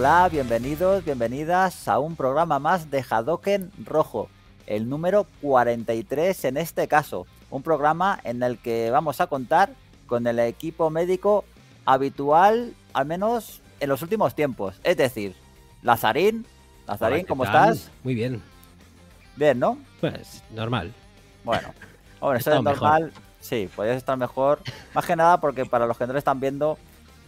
Hola, bienvenidos, bienvenidas a un programa más de Hadoken Rojo, el número 43 en este caso. Un programa en el que vamos a contar con el equipo médico habitual, al menos en los últimos tiempos. Es decir, Lazarín. Lazarín, ¿cómo estás? Muy bien. Bien, ¿no? Pues normal. Bueno, bueno, eso es normal. Sí, podrías estar mejor. Más que nada porque para los que no lo están viendo,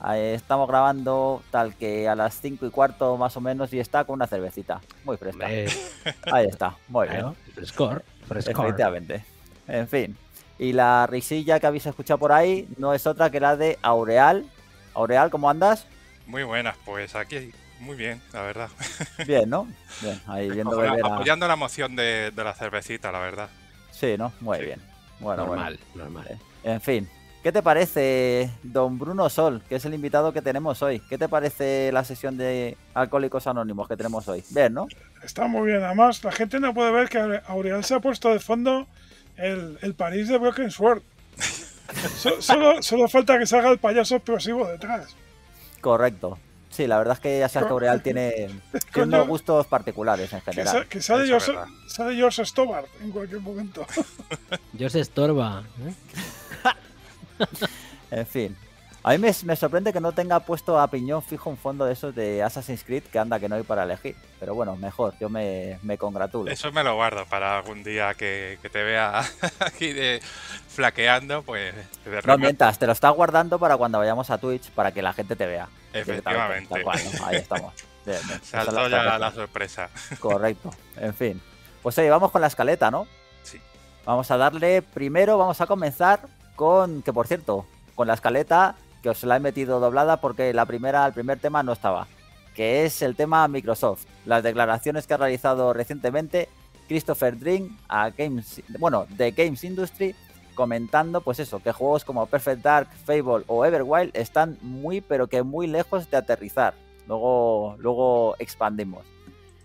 Ah, eh, estamos grabando tal que a las 5 y cuarto más o menos y está con una cervecita. Muy fresca. Ahí está, muy bien. Frescor, frescor. Efectivamente. En fin. Y la risilla que habéis escuchado por ahí no es otra que la de Aureal. Aureal, ¿cómo andas? Muy buenas, pues aquí muy bien, la verdad. Bien, ¿no? Bien, ahí viendo beber Apoyando la emoción de, la cervecita, la verdad. Sí, ¿no? Muy bien. Bueno, normal, normal. Eh, en fin, ¿Qué te parece, don Bruno Sol, que es el invitado que tenemos hoy? ¿Qué te parece la sesión de Alcohólicos Anónimos que tenemos hoy? Bien, ¿no? Está muy bien. Además, la gente no puede ver que Aureal se ha puesto de fondo el, el París de Broken Sword. solo, falta que salga el payaso explosivo detrás. Correcto. Sí, la verdad es que ya sabes que Aureal tiene, unos gustos particulares en general. Que, sale, George, Stobart en cualquier momento. George Estorba. ¿eh? en fin. A mí me, sorprende que no tenga puesto a piñón fijo un fondo de esos de Assassin's Creed que anda que no hay para elegir. Pero bueno, mejor, yo me, congratulo. Eso me lo guardo para algún día que, te vea aquí de flaqueando, pues... De no te lo estás guardando para cuando vayamos a Twitch, para que la gente te vea. Efectivamente. Ahí estamos. Saltó ya la sorpresa. Correcto, en fin. Pues ahí vamos con la escaleta, ¿no? Sí. Vamos a darle, primero vamos a comenzar con. Que por cierto, con la escaleta que os la he metido doblada porque la primera, el primer tema no estaba. Que es el tema Microsoft. Las declaraciones que ha realizado recientemente Christopher Drink a Games. Bueno, de Games Industry. Comentando, pues eso, que juegos como Perfect Dark, Fable o Everwild están muy, pero que muy lejos de aterrizar. Luego, luego expandimos.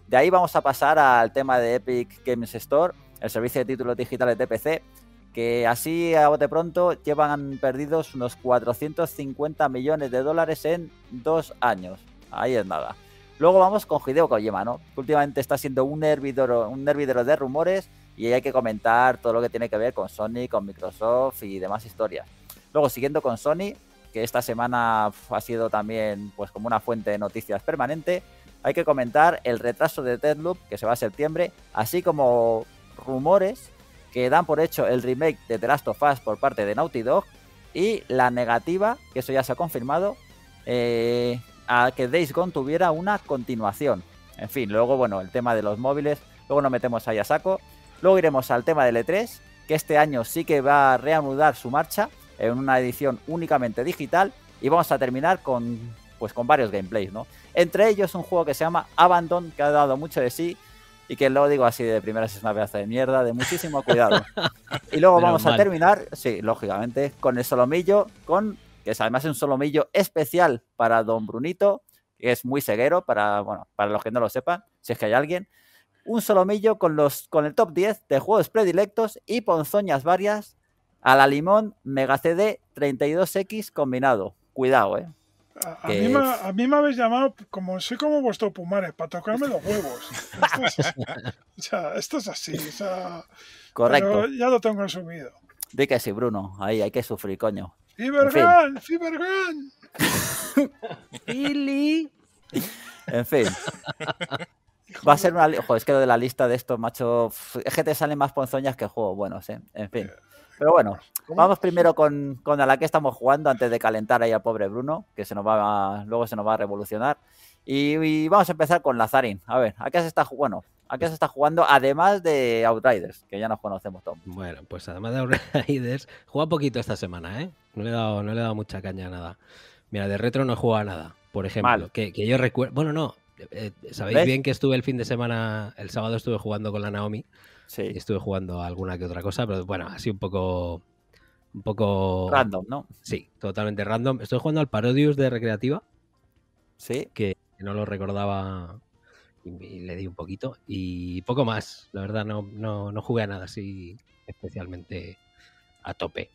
De ahí vamos a pasar al tema de Epic Games Store, el servicio de títulos digitales de PC, que así a bote pronto llevan perdidos unos 450 millones de dólares en dos años. Ahí es nada. Luego vamos con Hideo Kojima, ¿no? últimamente está siendo un hervidero, un hervidero de rumores y hay que comentar todo lo que tiene que ver con Sony, con Microsoft y demás historias. Luego, siguiendo con Sony, que esta semana ha sido también pues como una fuente de noticias permanente, hay que comentar el retraso de Deadloop, que se va a septiembre, así como rumores que dan por hecho el remake de The Last of Us por parte de Naughty Dog y la negativa, que eso ya se ha confirmado, eh, a que Days Gone tuviera una continuación. En fin, luego, bueno, el tema de los móviles, luego nos metemos ahí a saco. Luego iremos al tema de E3, que este año sí que va a reanudar su marcha en una edición únicamente digital. Y vamos a terminar con, pues, con varios gameplays, ¿no? Entre ellos un juego que se llama Abandon, que ha dado mucho de sí, y que lo digo así de primeras es una pedazo de mierda, de muchísimo cuidado. y luego vamos a terminar, sí, lógicamente, con el solomillo, con que es además un solomillo especial para Don Brunito, que es muy ceguero, para, bueno, para los que no lo sepan, si es que hay alguien. Un solomillo con, los, con el top 10 de juegos predilectos y ponzoñas varias a la limón Mega CD 32X combinado. Cuidado, eh. A, mí me, habéis llamado como soy como vuestro Pumares para tocarme los huevos. Esto es, o sea, esto es así. Correcto. Pero ya lo tengo asumido. Di que sí, Bruno. Ahí hay que sufrir, coño. ¡Fibergan! En en fin. Va a ser una. Joder, es que lo de la lista de estos machos Es que te salen más ponzoñas que juegos buenos sí. En fin. Eh, pero bueno, vamos primero con, con, a la que estamos jugando antes de calentar ahí al pobre Bruno, que se nos va luego se nos va a revolucionar. Y, vamos a empezar con Lazarin. A ver, ¿a qué se está jugando? ¿A qué se está jugando? Además de Outriders, que ya nos conocemos todos. Bueno, pues además de Outriders, juega poquito esta semana, ¿eh? No le he dado, no le he dado mucha caña a nada. Mira, de retro no juega nada, por ejemplo. Que, que, yo recuerdo. Bueno, no. Eh, eh, sabéis bien que estuve el fin de semana, el sábado estuve jugando con la Naomi Estuve jugando alguna que otra cosa, pero bueno, así un poco. Un poco. Random, ¿no? Sí, totalmente random. Estoy jugando al Parodius de Recreativa. Sí. Que, no lo recordaba y, le di un poquito. Y poco más. La verdad, no, no, jugué a nada así especialmente a tope.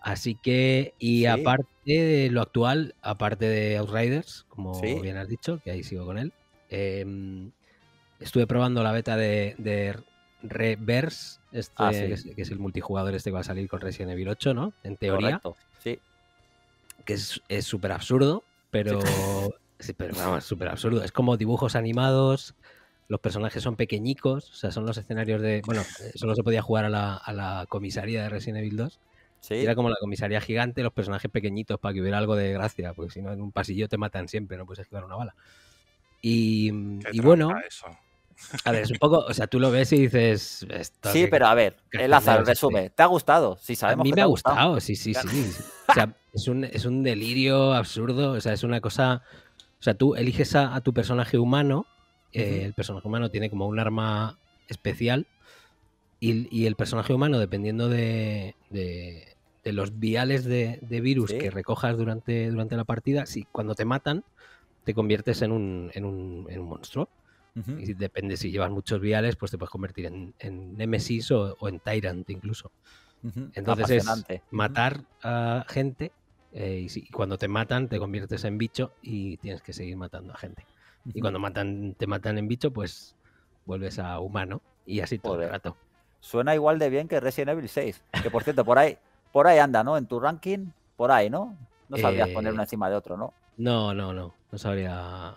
Así que, y aparte de lo actual, aparte de Outriders, como bien has dicho, que ahí sigo con él, em, estuve probando la beta de, Reverse, este, ah, que, es, el multijugador este que va a salir con Resident Evil 8, ¿no? En teoría. Que es súper absurdo, pero. pero súper absurdo. Es como dibujos animados. Los personajes son pequeñicos, o sea, son los escenarios de. Bueno, eh, solo se podía jugar a la, comisaría de Resident Evil 2. Era como la comisaría gigante, los personajes pequeñitos para que hubiera algo de gracia, porque si no en un pasillo te matan siempre, no puedes esquivar una bala. Y, mm, bueno, a ver, es un poco, o sea, tú lo ves y dices. Sí, pero a ver, el Lázaro, resume. Este". ¿Te ha gustado? Sí, sabemos. A mí me ha gustado, sí, sí, sí. O sea, es un, es un, delirio absurdo, o sea, es una cosa. O sea, tú eliges a, tu personaje humano, eh, el personaje humano tiene como un arma especial, y, el personaje humano, dependiendo de, los viales de, virus que recojas durante, durante la partida, si cuando te matan, te conviertes en un, en un, en un monstruo. Y depende si llevas muchos viales, pues te puedes convertir en, en Nemesis o, en Tyrant incluso. Entonces es matar a gente eh, y, cuando te matan te conviertes en bicho y tienes que seguir matando a gente. Y cuando matan, te matan en bicho, pues vuelves a humano y así todo el rato. Suena igual de bien que Resident Evil 6. Que por cierto, por ahí, por ahí anda, ¿no? En tu ranking, por ahí, ¿no? No sabrías eh, poner una encima de otro, ¿no? No, no, no. No sabría.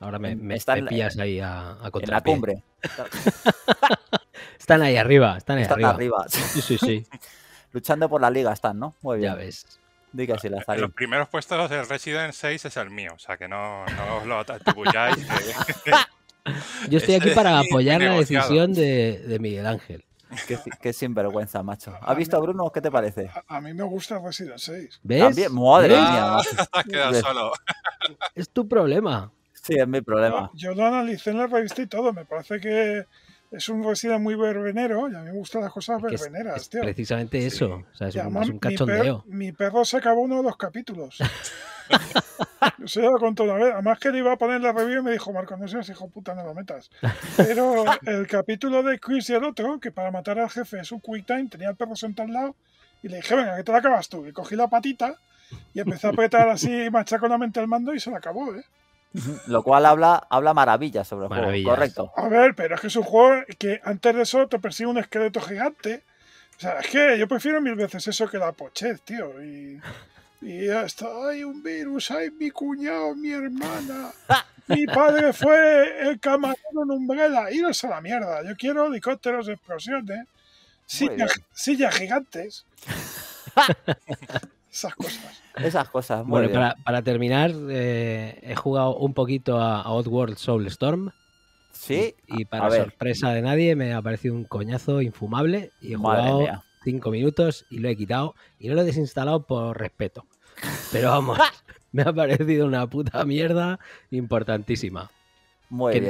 Ahora me, están, pillas ahí a, a En la cumbre. están ahí arriba, están ahí están arriba. Sí, sí, sí. Luchando por la liga están, ¿no? Muy bien. Ya ves. Diga si la los primeros puestos del Resident 6 es el mío, o sea que no, no os lo atribuyáis. Yo estoy aquí para apoyar la decisión de, Miguel Ángel. Qué, sinvergüenza, macho. ¿Has visto a Bruno? ¿Qué te parece? A, mí me gusta Resident 6. ¿Ves? Madre mía. quedado solo. Es tu problema. Sí, es mi problema. Yo, lo analicé en la revista y todo. Me parece que es un residencia muy verbenero y a mí me gustan las cosas verbeneras, tío. Precisamente eso. O sea, es, un cachondeo. Mi, perro se acabó uno de los capítulos. Yo se lo contó una vez. Además que le iba a poner la review y me dijo, Marco, no seas hijo puta, no lo metas. Pero el capítulo de Chris y el otro, que para matar al jefe es un quick time, tenía el perro sentado al lado y le dije, venga, que te la acabas tú. Y cogí la patita y empecé a apretar así machaconamente el mando y se la acabó, ¿eh? Lo cual habla, habla maravillas sobre el juego, correcto. A ver, pero es que es un juego que antes de eso te persigue un esqueleto gigante. O sea, es que yo prefiero mil veces eso que la pochez, tío. Y, y hasta hay un virus, hay mi cuñado, mi hermana. Mi padre fue el camarero en Umbrella. Iros a la mierda. Yo quiero helicópteros de explosiones, sillas, sillas gigantes. Esas cosas. Esas cosas. bueno, Para, para, terminar, eh, he jugado un poquito a, a Soul Soulstorm. Sí. Y, y para sorpresa de nadie, me ha parecido un coñazo infumable y he jugado cinco minutos y lo he quitado y no lo he desinstalado por respeto. Pero vamos, me ha parecido una puta mierda importantísima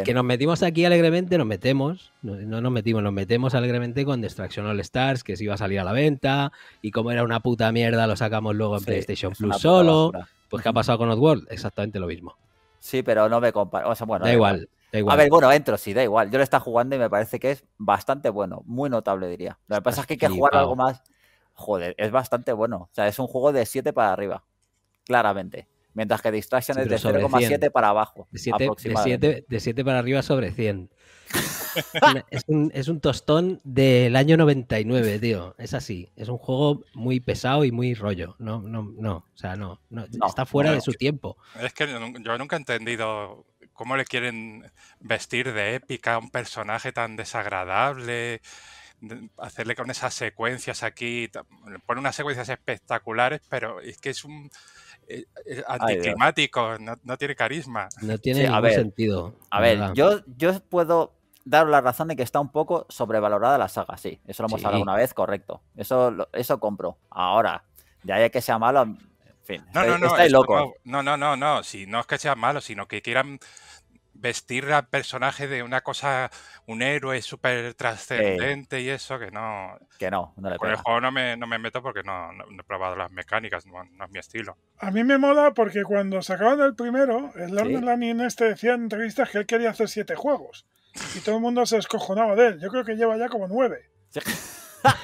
que, nos metimos aquí alegremente, nos metemos, no, nos metimos, nos metemos alegremente con Destruction All Stars, que se iba a salir a la venta, y como era una puta mierda, lo sacamos luego en PlayStation Plus solo. Pues, ¿qué ha pasado con Oddworld? Exactamente lo mismo. Sí, pero no me comparo. O sea, bueno, da, eh, igual, Da igual. A ver, bueno, entro, sí, da igual. Yo lo está jugando y me parece que es bastante bueno, muy notable, diría. Lo que pasa es que hay que jugar algo más. Joder, es bastante bueno. O sea, es un juego de 7 para arriba, claramente mientras que Distraction es de 0,7 para abajo. De 7, para arriba sobre 100. es, un, tostón del año 99, tío. Es así. Es un juego muy pesado y muy rollo. No, no, no. O sea, no. está fuera de su tiempo. Es que yo nunca he entendido cómo le quieren vestir de épica a un personaje tan desagradable. Hacerle con esas secuencias aquí. Pone unas secuencias espectaculares, pero es que es un eh, eh, anticlimático, no, tiene carisma. No tiene sentido. A ver, yo, yo puedo dar la razón de que está un poco sobrevalorada la saga, sí. Eso lo hemos hablado una vez, correcto. Eso, eso compro. Ahora, ya que sea malo, en fin, no, no, no, No, no, no, no, si no es que sea malo, sino que quieran vestir al personaje de una cosa, un héroe súper trascendente y eso, que no... Que no, no le Con el juego no me, meto porque no, he probado las mecánicas, no, es mi estilo. A mí me mola porque cuando sacaban el primero, el Lord ¿Sí? Lanin este decía en entrevistas que él quería hacer siete juegos y todo el mundo se escojonaba de él. Yo creo que lleva ya como nueve.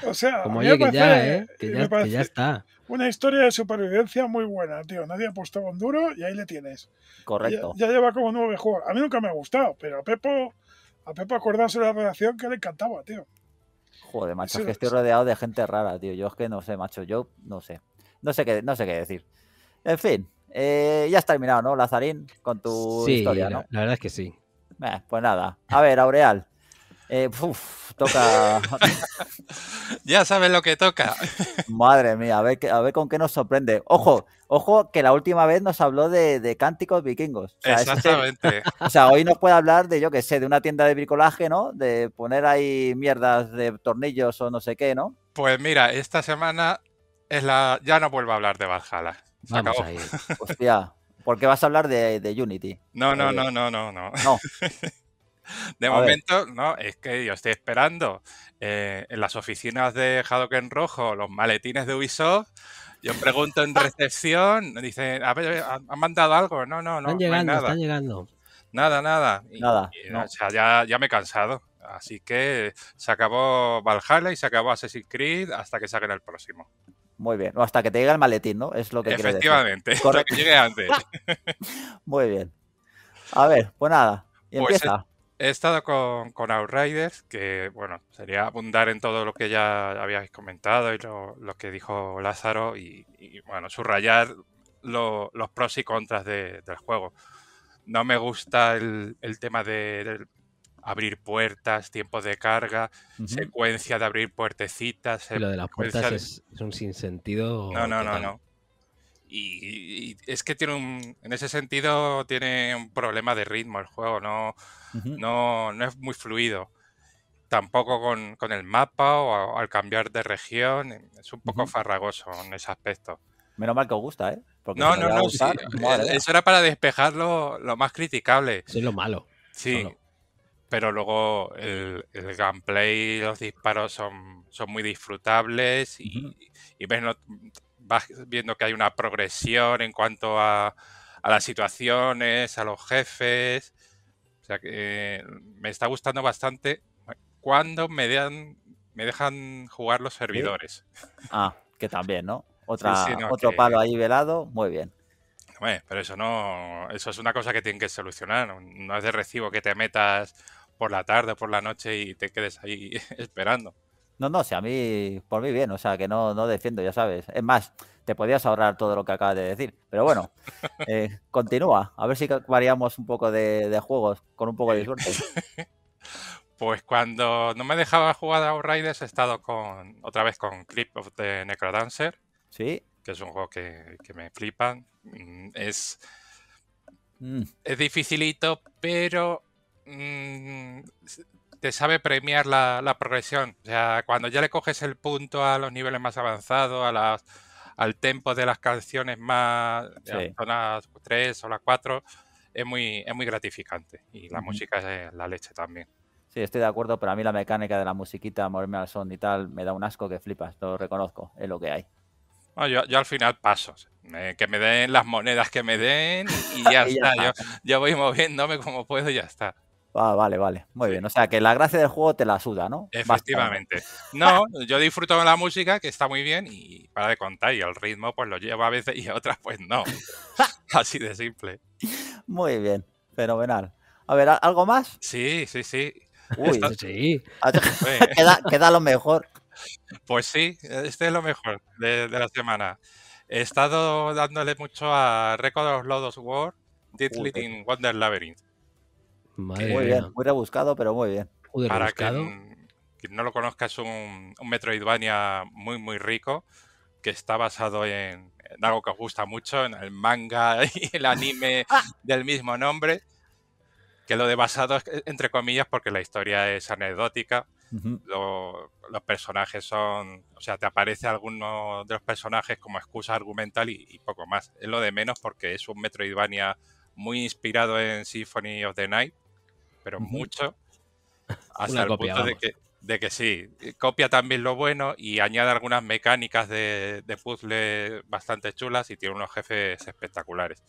O sea, como yo que, ¿eh? que ya está. Una historia de supervivencia muy buena, tío. Nadie apostaba un duro y ahí le tienes. Correcto. Ya, lleva como nueve juegos. A mí nunca me ha gustado, pero a Pepo, a Pepo acordarse de la relación que le encantaba, tío. Joder, macho, es que estoy rodeado de gente rara, tío. Yo es que no sé, macho. Yo no sé. No sé qué, no sé qué decir. En fin, eh, ya has terminado, ¿no, Lazarín? Con tu historia, ¿no? La, la verdad es que sí. pues nada. A ver, Aureal. Eh, toca. ya sabes lo que toca. Madre mía, a ver, con qué nos sorprende. Ojo, ojo, que la última vez nos habló de, cánticos vikingos. Exactamente. o sea, hoy nos puede hablar de, yo qué sé, de una tienda de bricolaje, ¿no? De poner ahí mierdas de tornillos o no sé qué, ¿no? Pues mira, esta semana es la. Ya no vuelvo a hablar de Valhalla. Se Ahí. Hostia, porque vas a hablar de, de Unity. No, no, eh, no, no, no, no. No. De momento, no, es que yo estoy esperando eh, en las oficinas de en Rojo los maletines de Ubisoft. Yo pregunto en recepción, me dicen, eh, ¿han mandado algo? No, no, no. Están llegando, no hay nada. están llegando. Nada, nada. Nada. O sea, ya, me he cansado. Así que se acabó Valhalla y se acabó Assassin's Creed hasta que saquen el próximo. Muy bien, o hasta que te llegue el maletín, ¿no? Es lo que Efectivamente, decir. que llegue antes. Muy bien. A ver, pues nada. Pues empieza. He estado con, con, Outriders, que bueno, sería abundar en todo lo que ya habíais comentado y lo, que dijo Lázaro y, bueno, subrayar los pros y contras del juego. No me gusta el, tema de, abrir puertas, tiempos de carga, secuencia de abrir puertecitas. Lo de las puertas es, un sinsentido. No, no, no, no. Y, es que tiene un, en ese sentido tiene un problema de ritmo el juego, no, no, es muy fluido. Tampoco con, el mapa o al cambiar de región, es un poco farragoso en ese aspecto. Menos mal que os gusta, ¿eh? no, no, no, e, ¿eh? eso era para despejar lo, más criticable. Eso es lo malo. Sí. Pero luego el, gameplay, los disparos son, son muy disfrutables y, y ves no, vas viendo que hay una progresión en cuanto a, las situaciones, a los jefes. O sea que eh, me está gustando bastante cuando me, dan, me dejan jugar los servidores. Ah, que también, ¿no? Otra, otro palo ahí velado, muy bien. Bueno, pero eso no, eso es una cosa que tienen que solucionar. No es de recibo que te metas por la tarde o por la noche y te quedes ahí esperando. No, no, si a mí, por mí bien, o sea, que no, no defiendo, ya sabes. Es más, te podías ahorrar todo lo que acabas de decir. Pero bueno, eh, continúa, a ver si variamos un poco de, juegos con un poco de suerte. Pues cuando no me dejaba jugar a Outriders he estado con otra vez con Clip of the Necrodancer. Sí. Que es un juego que, me flipa. Mm, es, mm. es dificilito, pero mm, te sabe premiar la, progresión. O sea, cuando ya le coges el punto a los niveles más avanzados, a las, al tempo de las canciones más las zonas 3 o las 4, es muy, es muy gratificante. Y la música es la leche también. Sí, estoy de acuerdo, pero a mí la mecánica de la musiquita, moverme al son y tal, me da un asco que flipas, lo reconozco, es lo que hay. yo, al final paso. que me den las monedas que me den y ya, está. Yo, yo, voy moviéndome como puedo y ya está. Ah, vale, vale. Muy bien. O sea, que la gracia del juego te la suda, ¿no? Efectivamente. No, yo disfruto de la música, que está muy bien, y para de contar, y el ritmo pues lo llevo a veces y otras pues no. Así de simple. Muy bien, fenomenal. A ver, ¿algo más? Sí, sí, sí. Uy, sí. Ah, queda, lo mejor. Pues sí, este es lo mejor de, la semana. He estado dándole mucho a Record of Lodos War, Deadly in Wonder Labyrinth muy bien, muy rebuscado, pero muy bien. Para quien, no lo conozca, es un, Metroidvania muy, muy rico que está basado en, algo que os gusta mucho, en el manga y el anime del mismo nombre. Que lo de basado entre comillas porque la historia es anecdótica. los personajes son, o sea, te aparece alguno de los personajes como excusa argumental y, y poco más. Es lo de menos porque es un Metroidvania muy inspirado en Symphony of the Night, pero mucho, hasta el punto de que, de sí, copia también lo bueno y añade algunas mecánicas de, puzzle bastante chulas y tiene unos jefes espectaculares.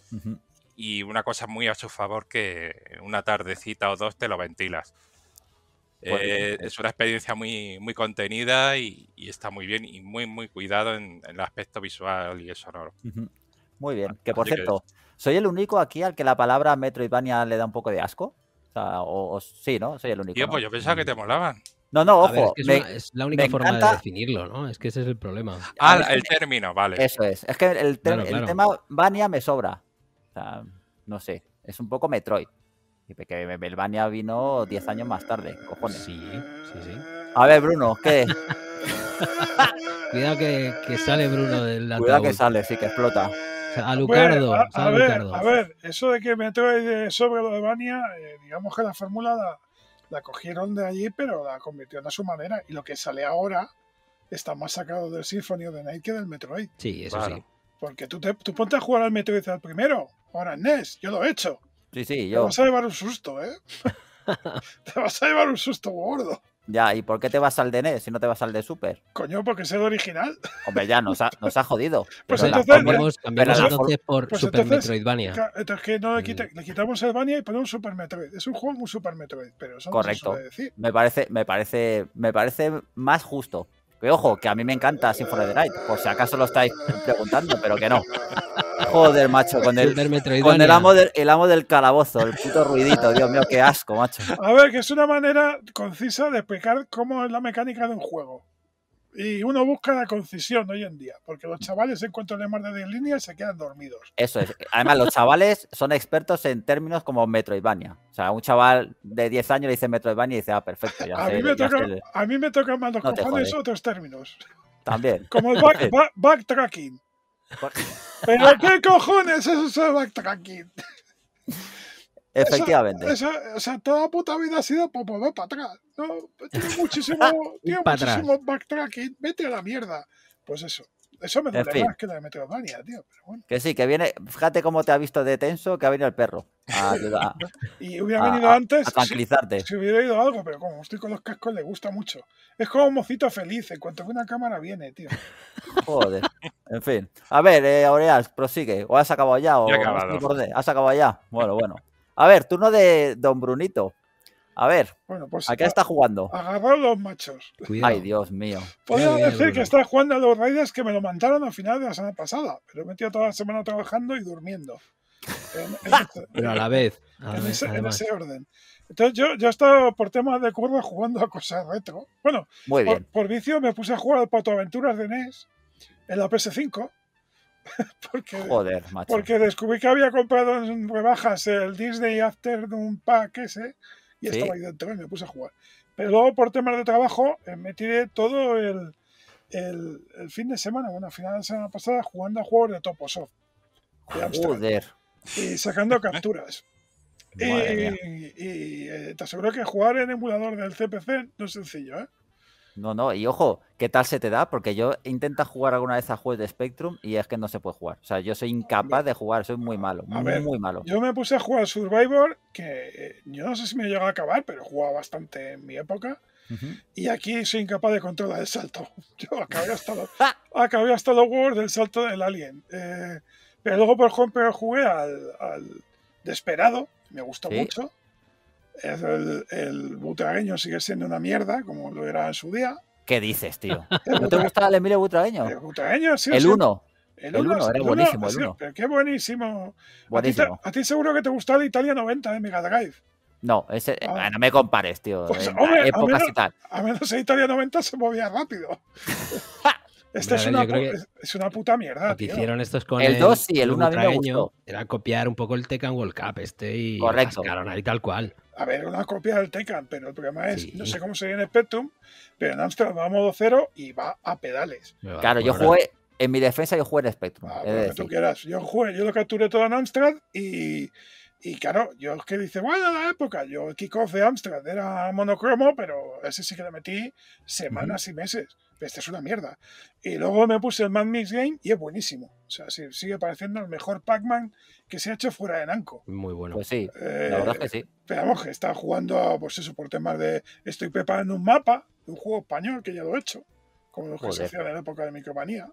Y una cosa muy a su favor que una tardecita o dos te lo ventilas. Pues eh, es una experiencia muy, muy contenida y, está muy bien y muy, muy cuidado en, el aspecto visual y el sonoro. Muy bien, que por cierto, ¿soy el único aquí al que la palabra Metroidvania le da un poco de asco? o, o, sí, ¿no? Soy el único. Tío, pues yo pensaba que te molaban. No, no, ojo. es, la única forma de definirlo, ¿no? Es que ese es el problema. Ah, el término, vale. Eso es. Es que el, tema Bania me sobra. O sea, no sé. Es un poco Metroid. Y Que el Bania vino 10 años más tarde, cojones. Sí, sí, sí. A ver, Bruno, ¿qué? Cuidado que, que, sale Bruno del Cuidado que sale, sí, que explota. Eh, a Lucardo. A, ver, a, ver, eso de que Metroid sobre lo de Bania, eh, digamos que la fórmula la, cogieron de allí, pero la convirtieron a su manera. Y lo que sale ahora está más sacado del Symphony of the Night que del Metroid. Sí, eso sí. Porque tú, te, tú ponte a jugar al Metroid al primero, ahora en NES, yo lo he hecho. Sí, sí, yo. Te vas a llevar un susto, ¿eh? te vas a llevar un susto gordo. Ya, ¿y por qué te vas al de NES si no te vas al de Super? Coño, porque es el original. Hombre, ya nos ha, nos ha jodido. pues pero entonces, cambiamos, cambiamos entonces por pues Super entonces, Metroidvania. Entonces que no mm. le, quitamos el Vania y ponemos Super Metroid. Es un juego muy Super Metroid, pero eso Correcto. No se Me parece, me parece, me parece más justo. Que ojo, que a mí me encanta sin for the Night, por si acaso lo estáis preguntando, pero que no. Joder, macho, con el, el, amo, del, el amo del calabozo, el puto ruidito, Dios mío, qué asco, macho. A ver, que es una manera concisa de explicar cómo es la mecánica de un juego. Y uno busca la concisión hoy en día, porque los chavales en cuanto le de línea y se quedan dormidos. Eso es. Además, los chavales son expertos en términos como Metroidvania. O sea, un chaval de 10 años le dice Metroidvania y dice, ah, perfecto. a, mí me tocan más los cojones otros términos. También. Como el backtracking. ¿Pero qué cojones es eso de backtracking? Efectivamente. o sea, toda puta vida ha sido popo, para atrás. ¿no? Tiene muchísimo, tiene muchísimo backtracking. Vete a la mierda. Pues eso. Eso me duele más que la de Metroidvania, tío. Que sí, que viene. Fíjate cómo te ha visto de tenso que ha venido el perro. y hubiera venido antes. A tranquilizarte. Si, hubiera ido algo, pero como estoy con los cascos, le gusta mucho. Es como un mocito feliz. En cuanto ve una cámara, viene, tío. Joder. En fin. A ver, eh, Aureas, prosigue. ¿O has acabado ya? O, ya acabado. ¿Has acabado ya? Bueno, bueno. A ver, turno de Don Brunito. A ver, bueno, pues, ¿a qué está jugando? Agarrar los machos. Ay, Dios mío. Podría decir que está jugando a los Raiders que me lo mandaron al final de la semana pasada, pero he metido toda la semana trabajando y durmiendo. pero a la vez. A en, ese, orden. Entonces yo, he estado por temas de curva jugando a cosas retro. Bueno, Por, vicio me puse a jugar al Pato Aventuras de NES en la PS5 porque, Porque descubrí que había comprado en rebajas el Disney un Pack ese y estaba ahí dentro y me puse a jugar. Pero luego, por temas de trabajo, eh, me tiré todo el, el, fin de semana, bueno, final de semana pasada, jugando a juegos de Toposoft. Joder. Y sacando capturas. y, y, eh, te aseguro que jugar en emulador del CPC no es sencillo, ¿eh? No, no, y ojo, ¿qué tal se te da? Porque yo intento jugar alguna vez a juegos de Spectrum y es que no se puede jugar. O sea, yo soy incapaz de jugar, soy muy malo, muy, malo. Yo me puse a jugar Survivor, que eh, yo no sé si me llega a acabar, pero jugaba bastante en mi época. Y aquí soy incapaz de controlar el salto. Yo acabé hasta los, acabé hasta los World del salto del alien. Eh, pero luego, por ejemplo, jugué al, al Desperado, me gustó mucho. El, butragueño sigue siendo una mierda, como lo era en su día. ¿Qué dices, tío? ¿No te gustaba el Emilio Butragueño? El Butragueño, sí. El 1. El 1 era buenísimo, Qué buenísimo. A, ti, seguro que te gustaba el Italia 90 de Mega Drive. No, ese, ah. Ah, no me compares, tío. Pues, a menos, y Italia 90 se movía rápido. Este es, una, puta mierda. Lo hicieron estos con el 2 y el 1 Era copiar un poco el Tekken World Cup este y Correcto. Ahí tal cual. A ver, una copia del Tekken, pero el problema es, no sé cómo sería en Spectrum, pero en Amstrad va a modo cero y va a pedales. claro, yo jugué, en mi defensa yo jugué en Spectrum. Ah, pues tú quieras. Yo jugué, yo lo capturé todo en Amstrad y, claro, yo es que dice, bueno, la época, yo el kickoff de Amstrad era monocromo, pero ese sí que le metí semanas y meses esta es una mierda. Y luego me puse el Mad Mix Game y es buenísimo. O sea, sigue pareciendo el mejor Pac-Man que se ha hecho fuera de Nanco. Muy bueno. Pues sí, eh, la verdad que sí. Pero vamos, que está jugando, a, pues eso, por temas de estoy preparando un mapa de un juego español que ya lo he hecho, como los que se hacían en la época de Micromanía,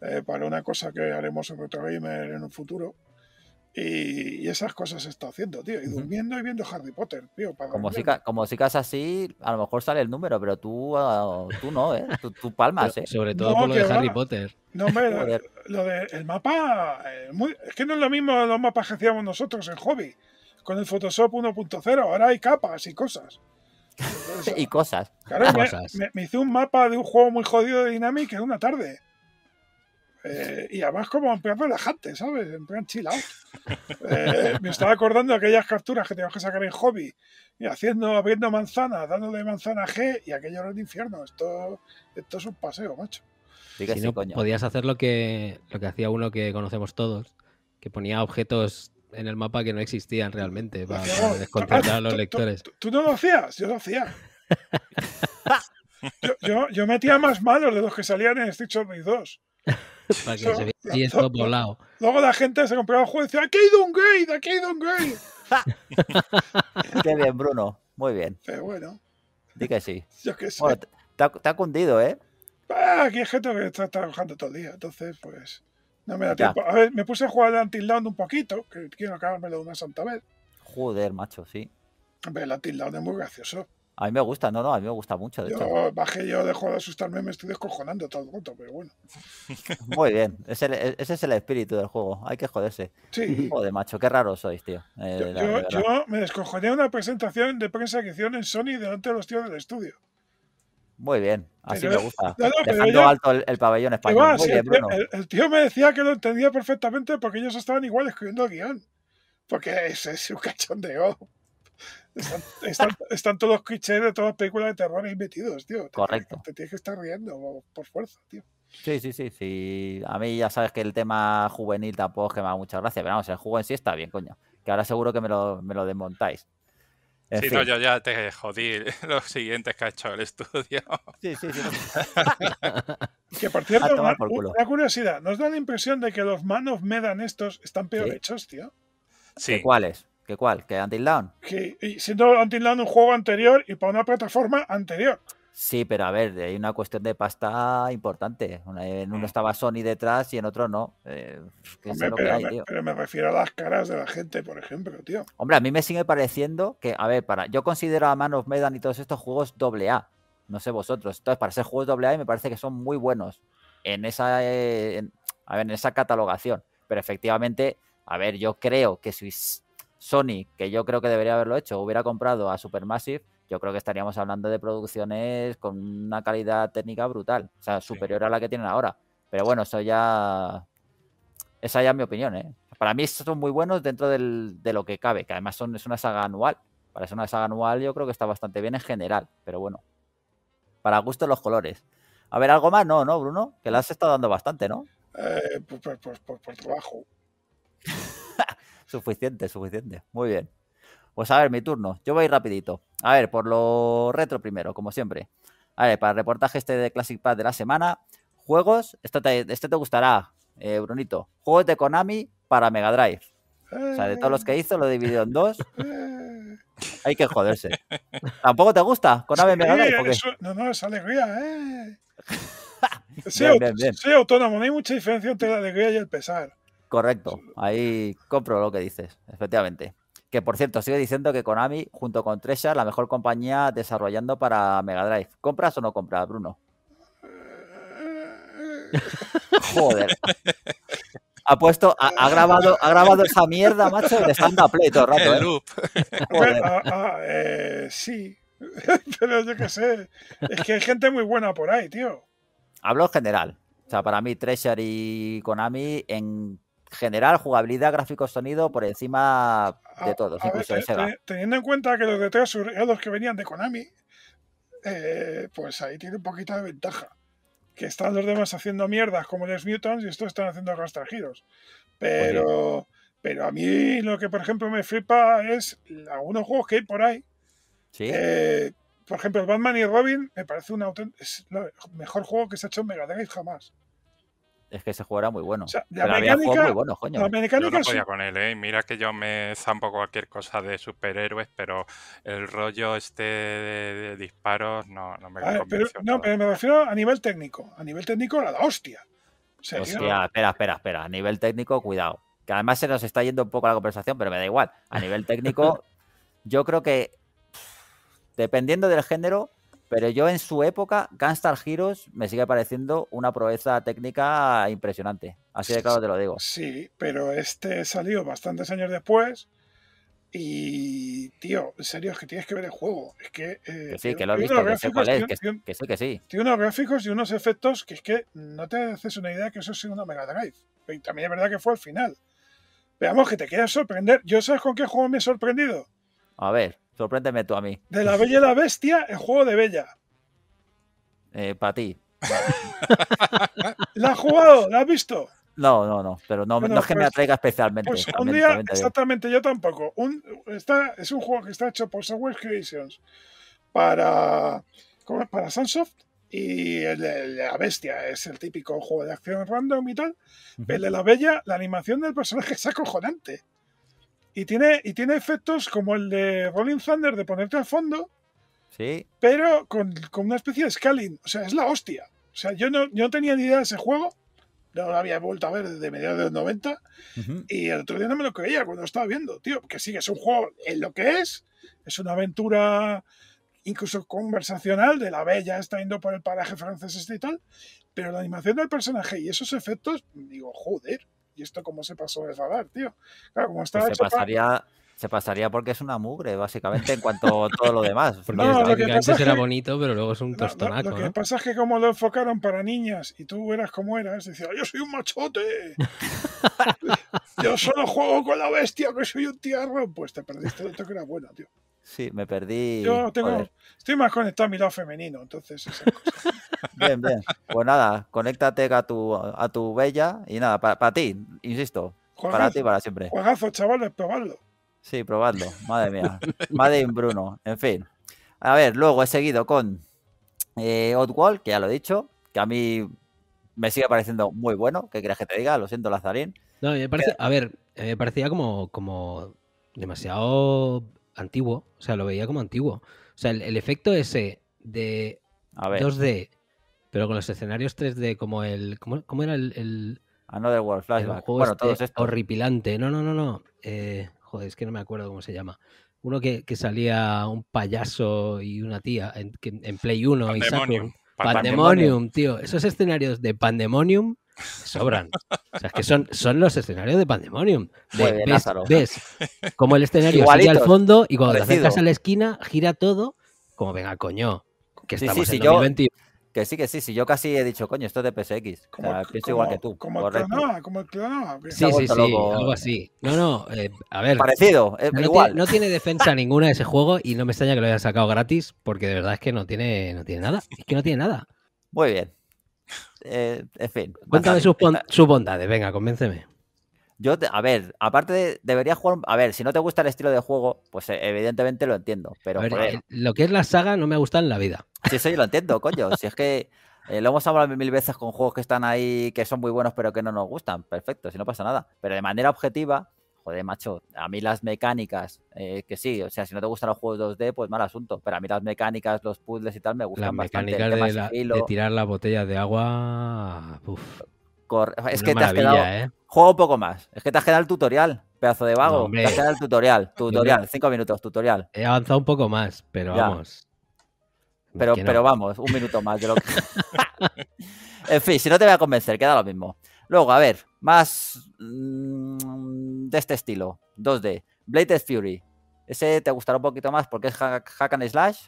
eh, para una cosa que haremos en Retro Gamer en un futuro. Y, esas cosas se haciendo, tío. Y durmiendo y viendo Harry Potter, tío. como, si, como así, a lo mejor sale el número, pero tú, ah, tú no, ¿eh? Tú, palmas, ¿eh? sobre todo por lo de Harry Potter. No, hombre, lo, del mapa. Eh, es que no es lo mismo los mapas que hacíamos nosotros en hobby. Con el Photoshop 1.0, ahora hay capas y cosas. y cosas. Me, me, hice un mapa de un juego muy jodido de Dynamic en una tarde. Eh, y además como en plan relajante, ¿sabes? En plan eh, me estaba acordando de aquellas capturas que teníamos que sacar en hobby, y haciendo, abriendo manzanas, dándole manzana G, y aquello era el infierno. Esto, esto es un paseo, macho. si podías hacer lo que, que hacía uno que conocemos todos, que ponía objetos en el mapa que no existían realmente para, descontentar a ah, los lectores. ¿Tú no lo hacías? Yo lo hacía. yo, metía más malos de los que salían en Street Journey 2. Luego la gente se compraba el juego y decía, aquí hay ido un gay, aquí hay Don un gay. Qué bien, Bruno. Muy bien. Pero bueno. Di que sí. Yo que sé. te, ha, cundido, ¿eh? Ah, aquí hay gente que está trabajando todo el día, entonces pues no me da tiempo. A ver, me puse a jugar el Until un poquito, que quiero acabármelo de una santa vez. Joder, macho, sí. ver, el la es muy gracioso. A mí me gusta, no, no, a mí me gusta mucho. yo, Bajé, yo dejo de asustarme, me estoy descojonando todo el rato, pero bueno. Muy bien, e, ese, es el espíritu del juego, hay que joderse. Sí. Joder, macho, qué raro sois, tío. Eh, yo, me descojoné una presentación de prensa que hicieron en Sony delante de los tíos del estudio. Muy bien, así me gusta. Dejando alto el, pabellón español. Bruno. El, tío me decía que lo entendía perfectamente porque ellos estaban igual escribiendo el guión. Porque ese es un cachondeo. Están, están, todos los clichés de todas las películas de terror ahí metidos, tío. Correcto. Te, tienes que estar riendo por fuerza, tío. Sí, sí, sí, sí. A mí ya sabes que el tema juvenil tampoco es que me haga mucha gracia, pero vamos, el juego en sí está bien, coño. Que ahora seguro que me lo, desmontáis. sí, no, yo ya te jodí los siguientes que ha hecho el estudio. Sí, sí, sí. que por cierto, una, curiosidad, ¿nos da la impresión de que los manos of Medan estos están peor hechos, tío? Sí. ¿Cuáles? ¿Qué cuál? ¿Que Until siendo Until un juego anterior y para una plataforma anterior. Sí, pero a ver, hay una cuestión de pasta importante. En uno mm. estaba Sony detrás y en otro no. pero, me, refiero a las caras de la gente, por ejemplo, tío. Hombre, a mí me sigue pareciendo que, a ver, para, yo considero a Man of Medan y todos estos juegos doble A. No sé vosotros. Entonces, para ser juegos doble A me parece que son muy buenos en esa, eh, a ver, en esa catalogación. Pero efectivamente, a ver, yo creo que si Sony, que yo creo que debería haberlo hecho, hubiera comprado a Supermassive, yo creo que estaríamos hablando de producciones con una calidad técnica brutal, o sea, superior a la que tienen ahora. Pero bueno, eso ya. Esa ya es mi opinión, ¿eh? Para mí son muy buenos dentro de lo que cabe, que además son, es una saga anual. Para ser una saga anual, yo creo que está bastante bien en general, pero bueno. Para gusto los colores. A ver, algo más, no, ¿no, Bruno? Que las has estado dando bastante, ¿no? Eh, pues, pues, pues, pues por trabajo. Suficiente, suficiente. Muy bien. Pues a ver, mi turno. Yo voy rapidito. A ver, por lo retro primero, como siempre. A ver, para el reportaje este de Classic Pass de la semana, juegos, este te, gustará, eh, Brunito. Juegos de Konami para Mega Drive. O sea, de todos los que hizo, lo dividió en dos. Hay que joderse. ¿Tampoco te gusta Konami Mega Drive? no, no, es alegría, ¿eh? autónomo, no hay mucha diferencia entre la alegría y el pesar. Correcto, ahí compro lo que dices, efectivamente. Que por cierto, sigue diciendo que Konami, junto con Tresha, la mejor compañía desarrollando para Mega Drive. ¿Compras o no compras, Bruno? Joder. Ha puesto, ha, grabado, ha grabado esa mierda, macho, y le up, a todo el rato. ¿eh? Ah, ah, eh, sí. Pero yo qué sé. Es que hay gente muy buena por ahí, tío. Hablo en general. O sea, para mí, Treasure y Konami en general, jugabilidad, gráficos, sonido por encima de ah, todo Teniendo en cuenta que los de Teosur los que venían de Konami, eh, pues ahí tiene un poquito de ventaja. Que están los demás haciendo mierdas como los Mutants y estos están haciendo rastrajidos. Pero, pero a mí lo que, por ejemplo, me flipa es algunos juegos que hay por ahí. Eh, por ejemplo, Batman y Robin me parece un es el mejor juego que se ha hecho en Mega Drive jamás es que se juego muy bueno. O sea, la coño. yo no podía con él, ¿eh? Mira que yo me zampo cualquier cosa de superhéroes, pero el rollo este de, disparos no, me gusta. No, pero me refiero a nivel técnico. A nivel técnico, la hostia. Hostia, espera, espera, espera. A nivel técnico, cuidado. Que además se nos está yendo un poco la conversación, pero me da igual. A nivel técnico, yo creo que dependiendo del género, pero yo en su época, Gunstar Heroes me sigue pareciendo una proeza técnica impresionante. Así de claro te lo digo. Sí, pero este salió bastantes años después. Y, tío, en serio, es que tienes que ver el juego. Es que. Eh, que sí, que lo has visto, que Que, tiene, sí, que sí. Tiene unos gráficos y unos efectos que es que no te haces una idea que eso es una Mega Drive. Y también es verdad que fue al final. Veamos que te queda sorprender. ¿Yo sabes con qué juego me he sorprendido? A ver. Sorpréndeme tú a mí. De la Bella y la Bestia, el juego de Bella. Eh, Para ti. ¿La has jugado? ¿La has visto? No, no, no, pero no, no es que me pues, atraiga especialmente. Pues, un día, exactamente, yo tampoco. es un juego que está hecho por Software Creations para, ¿cómo para Sunsoft y el, de la bestia es el típico juego de acción random y tal. El de la bella, la animación del personaje es acojonante. Y tiene, y tiene efectos como el de Rolling Thunder de ponerte al fondo, sí. pero con, con una especie de scaling. O sea, es la hostia. O sea, yo no, yo no tenía ni idea de ese juego. No lo había vuelto a ver desde mediados de los 90. Y el otro día no me lo creía cuando lo estaba viendo, tío. Que sí, que es un juego en lo que es. Es una aventura incluso conversacional de la bella está yendo por el paraje francés este y tal. Pero la animación del personaje y esos efectos, digo, joder. ¿y esto cómo se pasó de radar, tío? Claro, como estaba pues se pasaría, se pasaría porque es una mugre, básicamente, en cuanto a todo lo demás. Porque no, lo bonito, pero luego es un tostonaco. Lo, pasa es que como lo enfocaron para niñas y tú eras como eras, decía, yo soy un machote. yo solo juego con la bestia, que soy un tierra Pues te perdiste lo que era buena tío. Sí, me perdí. Yo tengo, estoy más conectado a mi lado femenino, entonces Bien, bien. Pues nada, conéctate a tu, a tu bella y nada, para, ti, insisto. para ti, para siempre. Juegazo, chavales, probarlo. Sí, probadlo. Madre mía. Madre en Bruno. En fin. A ver, luego he seguido con eh, Oddwall, que ya lo he dicho, que a mí me sigue pareciendo muy bueno. ¿Qué quieres que te diga? Lo siento, Lazarín. No, me parece, a ver, eh, me parecía como, como demasiado antiguo. O sea, lo veía como antiguo. O sea, el, efecto ese de a 2D, pero con los escenarios 3D, como el. ¿Cómo, era el, el, Another ah, World Flashback? bueno, este todos Horripilante. No, no, no, no. Eh, Joder, es que no me acuerdo cómo se llama. Uno que, salía un payaso y una tía en, Play 1 y Pandemonium, tío. Esos escenarios de Pandemonium sobran. O sea, es que son, son los escenarios de Pandemonium. De, ves, como el escenario salía al fondo y cuando te acercas a la esquina gira todo como venga, coño, que estamos en que sí, que sí, sí. Yo casi he dicho, coño, esto es de PSX. Como, pienso igual que tú. Como el ah, como el Sí, sí, sí, algo así. No, no, eh, a ver. Parecido, eh, no igual. Tiene, no tiene defensa ninguna ese juego y no me extraña que lo hayan sacado gratis porque de verdad es que no tiene, no tiene nada. Es que no tiene nada. Muy bien. Eh, en fin. Cuéntame sus bondades, venga, convénceme. Yo, a ver, aparte debería jugar. A ver, si no te gusta el estilo de juego, pues eh, evidentemente lo entiendo. Pero eh, lo que es la saga no me gusta en la vida. Sí, eso yo lo entiendo, coño. si es que eh, lo hemos hablado mil veces con juegos que están ahí, que son muy buenos, pero que no nos gustan. Perfecto, si no pasa nada. Pero de manera objetiva, joder, macho, a mí las mecánicas, que sí, o sea, si no te gustan los juegos 2D, pues mal asunto, pero a mí las mecánicas, los puzzles y tal me gustan las Mecánicas de, de, tirar la botella de agua, uf es que te has quedado. Eh. Juega un poco más. Es que te has quedado el tutorial, pedazo de vago. te has quedado el tutorial, tutorial, cinco minutos, tutorial. He avanzado un poco más, pero vamos. Pero, pero vamos, un minuto más de en fin, si no te voy a convencer, queda lo mismo. Luego, a ver, más mm, de este estilo, 2D. Bladed Fury. Ese te gustará un poquito más porque es hack, and slash.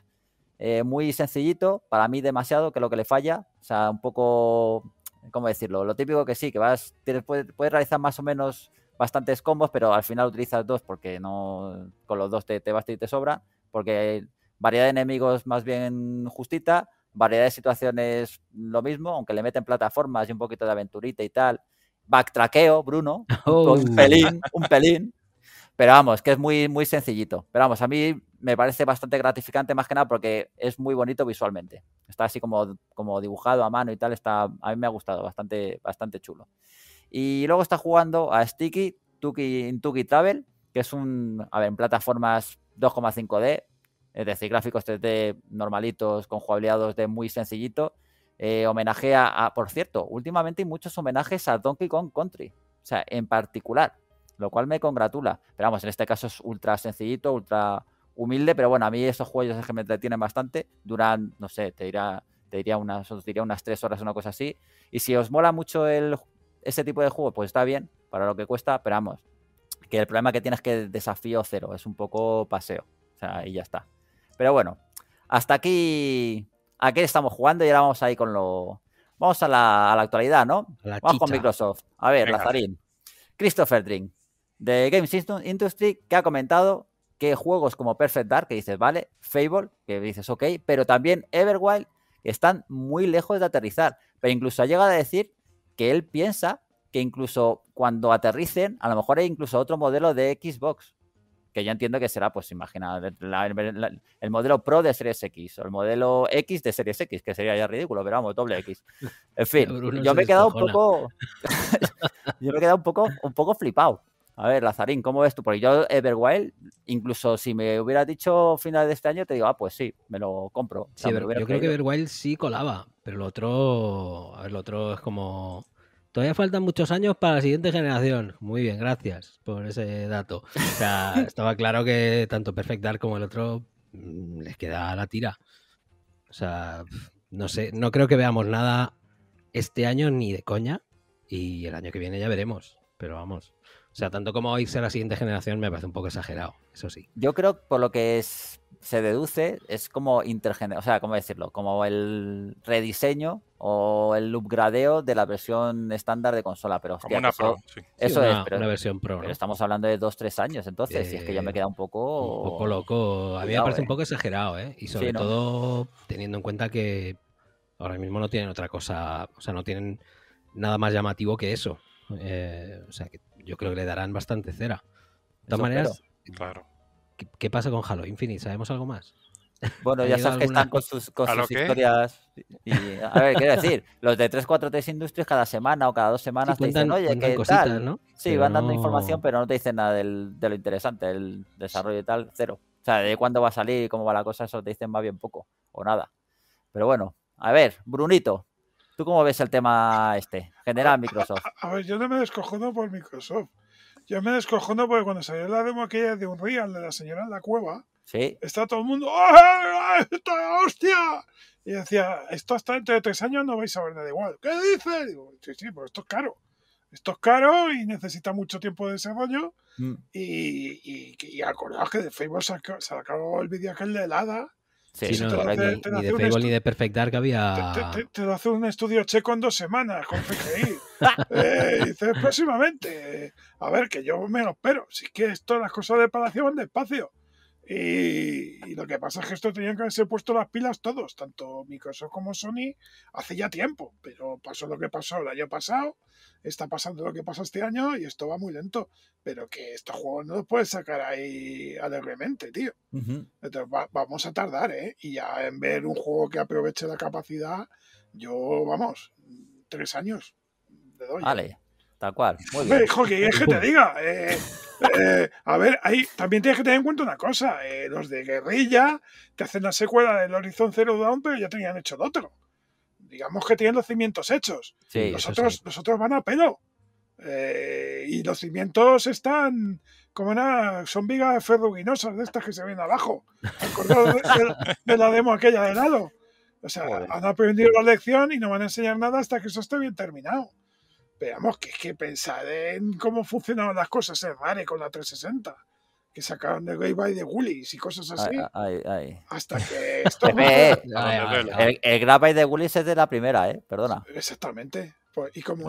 Eh, muy sencillito, para mí demasiado, que es lo que le falla. O sea, un poco ¿cómo decirlo? Lo típico que sí, que vas, puedes, puedes, realizar más o menos bastantes combos, pero al final utilizas dos porque no con los dos te, te basta y te sobra, porque variedad de enemigos más bien justita, variedad de situaciones lo mismo, aunque le meten plataformas y un poquito de aventurita y tal. Backtraqueo, Bruno, un oh. pelín, un pelín. Pero vamos, que es muy, muy sencillito. Pero vamos, a mí me parece bastante gratificante, más que nada porque es muy bonito visualmente. Está así como, como dibujado a mano y tal, está, a mí me ha gustado, bastante, bastante chulo. Y luego está jugando a Sticky, Tuki, Tuki Travel, que es un, a ver, en plataformas 2,5D, es decir, gráficos 3D normalitos, con jugabilidad de muy sencillito. Eh, homenajea a, por cierto, últimamente hay muchos homenajes a Donkey Kong Country, o sea, en particular, lo cual me congratula. Pero vamos, en este caso es ultra sencillito, ultra humilde, pero bueno, a mí esos juegos es que me detienen bastante, duran, no sé, te diría, te diría unas, diría unas tres horas, una cosa así, y si os mola mucho el, ese tipo de juego, pues está bien, para lo que cuesta, pero vamos, que el problema que tienes es que desafío cero, es un poco paseo, o sea, y ya está. Pero bueno, hasta aquí, aquí estamos jugando y ahora vamos ahí con lo... Vamos a la, actualidad, ¿no? vamos con Microsoft. A ver, Lazarín. Christopher Drink, de Games Industry, que ha comentado que juegos como Perfect Dark, que dices, vale, Fable, que dices, ok, pero también Everwild, que están muy lejos de aterrizar. Pero incluso ha llegado a decir que él piensa que incluso cuando aterricen, a lo mejor hay incluso otro modelo de Xbox, que ya entiendo que será, pues imagina, el modelo Pro de Series X o el modelo X de Series X, que sería ya ridículo, pero vamos, doble X. En fin, yo me he quedado un poco, yo me he quedado un poco, un poco flipado. A ver, Lazarín, ¿cómo ves tú? Porque yo Everwild, incluso si me hubieras dicho final de este año, te digo, ah, pues sí, me lo compro. yo creo que Everwild sí colaba, pero el otro, a ver, el otro es como... Todavía faltan muchos años para la siguiente generación. Muy bien, gracias por ese dato. O sea, estaba claro que tanto Perfect Dark como el otro mm, les queda la tira. O sea, no sé, no creo que veamos nada este año ni de coña. Y el año que viene ya veremos. Pero vamos. O sea, tanto como hoy a la siguiente generación me parece un poco exagerado, eso sí. Yo creo, por lo que se deduce, es como intergener, o sea, ¿cómo decirlo? Como el rediseño o el upgradeo de la versión estándar de consola, pero hostia, una es, una versión pro. estamos hablando de dos, tres años, entonces, Y si es que ya me queda un poco... Un poco loco, a mí me parece un ¿eh? poco exagerado, ¿eh? Y sobre todo teniendo en cuenta que ahora mismo no tienen otra cosa, o sea, no tienen nada más llamativo que eso. Eh, o sea, que yo creo que le darán bastante cera. De todas maneras, claro. ¿qué, pasa con Halo Infinite? ¿Sabemos algo más? Bueno, ya sabes que están con sus, historias. a ver, quiero decir, los de 343 industrias cada semana o cada dos semanas te dicen, oye, ¿qué cositas, tal? ¿no? Sí, van dando información, pero no te dicen nada de lo interesante, el desarrollo y tal, cero. O sea, de cuándo va a salir, cómo va la cosa, eso te dicen más bien poco o nada. Pero bueno, a ver, Brunito, ¿Tú cómo ves el tema este, general Microsoft? A, ver, yo no me descojono por Microsoft. Yo me descojono porque cuando salió la demo aquella de Unreal de la señora en la cueva, ¿Sí? está todo el mundo ¡Oh, eh, eh, ¡Esto hostia! Y decía, esto hasta dentro de tres años no vais a ver nada igual. ¿Qué dices? Digo, sí, sí, pero esto es caro. Esto es caro y necesita mucho tiempo de desarrollo. Mm. Y, y, que de Facebook se acabó el vídeo aquel de helada Sí, no, ni, de Fable ni de Perfect Dark había. Te, lo hace un estudio checo en dos semanas con FGI. Eh, próximamente. A ver, que yo me lo espero. Si es que esto, las cosas de Palacio van despacio. Y, lo que pasa es que esto tenían que haberse puesto las pilas todos, tanto Microsoft como Sony, hace ya tiempo, pero pasó lo que pasó el año pasado, está pasando lo que pasa este año y esto va muy lento, pero que estos juegos no los puedes sacar ahí alegremente, tío. Entonces, vamos a tardar, ¿eh? Y ya en ver un juego que aproveche la capacidad, yo, vamos, tres años. Le doy. Vale cual. Hijo, que que te diga. Eh, eh, a ver, ahí también tienes que tener en cuenta una cosa. Eh, los de guerrilla que hacen la secuela del Horizon Zero Dawn, pero ya tenían hecho el otro. Digamos que tienen los cimientos hechos. los, otros, van a pelo. y los cimientos están como una, son vigas ferruginosas de estas que se ven abajo. de, la demo aquella de lado. O sea, han aprendido la lección y no van a enseñar nada hasta que eso esté bien terminado. Veamos que es que pensar en cómo funcionaban las cosas en Rare con la 360 que sacaron el Game de Woolies y cosas así. Hasta que esto. Eh, eh, eh. el, el de Woolies es de la primera, ¿eh? Perdona. Exactamente. Pues, y como...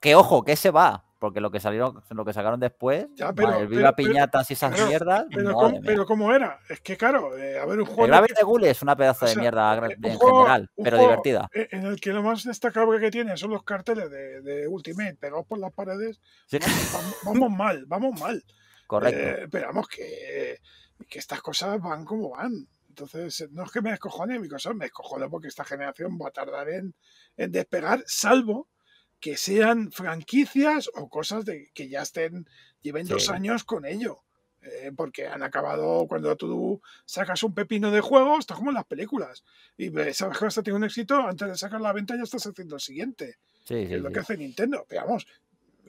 que ojo, que se va porque lo que salieron, lo que sacaron después, el Viva pero, Piñatas y esas mierdas. pero, cómo, era? Es que claro, eh, a ver, un juego. El Gravity Ghoul es una pedazo de mierda eh, en general, pero divertida. E, en el que lo más destacable que tiene son los carteles de, de Ultimate pegados por las paredes. Vamos, mal, vamos mal. Correcto. esperamos eh, que, que estas cosas van como van. Entonces, no es que me descojone, mi cosa me descojone porque esta generación va a tardar en, en despegar, salvo que sean franquicias o cosas de, que ya estén, lleven dos años con ello. Eh, porque han acabado cuando tú sacas un pepino de juego, estás como en las películas. Y sabes que hasta tiene un éxito, antes de sacar la venta ya estás haciendo el siguiente. es lo que hace Nintendo, veamos.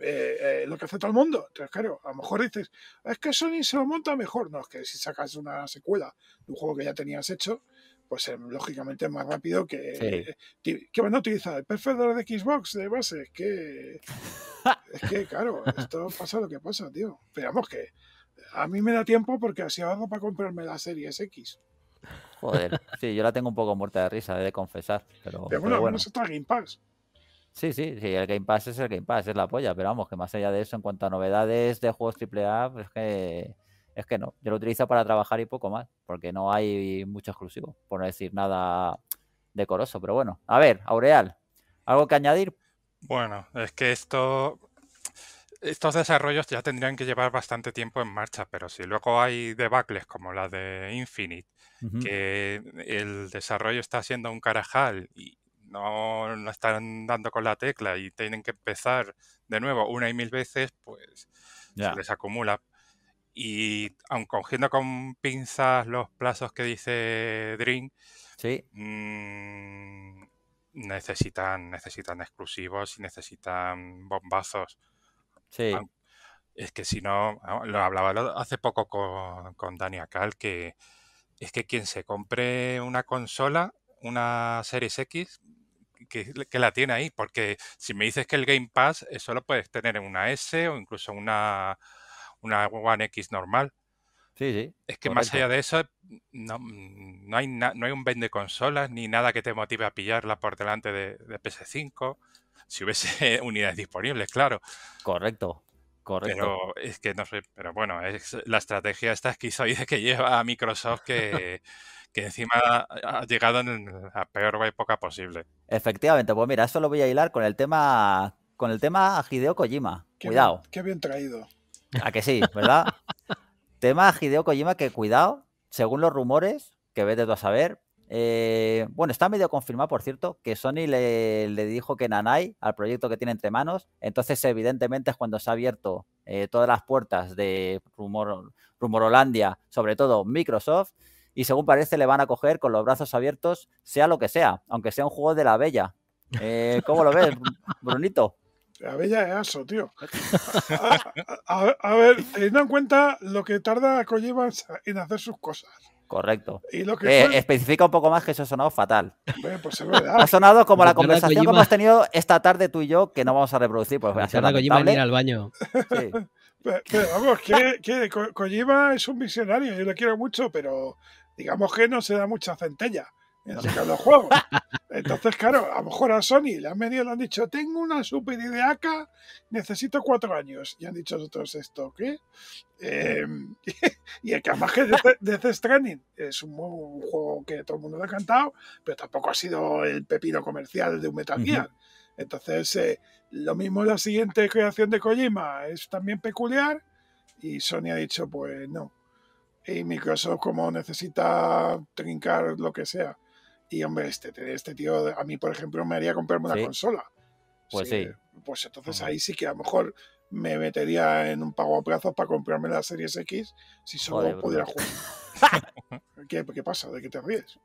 Eh, eh, lo que hace todo el mundo. Entonces, claro, a lo mejor dices, es que Sony se lo monta mejor. No, es que si sacas una secuela de un juego que ya tenías hecho, pues em, lógicamente es más rápido que, eh, que van a utilizar el perfil de Xbox de base. Es que, es que, claro, esto pasa lo que pasa, tío. Veamos que a mí me da tiempo porque así abajo para comprarme la Series X. Joder, sí, yo la tengo un poco muerta de risa, he de confesar. Pero, bueno, pero está Game Pass. Sí, sí, sí, el Game Pass es el Game Pass, es la polla, pero vamos, que más allá de eso, en cuanto a novedades de juegos AAA, pues es que es que no, yo lo utilizo para trabajar y poco más, porque no hay mucho exclusivo, por no decir nada decoroso, pero bueno, a ver, Aureal, ¿algo que añadir? Bueno, es que esto, estos desarrollos ya tendrían que llevar bastante tiempo en marcha, pero si luego hay debacles como la de Infinite, que el desarrollo está siendo un carajal y no, no, están dando con la tecla y tienen que empezar de nuevo una y mil veces, pues se les acumula. Y aun cogiendo con pinzas los plazos que dice Dream, sí. Mm, necesitan, necesitan exclusivos y necesitan bombazos. Sí. Es que si no, ah, lo hablaba hace poco con, con Dani que es que quien se compre una consola, una Series X, que, que, la tiene ahí, porque si me dices que el Game Pass, eh, Solo puedes tener en una S o incluso una una One X normal. Sí, sí. Es que más allá de eso, no, hay no hay un vende consolas ni nada que te motive a pillarla por delante de, de PS5. Si hubiese unidades disponibles, claro. Correcto, correcto. Pero es que no sé, pero bueno, es la estrategia esta esquizoide que lleva a Microsoft que, que encima ha llegado en la peor época posible. Efectivamente, pues mira, eso lo voy a hilar con el tema con el tema Hideo Kojima. Cuidado. qué bien traído. A que sí, ¿verdad? Tema Hideo Kojima que cuidado, según los rumores, que vete tú a saber. Eh, bueno, está medio confirmado, por cierto, que Sony le, dijo que Nanai al proyecto que tiene entre manos. Entonces, evidentemente, es cuando se ha abierto eh, todas las puertas de rumor, Rumorolandia, sobre todo Microsoft. Y según parece, le van a coger con los brazos abiertos, sea lo que sea, aunque sea un juego de la bella. Eh, ¿Cómo lo ves, Brunito? La bella es aso, tío. A, ver, teniendo en cuenta lo que tarda Kojima en hacer sus cosas. Correcto. Y eh, Especifica un poco más que eso ha sonado fatal. Pues ha sonado como la conversación que hemos tenido esta tarde tú y yo, que no vamos a reproducir. Pues, Kojima en ir al baño. pero, vamos, que, Kojima es un visionario, yo lo quiero mucho, pero digamos que no se da mucha centella los Entonces, claro, a lo mejor a Sony le han venido le han dicho, tengo una super acá necesito cuatro años. Y han dicho nosotros esto, ¿qué? Em, y el que de que Death Stranding es un, juego que todo el mundo le ha cantado, pero tampoco ha sido el pepino comercial de un Metal Gear. Entonces, eh, lo mismo la siguiente creación de Kojima es también peculiar y Sony ha dicho, pues no. Y Microsoft como necesita trincar lo que sea y hombre, este, este tío, a mí, por ejemplo, me haría comprarme una consola. Pues sí. Pues entonces ahí sí que a lo mejor me metería en un pago a plazos para comprarme la Series X si solo pudiera jugar. ¿Qué, pasa? ¿De qué te ríes?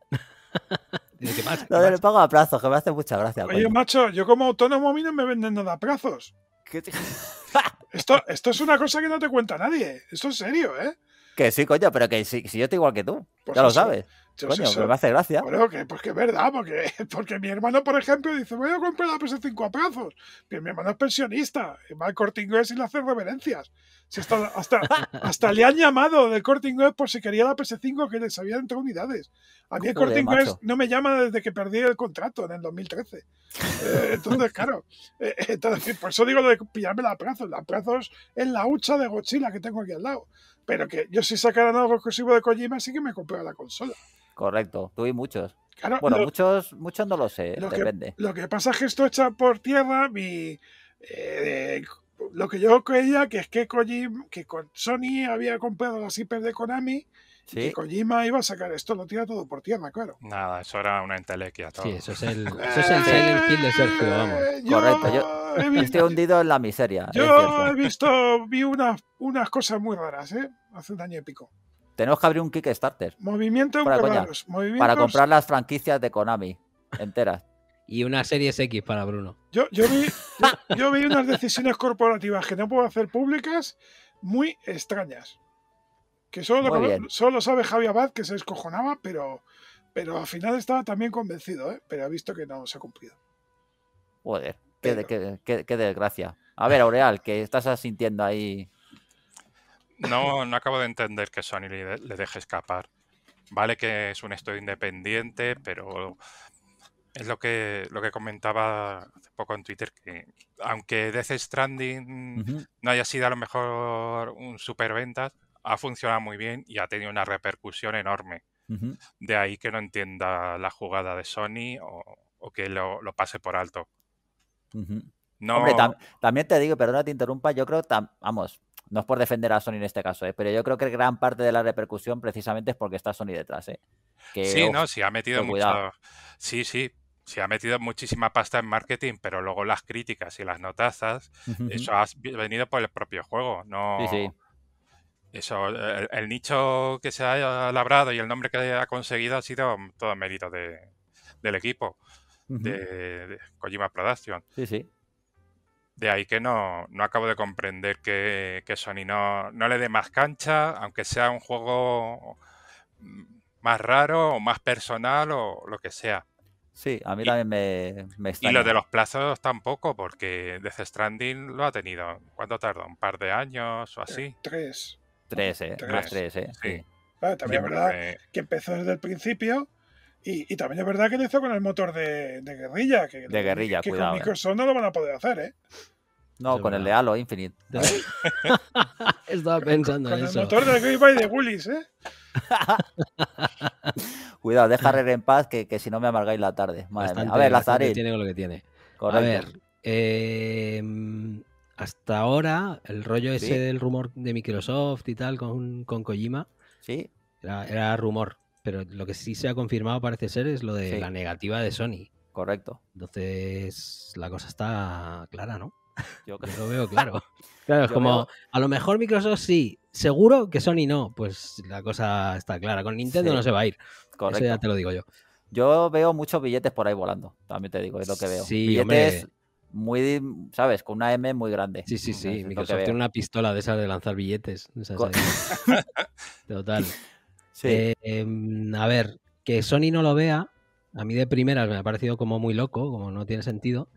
Lo del pago a plazos, que me hace mucha gracia. Oye, macho, yo como autónomo a mí no me venden nada a plazos. esto, esto es una cosa que no te cuenta nadie. Esto es serio, ¿eh? Que sí, coño, pero que si, yo estoy igual que tú, pues ya lo sabes. Bueno, Coño, me hace gracia. Bueno, que, pues que es verdad, porque, porque mi hermano, por ejemplo, dice, voy a comprar la PS5 a plazos Pero mi hermano es pensionista, y va al corte y le hace reverencias. Si hasta, hasta, le han llamado del Corting West por si quería la PS5 que les había entre unidades. A mí el Corting no me llama desde que perdí el contrato en el 2013. Eh, entonces, claro, eh, eh, entonces, por eso digo lo de pillarme la plazos. La plazos en la hucha de gochila que tengo aquí al lado. Pero que yo si sacaran algo exclusivo de Kojima sí que me compré la consola. Correcto, tuve muchos. bueno, muchos, muchos no lo sé, lo depende. Que, lo que pasa es que esto echa por tierra mi. Eh, lo que yo creía que es que que con Sony había comprado las IPs de Konami. ¿Sí? que Kojima iba a sacar esto, lo tira todo por tierra, claro. Nada, eso era una entelequia. Todo. Sí, eso es el, eso es el de Sergio, vamos. Eh, Correcto, yo estoy hundido en la miseria. Yo he visto, vi unas, unas cosas muy raras, ¿eh? Hace un año y pico. Tenemos que abrir un Kickstarter. Movimiento para, para comprar las franquicias de Konami enteras. Y una serie X para Bruno. Yo, vi, unas decisiones corporativas que no puedo hacer públicas muy extrañas. Que solo, lo, sabe Javi Abad que se escojonaba, pero, pero al final estaba también convencido, ¿eh? pero ha visto que no se ha cumplido. Joder, qué, desgracia. A ver, Aureal, que estás sintiendo ahí no, no acabo de entender que Sony le, deje escapar. Vale que es un estudio independiente, pero es lo que, lo que comentaba hace poco en Twitter, que aunque Death Stranding no haya sido a lo mejor un superventas, ha funcionado muy bien y ha tenido una repercusión enorme. De ahí que no entienda la jugada de Sony o, que lo, pase por alto. no... también te digo, perdona te interrumpa, yo creo, vamos, no es por defender a Sony en este caso, ¿eh? pero yo creo que gran parte de la repercusión precisamente es porque está Sony detrás. ¿eh? sí, no, sí, ha metido Sí, se ha metido muchísima pasta en marketing, pero luego las críticas y las notazas, eso ha venido por el propio juego, no. Eso, el, nicho que se ha labrado y el nombre que ha conseguido ha sido todo mérito del equipo, de, de Kojima Production. Sí, sí. De ahí que no, no acabo de comprender que, Sony no, le dé más cancha, aunque sea un juego más raro o más personal o lo que sea. Sí, a mí también me, me Y lo de los plazos tampoco, porque Death Stranding lo ha tenido. ¿Cuánto tardó? ¿Un par de años o eh, así? tres. Tres, eh. Tres. tres, ¿eh? Sí. también es verdad que empezó desde el principio y, también es verdad que lo hizo con el motor de, guerrilla. Que, de guerrilla, que cuidado. Con ¿eh? Microsoft no lo van a poder hacer, ¿eh? No, con el de Halo Infinite. Estaba pensando en con eso. el motor de Game y de Willis, ¿eh? cuidado, deja en paz, que, que, si no me amargáis la tarde. A ver, la Tiene lo que tiene. A ver, em, hasta ahora, el rollo ese del rumor de Microsoft y tal con, Kojima. Sí. era rumor pero lo que sí se ha confirmado parece ser es lo de la negativa de Sony. Correcto. Entonces, la cosa está clara, ¿no? Yo, creo. lo veo claro. claro, es como, a lo mejor Microsoft sí, seguro que Sony no, pues la cosa está clara. Con Nintendo no se va a ir. Correcto. te lo digo yo. Yo veo muchos billetes por ahí volando, también te digo, es lo que veo. Sí, billetes muy, ¿sabes? Con una M muy grande. Sí, sí, sí. Microsoft tiene una pistola de esas de lanzar billetes. Total. Eh, em, a ver, que Sony no lo vea, a mí de primeras me ha parecido como muy loco, como no tiene sentido,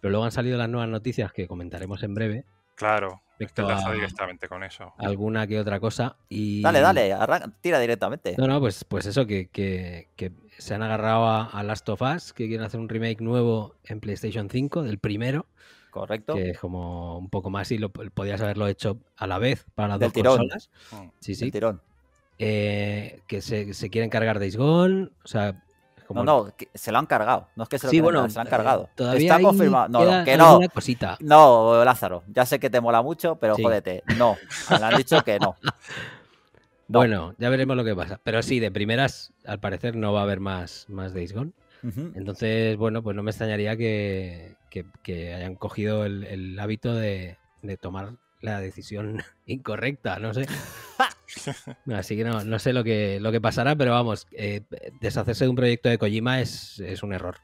pero luego han salido las nuevas noticias que comentaremos en breve. Claro, directamente con eso. Alguna que otra cosa. Y... Dale, dale, tira directamente. No, no, pues, pues eso, que, que, se han agarrado a, Last of Us, que quieren hacer un remake nuevo en PlayStation 5, del primero. Correcto. Que es como un poco más y lo, podías haberlo hecho a la vez para las dos tirón. Mm. sí, sí. Eh, que se, quieren cargar de Gone, o sea... No, no, se lo han cargado. No es que se lo, sí, bueno, se lo han cargado. Eh, todavía Está confirmado. No, Cosita. No, Lázaro, ya sé que te mola mucho, pero jódete. No, han dicho que no. Bueno, ya veremos lo que pasa. Pero sí, de primeras, al parecer, no va a haber más, más Days Entonces, bueno, pues no me extrañaría que, hayan cogido el, hábito de, de tomar la decisión incorrecta, no sé. Así que no, sé lo que, lo que pasará, pero vamos, eh, deshacerse de un proyecto de Kojima es, es un error.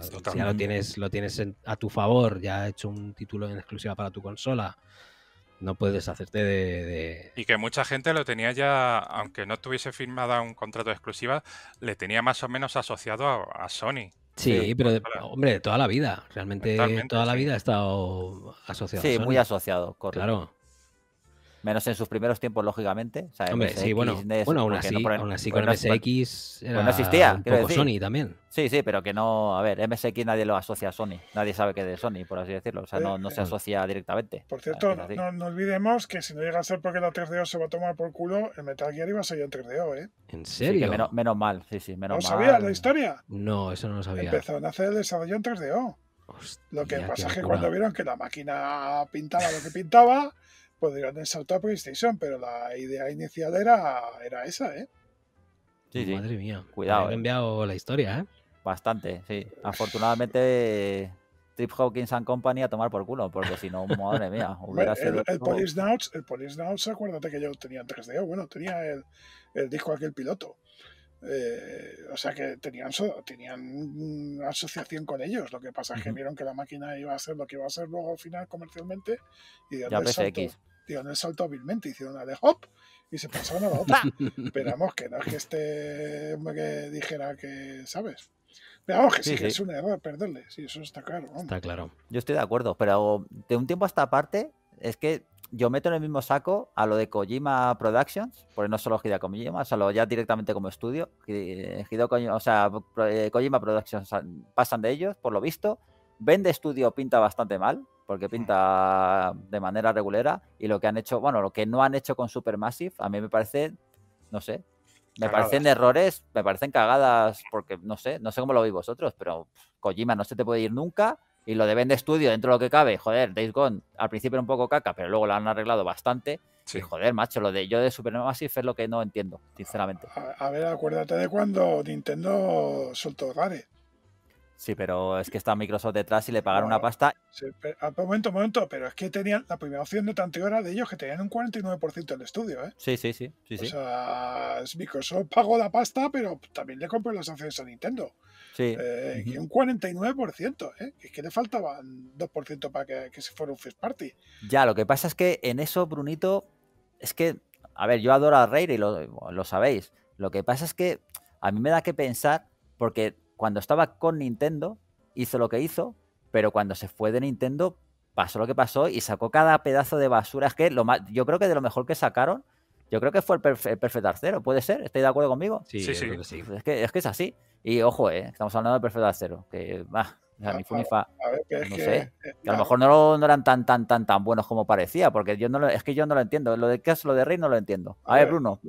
si ya lo tienes, lo tienes a tu favor, ya ha hecho un título en exclusiva para tu consola, no puedes deshacerte de, Y que mucha gente lo tenía ya, aunque no tuviese firmada un contrato de exclusiva, le tenía más o menos asociado a, Sony. Sí, pero pues, hombre, de, toda la vida, realmente toda la vida ha estado asociado. Sí, muy asociado, correcto. Claro menos en sus primeros tiempos, lógicamente. sí, bueno, bueno aún, así, pues con MSX pues era no existía, un poco Sony también. Sí, sí, pero que no, a ver, MSX nadie lo asocia a Sony, nadie sabe que es de Sony, por así decirlo, o sea, eh, no, no se eh, asocia directamente. Por cierto, no, olvidemos que si no llega a ser porque la 3DO se va a tomar por culo, el Metal Gear iba a ser en 3DO, ¿eh? ¿En serio? menos, mal, sí, sí, menos mal. ¿No sabía la historia? No, eso no lo sabía. Empezaron a hacer el desarrollo en 3DO. lo que pasa es que cuando vieron que la máquina pintaba lo que pintaba, podrían saltar a PlayStation, pero la idea inicial era, era esa, ¿eh? Sí, sí. Madre mía. Cuidado. Ha eh. cambiado la historia, ¿eh? Bastante, sí. Afortunadamente, Trip Hawkins and Company a tomar por culo, porque si no, madre mía, hubiera sido. El, Police el Police acuérdate que yo tenía de d bueno, tenía el, el disco aquel piloto. Eh, o sea que tenían, tenían una asociación con ellos. Lo que pasa es que vieron que la máquina iba a ser lo que iba a ser luego al final comercialmente y dieron, pues, el salto, dieron el salto vilmente. Hicieron una de hop y se pasaron a la otra. Pero vamos, que no es que este hombre que dijera que, ¿sabes? Pero vamos, que sí, Que es un error perderle. Sí, eso está claro. Está claro. Yo estoy de acuerdo, pero de un tiempo a esta parte es que yo meto en el mismo saco a lo de Kojima Productions, porque no solo Hideo Kojima, o ya directamente como estudio. Eh, Hideo Kojima, o sea, eh, Productions pasan de ellos, por lo visto. Vende estudio pinta bastante mal, porque pinta de manera regular. Y lo que han hecho, bueno, lo que no han hecho con Supermassive, a mí me parece, no sé, me parecen errores, me parecen cagadas, porque no sé, no sé cómo lo veis vosotros, pero Kojima no se te puede ir nunca y lo de de estudio dentro de lo que cabe. Joder, Days Gone al principio era un poco caca, pero luego lo han arreglado bastante. Sí. joder, macho, lo de yo de Super Supermassive es lo que no entiendo, sinceramente. A, ver, acuérdate de cuando Nintendo soltó Rare. Sí, pero es que está Microsoft detrás y le pagaron una pasta. Sí, ah, pues, momento, momento, pero es que tenían la primera opción de era de ellos que tenían un 49% del estudio, ¿eh? Sí, sí, sí. sí o sea, Microsoft pagó la pasta, pero también le compró las acciones a Nintendo. Sí. Eh, y un 49%, ¿eh? Es que le faltaban 2% para que, se fuera un first party. Ya, lo que pasa es que en eso, Brunito, es que, a ver, yo adoro a Rey y lo, lo sabéis. Lo que pasa es que a mí me da que pensar, porque cuando estaba con Nintendo, hizo lo que hizo, pero cuando se fue de Nintendo, pasó lo que pasó y sacó cada pedazo de basura. Es que lo más, yo creo que de lo mejor que sacaron yo creo que fue el, perfecto el ¿puede ser? ¿Estáis de acuerdo conmigo? Sí, sí, sí. Es, que, es, así. Y ojo, eh, estamos hablando del perfecto cero ah, eh, que a, mi no sé, a lo mejor no, eran tan, tan, tan, tan buenos como parecía, porque yo no es que yo no lo entiendo. Lo de es lo de Rey no lo entiendo. A, ver, Bruno,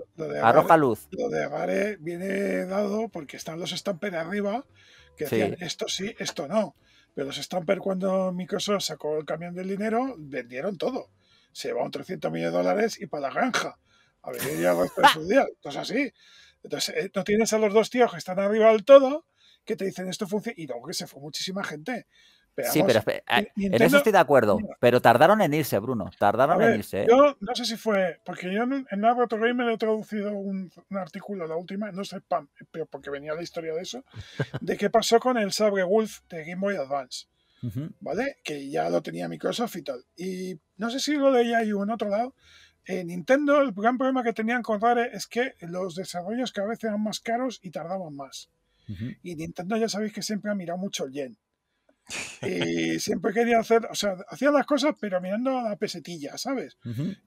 arroja luz. Lo de Agare viene dado porque están los Stampers arriba que decían esto sí, esto no. Pero los Stampers cuando Microsoft sacó el camión del dinero, vendieron todo. Se llevaron 300 millones de dólares y para la granja a ya pues, pues, a ah. su día. Entonces, así. Entonces, eh, no tienes a los dos tíos que están arriba del todo que te dicen esto funciona. Y luego que se fue muchísima gente. sí, pero en, eso estoy de acuerdo. Pero tardaron en irse, Bruno. Tardaron en irse. ¿eh? Yo no sé si fue. Porque yo en, la Game le he traducido un, artículo, la última, no sé, pam, pero porque venía la historia de eso, de qué pasó con el Sabre Wolf de Game Boy Advance. ¿Vale? Que ya lo tenía Microsoft y tal. Y no sé si lo leía yo en otro lado, eh, Nintendo, el gran problema que tenían con Rare es que los desarrollos cada vez eran más caros y tardaban más. Y Nintendo ya sabéis que siempre ha mirado mucho el yen. Y siempre quería hacer, o sea, hacía las cosas pero mirando a la pesetilla, ¿sabes?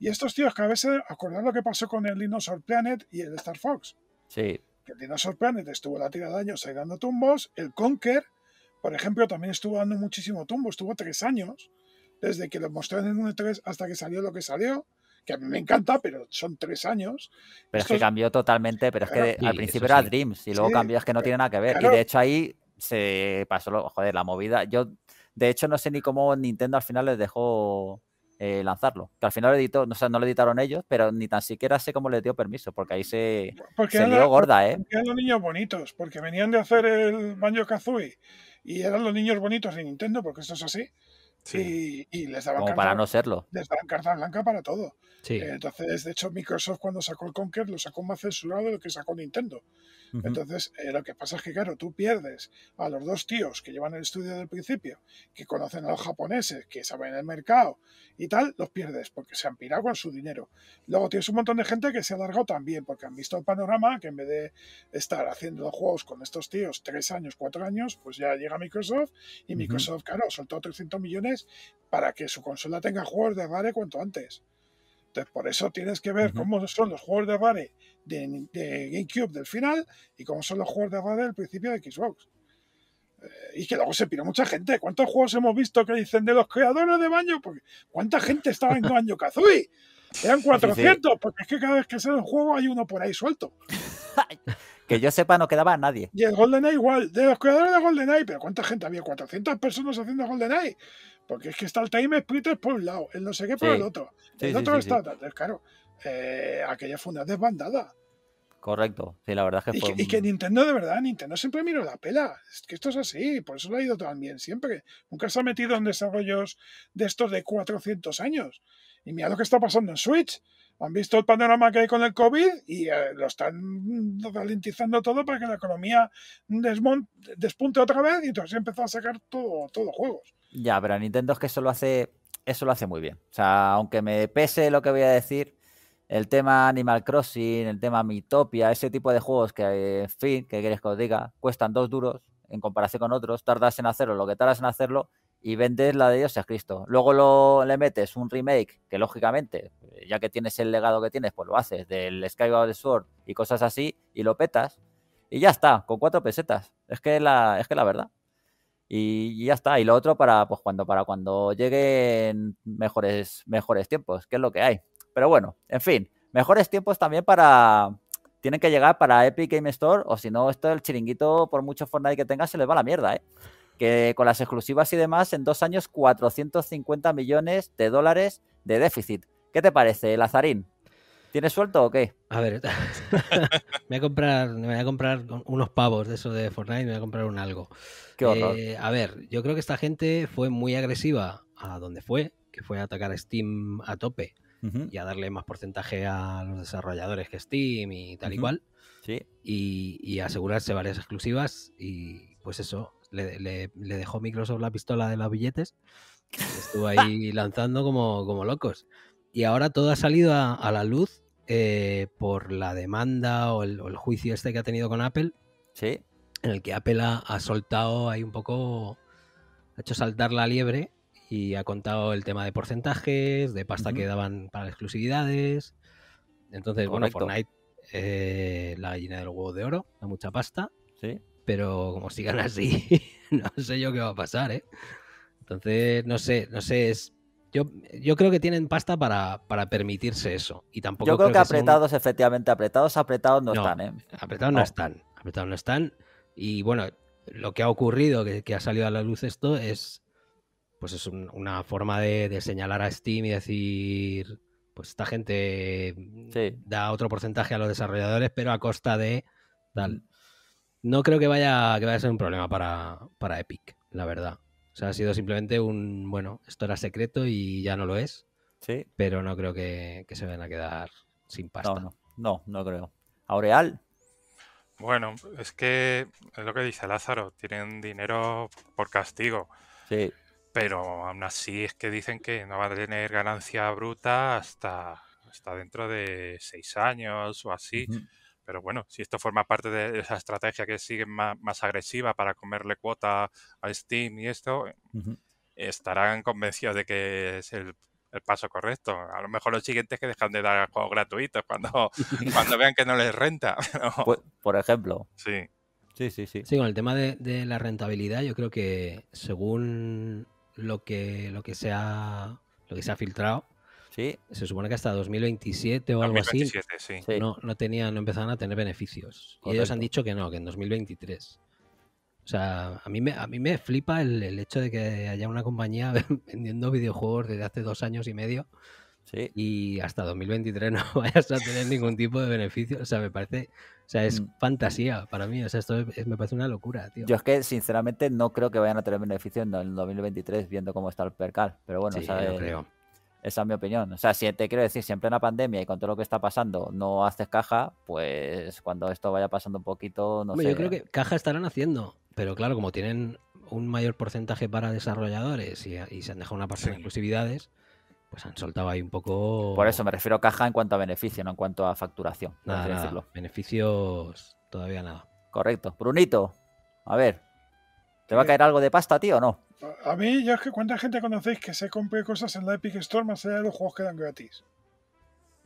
Y estos tíos que a veces, acordad lo que pasó con el Dinosaur Planet y el Star Fox. Sí. el Dinosaur Planet estuvo la tira de años ahí dando tumbos, el Conquer, por ejemplo, también estuvo dando muchísimo tumbo, estuvo tres años, desde que lo mostraron en un 3 e hasta que salió lo que salió que a mí me encanta, pero son tres años. Pero es que cambió totalmente, pero es que al principio era Dreams y luego cambió, es que no tiene nada que ver. Y de hecho ahí se pasó, joder, la movida. Yo, de hecho, no sé ni cómo Nintendo al final les dejó eh, lanzarlo. Que al final lo editó, no, sé no lo editaron ellos, pero ni tan siquiera sé cómo les dio permiso, porque ahí se, porque gorda, ¿eh? Eran los niños bonitos, porque venían de hacer el Banjo Kazooie y eran los niños bonitos de Nintendo, porque esto es así. Y, les daban carta, para no serlo. Les daban blanca para todo. entonces, de hecho, Microsoft cuando sacó el Conquer lo sacó más censurado de lo que sacó Nintendo. Entonces, eh, lo que pasa es que, claro, tú pierdes a los dos tíos que llevan el estudio del principio, que conocen a los japoneses, que saben el mercado y tal, los pierdes porque se han pirado con su dinero. Luego tienes un montón de gente que se ha alargado también porque han visto el panorama que en vez de estar haciendo los juegos con estos tíos tres años, cuatro años, pues ya llega Microsoft y Microsoft, claro, soltó 300 millones para que su consola tenga juegos de Rare cuanto antes. Entonces, por eso tienes que ver cómo son los juegos de Rare de, GameCube del final y como son los juegos de Rare del principio de Xbox. Eh, y que luego se piró mucha gente. ¿Cuántos juegos hemos visto que dicen de los creadores de baño? Porque ¿Cuánta gente estaba en baño Kazooie? Eran 400, porque es que cada vez que sale un juego hay uno por ahí suelto. que yo sepa, no quedaba nadie. Y el GoldenEye igual, de los creadores de GoldenEye, pero ¿cuánta gente había? 400 personas haciendo GoldenEye. Porque es que está el Time Splitter por un lado, el no sé qué por el otro. El otro está, claro. Eh, aquella fue una desbandada. Correcto, sí, la verdad es que y Que, Y que Nintendo, de verdad, Nintendo siempre miro la pela. que esto es así, por eso lo ha ido tan bien siempre. Nunca se ha metido en desarrollos de estos de 400 años. Y mira lo que está pasando en Switch. Han visto el panorama que hay con el COVID y eh, lo están ralentizando todo para que la economía despunte otra vez y entonces empezó a sacar todo, los juegos. Ya, pero Nintendo es que eso lo hace, eso lo hace muy bien. O sea, aunque me pese lo que voy a decir, el tema Animal Crossing, el tema Mitopia, ese tipo de juegos que, en fin, que queréis que os diga, cuestan dos duros en comparación con otros, tardas en hacerlo lo que tardas en hacerlo y vendes la de Dios a Cristo. Luego lo, le metes un remake, que lógicamente, eh, ya que tienes el legado que tienes, pues lo haces, del Skyward Sword y cosas así, y lo petas, y ya está, con cuatro pesetas. Es que la, es que la verdad. Y, y ya está. Y lo otro para, pues, cuando, para cuando lleguen mejores, mejores tiempos, que es lo que hay. Pero bueno, en fin, mejores tiempos también para... Tienen que llegar para Epic Game Store o si no, esto el chiringuito, por mucho Fortnite que tenga, se les va la mierda, ¿eh? Que con las exclusivas y demás, en dos años 450 millones de dólares de déficit. ¿Qué te parece, Lazarín? ¿Tienes suelto o qué? A ver, me, voy a comprar, me voy a comprar unos pavos de eso de Fortnite, me voy a comprar un algo. Qué horror. Eh, a ver, yo creo que esta gente fue muy agresiva a donde fue, que fue a atacar a Steam a tope y a darle más porcentaje a los desarrolladores que Steam y tal y cual. Sí. Y, asegurarse varias exclusivas y pues eso, le, le, dejó Microsoft la pistola de los billetes. Estuvo ahí lanzando como, como locos. Y ahora todo ha salido a, la luz eh, por la demanda o el, juicio este que ha tenido con Apple. Sí. En el que Apple ha, ha soltado ahí un poco, ha hecho saltar la liebre y ha contado el tema de porcentajes, de pasta que daban para exclusividades. Entonces, bueno, Fortnite, eh, la gallina del huevo de oro, da mucha pasta. Sí. Pero como sigan así, no sé yo qué va a pasar, ¿eh? Entonces, no sé, no sé, es, yo, yo, creo que tienen pasta para, para, permitirse eso. Y tampoco yo creo, que, apretados, efectivamente, apretados, apretados no, están, ¿eh? Apretados no. están. Apretados no están. Y bueno, lo que ha ocurrido, que, que, ha salido a la luz esto, es pues es una forma de, señalar a Steam y decir, pues esta gente da otro porcentaje a los desarrolladores, pero a costa de tal. Mm. No creo que vaya, a ser un problema para, Epic, la verdad. O sea, ha sido simplemente un, bueno, esto era secreto y ya no lo es. Sí. Pero no creo que, se vayan a quedar sin pasta. No, no, no, no creo. ¿Aureal? Bueno, es que es lo que dice Lázaro, tienen dinero por castigo. Sí. Pero aún así es que dicen que no va a tener ganancia bruta hasta, dentro de seis años o así. Pero bueno, si esto forma parte de esa estrategia que sigue más, agresiva para comerle cuota a Steam y esto, estarán convencidos de que es el paso correcto. A lo mejor los siguientes que dejan de dar juegos gratuitos cuando, cuando vean que no les renta. Pues, por, ejemplo. Sí. Sí, sí, sí. Sí, con el tema de, la rentabilidad, yo creo que según lo que, lo que, se, ha, lo que se ha filtrado. Sí. Se supone que hasta 2027 o algo así. No, no, tenían, no empezaban a tener beneficios. Y ellos han dicho que no, que en 2023. O sea, a mí me, a mí me flipa el, hecho de que haya una compañía vendiendo videojuegos desde hace dos años y medio. Y hasta 2023 no vayas a tener ningún tipo de beneficio. O sea, me parece o sea, es mm. fantasía para mí. O sea, esto me parece una locura, tío. Yo es que, sinceramente, no creo que vayan a tener beneficio en el 2023 viendo cómo está el percal. Pero bueno, esa es mi opinión. O sea, si te quiero decir, siempre en plena pandemia y con todo lo que está pasando no haces caja, pues cuando esto vaya pasando un poquito, no sé. Yo creo que caja estarán haciendo. Pero claro, como tienen un mayor porcentaje para desarrolladores y, se han dejado una parte de exclusividades, pues han soltado ahí un poco. Por eso me refiero a caja en cuanto a beneficio, no en cuanto a facturación. Nada, nada. Beneficios todavía nada. Correcto. Brunito, a ver, ¿te va a caer algo de pasta, tío, o no? A mí, ya es que cuánta gente conocéis que se compre cosas en la Epic Store más allá de los juegos que dan gratis.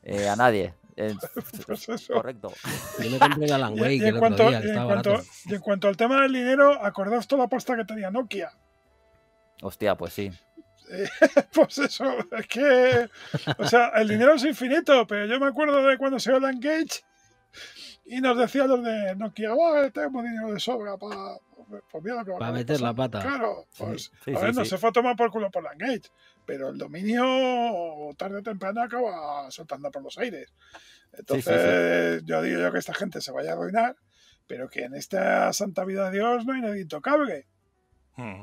Eh, a nadie. Eh, pues correcto. Yo me compré y, en cuanto, en cuanto al tema del dinero, acordaos toda la pasta que tenía Nokia. Hostia, pues sí. pues eso, es que. O sea, el dinero es infinito, pero yo me acuerdo de cuando se dio Engage y nos decía los de Nokia, oh, tenemos dinero de sobra para. Pues para meter la pata. Claro, pues. a ver, no se fue a tomar por culo por la pero el dominio tarde o temprano acaba soltando por los aires. Entonces, yo digo yo que esta gente se vaya a arruinar, pero que en esta santa vida de Dios no hay nadie intocable. Hmm.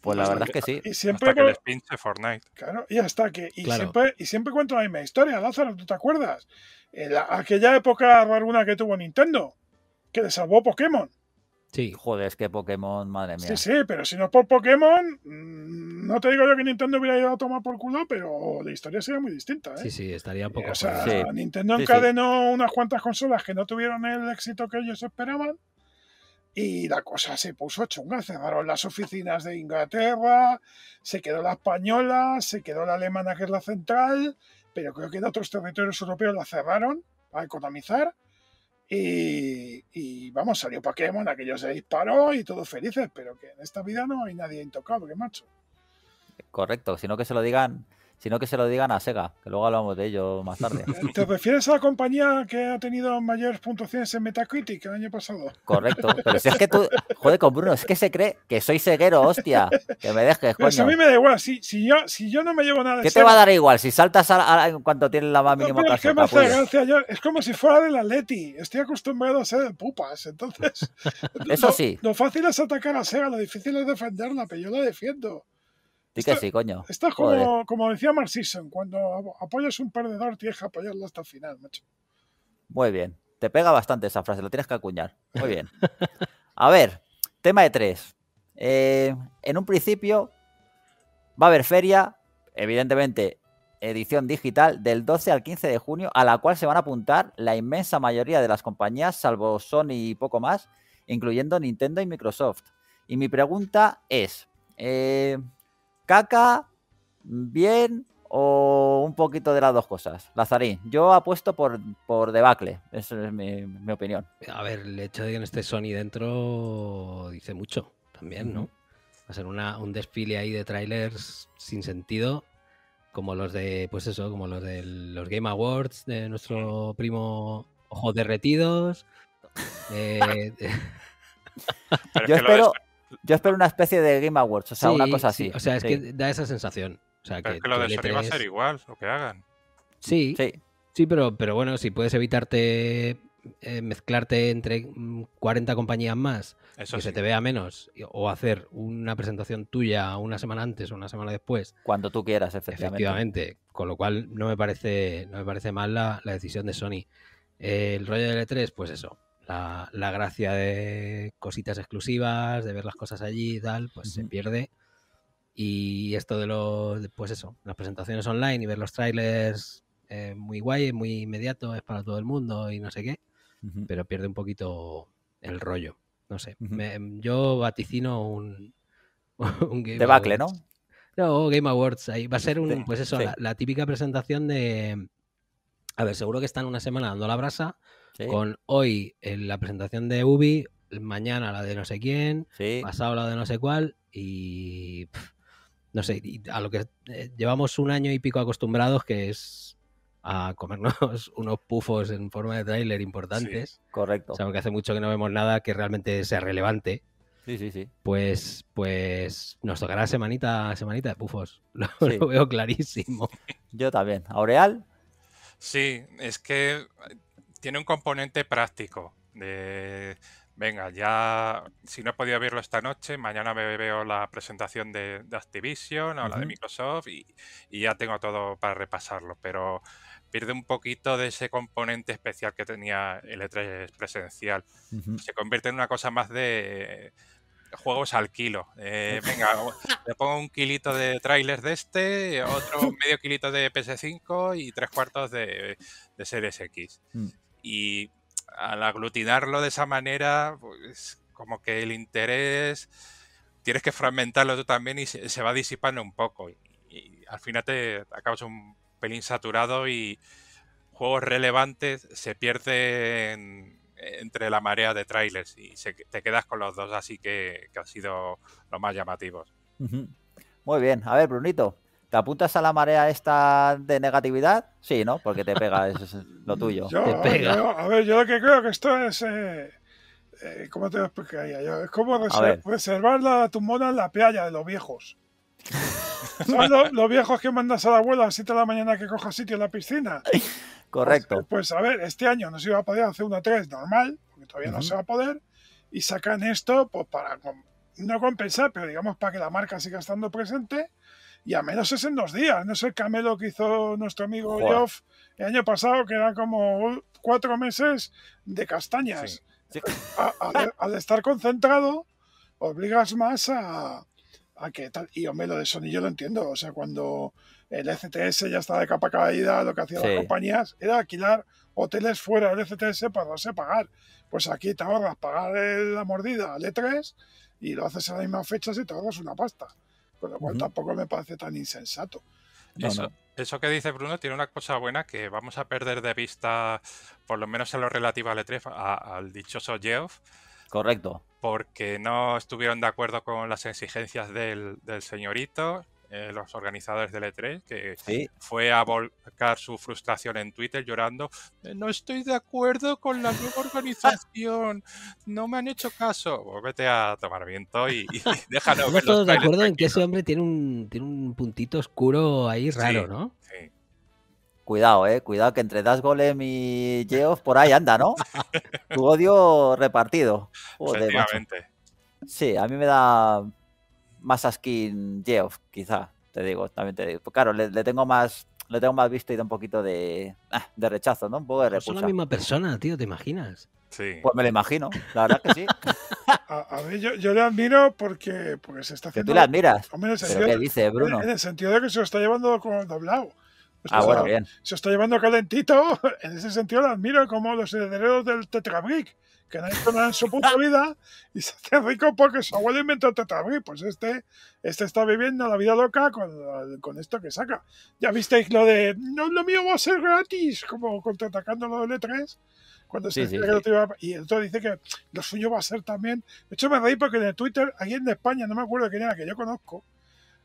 Pues la verdad es que sí. siempre hasta que les pinche Fortnite. Claro, y hasta que. Y, siempre, y siempre cuento la misma historia, Lázaro, ¿tú te acuerdas? aquella época alguna que tuvo Nintendo, que le salvó Pokémon. Sí. Joder, es que Pokémon, madre mía. Sí, sí, pero si no es por Pokémon, mm, no te digo yo que Nintendo hubiera ido a tomar por culo, pero la historia sería muy distinta. ¿eh? Sí, sí, estaría un poco. Nintendo encadenó unas cuantas consolas que no tuvieron el éxito que ellos esperaban y la cosa se puso chunga, cerraron las oficinas de Inglaterra, se quedó la española, se quedó la alemana que es la central, pero creo que en otros territorios europeos la cerraron a economizar. Y, vamos, salió Pokémon, aquello se disparó y todos felices, pero que en esta vida no hay nadie intocable, macho. Correcto, sino que se lo digan sino que se lo digan a Sega, que luego hablamos de ello más tarde. ¿Te refieres a la compañía que ha tenido mayores puntuaciones en Metacritic el año pasado? Correcto, pero si es que tú, joder con Bruno, es que se cree que soy ceguero, hostia, que me dejes, coño. Pues a mí me da igual, si, yo, no me llevo nada ¿Qué te va a dar igual? Si saltas en cuanto tienes la más mínima es, como si fuera del Atleti, estoy acostumbrado a ser de pupas, entonces... Eso sí. Lo fácil es atacar a Sega, lo difícil es defenderla, pero yo la defiendo. Sí que sí, coño. Esto es como, decía Mark cuando apoyas un perdedor tienes que apoyarlo hasta el final, macho. Muy bien. Te pega bastante esa frase, lo tienes que acuñar. Muy bien. A ver, tema de tres. Eh, en un principio va a haber feria, evidentemente edición digital, del 12 al 15 de junio, a la cual se van a apuntar la inmensa mayoría de las compañías, salvo Sony y poco más, incluyendo Nintendo y Microsoft. Y mi pregunta es, eh, ¿Caca? ¿Bien? ¿O un poquito de las dos cosas? Lazarín, yo apuesto por, debacle, esa es mi, opinión. A ver, el hecho de que no esté Sony dentro dice mucho también, ¿no? Va a ser un desfile ahí de trailers sin sentido, como los de, pues eso, como los de los Game Awards de nuestro primo Ojo Derretidos. Eh, yo espero, yo espero una especie de Game Awards, o sea, una cosa así. O sea, es que da esa sensación. que, es que lo de Sony va a ser igual, lo que hagan. Sí, sí. Sí, pero, pero bueno, si puedes evitarte eh, mezclarte entre 40 mm, compañías más, que se te vea menos, o hacer una presentación tuya una semana antes o una semana después. Cuando tú quieras, efectivamente. Efectivamente. Con lo cual no me parece, no me parece mal la, decisión de Sony. Eh, el rollo de E3, pues eso, la, gracia de cositas exclusivas, de ver las cosas allí y tal, pues se pierde. Y esto de los, pues eso, las presentaciones online y ver los trailers eh, muy guay, muy inmediato, es para todo el mundo y no sé qué, pero pierde un poquito el rollo. No sé, em, yo vaticino un, Game Debacle, ¿no? No, Game Awards. Ahí va a ser un, pues eso, la, la típica presentación de, a ver, seguro que están una semana dando la brasa, con hoy la presentación de Ubi, mañana la de no sé quién, pasado la de no sé cuál y no sé, a lo que eh, llevamos un año y pico acostumbrados que es a comernos unos pufos en forma de trailer importantes. correcto. O sea, hace mucho que no vemos nada que realmente sea relevante. Sí, sí, sí. Pues, pues nos tocará semanita, semanita de pufos. Lo, lo veo clarísimo. Yo también. ¿Aureal? Sí, es que tiene un componente práctico. De, venga, ya si no he podido verlo esta noche, mañana me veo la presentación de, Activision o la de Microsoft y, ya tengo todo para repasarlo, pero pierde un poquito de ese componente especial que tenía el E3 presencial. Se convierte en una cosa más de eh, juegos al kilo. Eh, venga, le pongo un kilito de trailers de este, otro medio kilito de PS5 y tres cuartos de, de Series X. Mm y al aglutinarlo de esa manera, pues como que el interés tienes que fragmentarlo tú también y se, va disipando un poco. Y, al final te acabas un pelín saturado y juegos relevantes se pierden entre la marea de trailers y te quedas con los dos así que, que han sido los más llamativos. Muy bien, a ver, Brunito, ¿Te apuntas a la marea esta de negatividad? Sí, ¿no? Porque te pega, es, lo tuyo. Yo, a ver, yo lo que creo que esto es. Eh, eh ¿Cómo te lo a yo? Es como reservar la tumbona en la playa de los viejos. los, viejos que mandas a la abuela a las 7 de la mañana que coja sitio en la piscina. Correcto. Pues, pues, a ver, este año no se iba a poder hacer una 3 normal, porque todavía no se va a poder. Y sacan esto pues para no compensar, pero digamos para que la marca siga estando presente y a menos es en dos días. No es el camelo que hizo nuestro amigo Joff el año pasado, que era como cuatro meses de castañas. al, estar concentrado, obligas más a, que tal. Y me lo de y yo lo entiendo. O sea, cuando el ECTS ya estaba de capa caída, lo que hacían las compañías era alquilar hoteles fuera del ECTS para no pagar. Pues aquí te ahorras pagar la mordida al E3 y lo haces a la misma fecha si te ahorras una pasta. Con lo cual tampoco me parece tan insensato. eso, que dice Bruno tiene una cosa buena que vamos a perder de vista, por lo menos en lo relativo al E3, al dichoso Geoff. Correcto. Porque no estuvieron de acuerdo con las exigencias del, del señorito eh, los organizadores del E3, que fue a volcar su frustración en Twitter llorando, eh, no estoy de acuerdo con la nueva organización, no me han hecho caso. vete a tomar viento y, déjalo todos de acuerdo en que ese hombre tiene un, tiene un puntito oscuro ahí raro, ¿no? Sí. Cuidado, eh, cuidado que entre Das Golem y Geoff por ahí anda, ¿no? tu odio repartido. Sí, a mí me da más skin Geoff, quizá, te digo, también te digo. claro, le, tengo más le tengo más visto y da un poquito de, ah, de rechazo, ¿no? Un poco de repucha. Son la misma persona, tío, ¿te imaginas? Sí. Pues me lo imagino, la verdad que sí. a, a mí yo, le admiro porque, porque se está haciendo. ¿Que tú le admiras? Hombre, en el dice, Bruno? En el sentido de que se lo está llevando como doblado. Pues ah, bueno, bien. Se lo está llevando calentito. En ese sentido lo admiro como los herederos del Tetrabrick que nadie tomará en su puta vida y se hace rico porque su abuelo inventó Tetrabric. Pues este, este está viviendo la vida loca con, esto que saca. Ya visteis lo de no, lo mío va a ser gratis, como contraatacando lo del e Cuando se y el otro dice que lo suyo va a ser también. De hecho, me reí porque en el Twitter, alguien de España, no me acuerdo quién era, que yo conozco,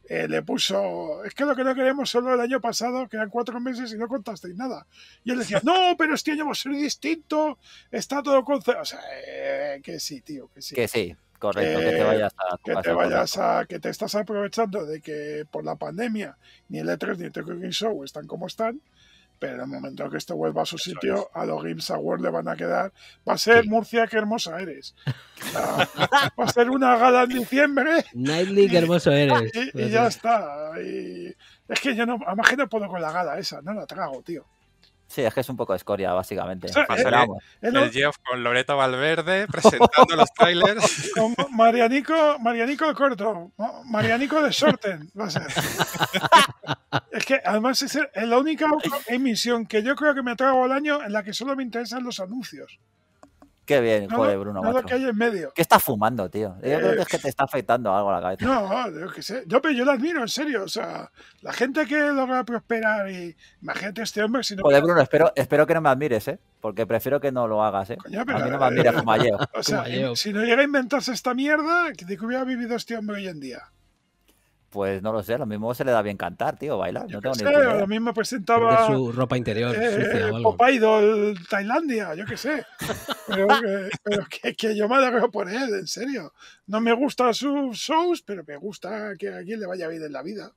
eh, le puso, es que lo que no queremos solo el año pasado, que eran cuatro meses y no contasteis nada. Y él decía, no, pero este año va a ser distinto, está todo con... O sea, eh, que sí, tío, que sí. Que sí, correcto, que te eh, vayas a... Que te, vayas a, que te estás aprovechando de que por la pandemia ni el E3 ni el Tokyo Show están como están pero en el momento que esto vuelva a su sitio, a los Games Award le van a quedar. Va a ser Murcia, qué hermosa eres. Ah, va a ser una gala en diciembre. Nightly, qué hermoso eres. Y, pues ya está. Es que yo no, además que no puedo con la gala esa, no la trago, tío. Sí, es que es un poco de escoria, básicamente. el, Jeff con Loreto Valverde presentando los trailers. Con Marianico, Marianico de corto, Marianico de Sorten, va a ser. es que además es la única emisión que yo creo que me ha trago el año en la que solo me interesan los anuncios. Qué bien, no, Bruno. que hay en medio. ¿Qué estás fumando, tío? Yo creo que es que te está afectando algo a la cabeza. No, yo que sé. Yo, yo lo admiro, en serio. O sea, la gente que logra prosperar y imagínate este hombre si no. Joder, Bruno, espero, espero que no me admires, ¿eh? Porque prefiero que no lo hagas, ¿eh? Coño, a mí no me admires, eh, O sea, si no llega a inventarse esta mierda, de qué hubiera vivido este hombre hoy en día. Pues no lo sé, lo mismo se le da bien cantar, tío, bailar. no tengo ni idea. Lo mismo presentaba. su ropa interior. Eh, Tailandia, yo qué sé. pero, que, que, yo me por él, en serio. No me gustan sus shows, pero me gusta que a quien le vaya bien en la vida.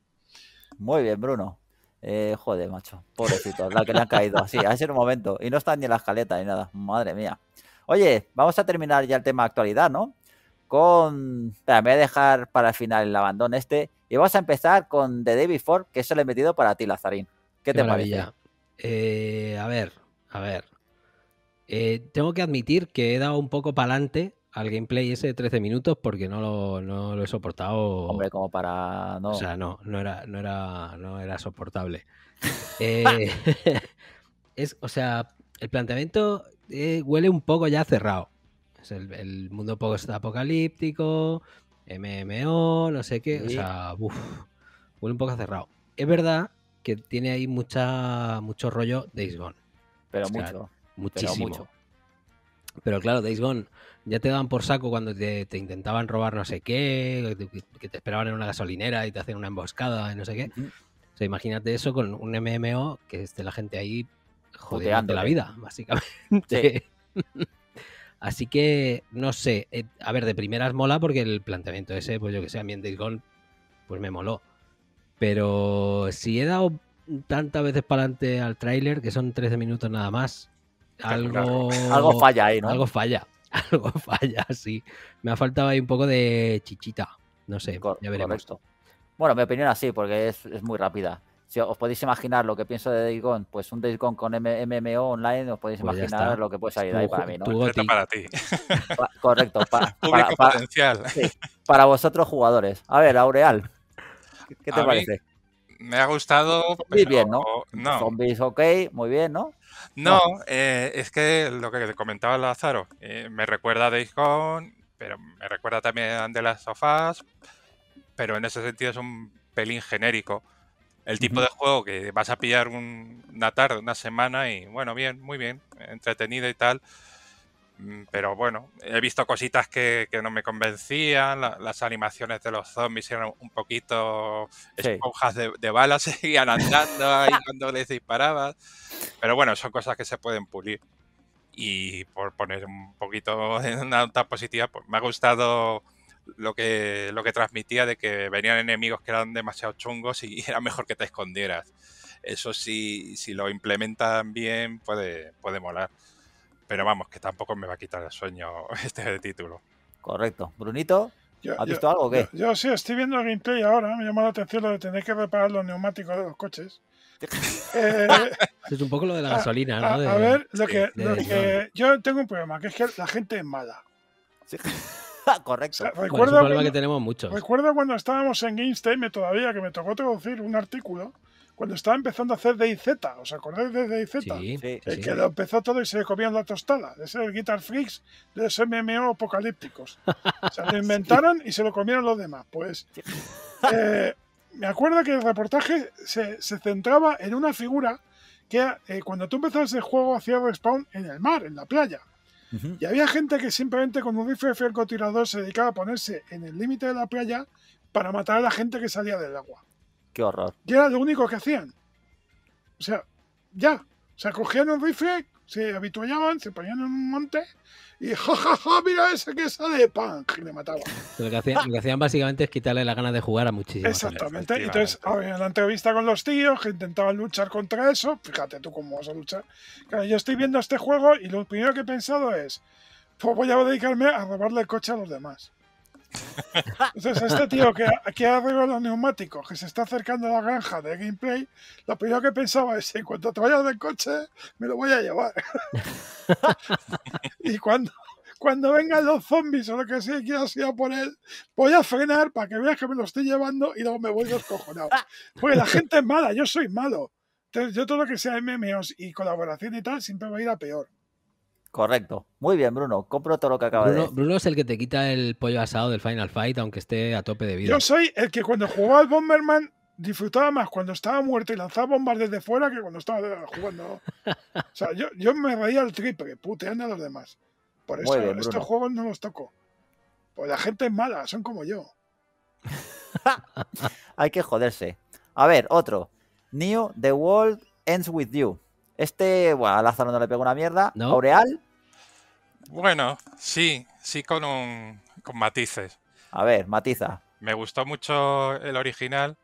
Muy bien, Bruno. Eh, joder, macho. Pobrecito, la que le han caído así, hace un momento. Y no está ni en la escaleta ni nada. Madre mía. Oye, vamos a terminar ya el tema actualidad, ¿no? Con. me voy a dejar para el final el abandono este y vas a empezar con The Day Before, que eso le he metido para ti, Lazarín. ¿Qué, te maravilla. parece? Eh, a ver, a ver. Eh, tengo que admitir que he dado un poco para adelante al gameplay ese de 13 minutos porque no lo, he soportado. Hombre, como para. No. O sea, no, no era, no era, no era soportable. Eh, es, o sea, el planteamiento huele un poco ya cerrado. Es el, el mundo apocalíptico, MMO, no sé qué. O sea, uff, un poco cerrado. Es verdad que tiene ahí mucha, mucho rollo Days Gone. Pero mucho. Muchísimo. Pero, claro, Days Gone ya te daban por saco cuando te, intentaban robar no sé qué, que te, esperaban en una gasolinera y te hacían una emboscada y no sé qué. O sea, imagínate eso con un MMO que esté la gente ahí jodiendo la vida, básicamente. Así que, no sé, eh, a ver, de primeras mola porque el planteamiento ese, pues yo que sé, Ambiente gol, pues me moló. Pero si he dado tantas veces para adelante al tráiler, que son 13 minutos nada más, algo, falla ahí, ¿no? Algo falla, algo falla, sí. Me ha faltado ahí un poco de chichita, no sé, ya veremos. Bueno, mi opinión así, porque es muy rápida si os podéis imaginar lo que pienso de Days Gone, pues un Days Gone con MMO online, os podéis pues imaginar lo que puede salir ahí para mí, ¿no? para correcto. Público para, potencial. Para, vosotros jugadores. A ver, Aureal, ¿qué, te parece? Me ha gustado. Muy bien, ¿no? Zombies ok, muy bien, ¿no? No, eh, es que lo que te comentaba Lazaro, eh, me recuerda a Days Gone, pero me recuerda también a The Sofás, pero en ese sentido es un pelín genérico el tipo de juego que vas a pillar una tarde, una semana y bueno, bien, muy bien, entretenido y tal. Mm, pero bueno, he visto cositas que, no me convencían, las animaciones de los zombies eran un poquito esponjas de, balas, seguían andando ahí cuando les disparabas. Pero bueno, son cosas que se pueden pulir. Y por poner un poquito en una nota positiva, pues me ha gustado lo que, lo que transmitía de que venían enemigos que eran demasiado chungos y era mejor que te escondieras. Eso sí, si lo implementan bien, puede, puede molar. Pero vamos, que tampoco me va a quitar el sueño este título. Correcto. Brunito, ¿has visto algo o qué? Yo, sí, estoy viendo el gameplay ahora. Me llamó la atención lo de tener que reparar los neumáticos de los coches. Eh, es un poco lo de la gasolina, a, ver, lo que, yo tengo un problema, que es que la gente es mala. Correcto. Recuerdo es que tenemos muchos. Recuerdo cuando estábamos en GameStime todavía, que me tocó traducir un artículo cuando estaba empezando a hacer DayZ, ¿os acordáis de DayZ? Sí, sí, eh, que lo empezó todo y se le comían la tostada, de ser el Guitar Freaks de los MMO apocalípticos. se lo inventaron y se lo comieron los demás. Pues eh, me acuerdo que el reportaje se, centraba en una figura que eh, cuando tú empezabas el juego hacía respawn en el mar, en la playa. Y había gente que simplemente con un rifle tirador se dedicaba a ponerse en el límite de la playa para matar a la gente que salía del agua. Qué horror. Y era lo único que hacían. O sea, ya. se sea, un rifle, se habituallaban, se ponían en un monte y jajaja, ja, ja, mira ese que de pan y le mataban. Lo que, hacían, básicamente es quitarle la gana de jugar a muchísimos. Exactamente. Y Entonces, había la entrevista con los tíos que intentaban luchar contra eso. Fíjate tú cómo vas a luchar. yo estoy viendo este juego y lo primero que he pensado es, pues voy a dedicarme a robarle el coche a los demás. Entonces, este tío que aquí arriba los neumáticos, que se está acercando a la granja de gameplay, lo primero que pensaba es: en cuanto te vayas del coche, me lo voy a llevar. y cuando, cuando vengan los zombies o lo que sea, quieras ir a por él, voy a frenar para que veas que me lo estoy llevando y luego me voy descojonado. Porque la gente es mala, yo soy malo. Entonces, yo todo lo que sea MMOs y colaboración y tal, siempre voy a ir a peor. Correcto. Muy bien, Bruno. Compro todo lo que acaba de decir. Bruno es el que te quita el pollo asado del Final Fight, aunque esté a tope de vida. Yo soy el que cuando jugaba al Bomberman disfrutaba más cuando estaba muerto y lanzaba bombas desde fuera que cuando estaba eh, jugando. o sea, yo, me reía al triple, puteando a los demás. Por eso en estos juegos no los toco. Pues la gente es mala, son como yo. Hay que joderse. A ver, otro. Neo, The World Ends With You. Este, bueno, a Lázaro no le pegó una mierda. ¿No? Aureal. Bueno, sí, sí con, un, con matices. A ver, matiza. Me gustó mucho el original,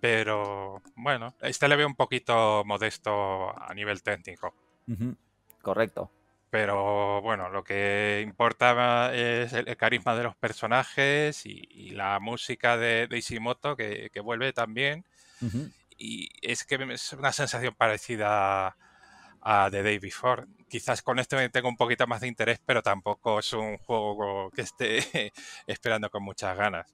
pero bueno, este le veo un poquito modesto a nivel técnico. Correcto. Pero bueno, lo que importa es el, carisma de los personajes y, la música de, de Ishimoto, que, vuelve también. Y es que es una sensación parecida a The Day Before. Quizás con este tengo un poquito más de interés, pero tampoco es un juego que esté esperando con muchas ganas.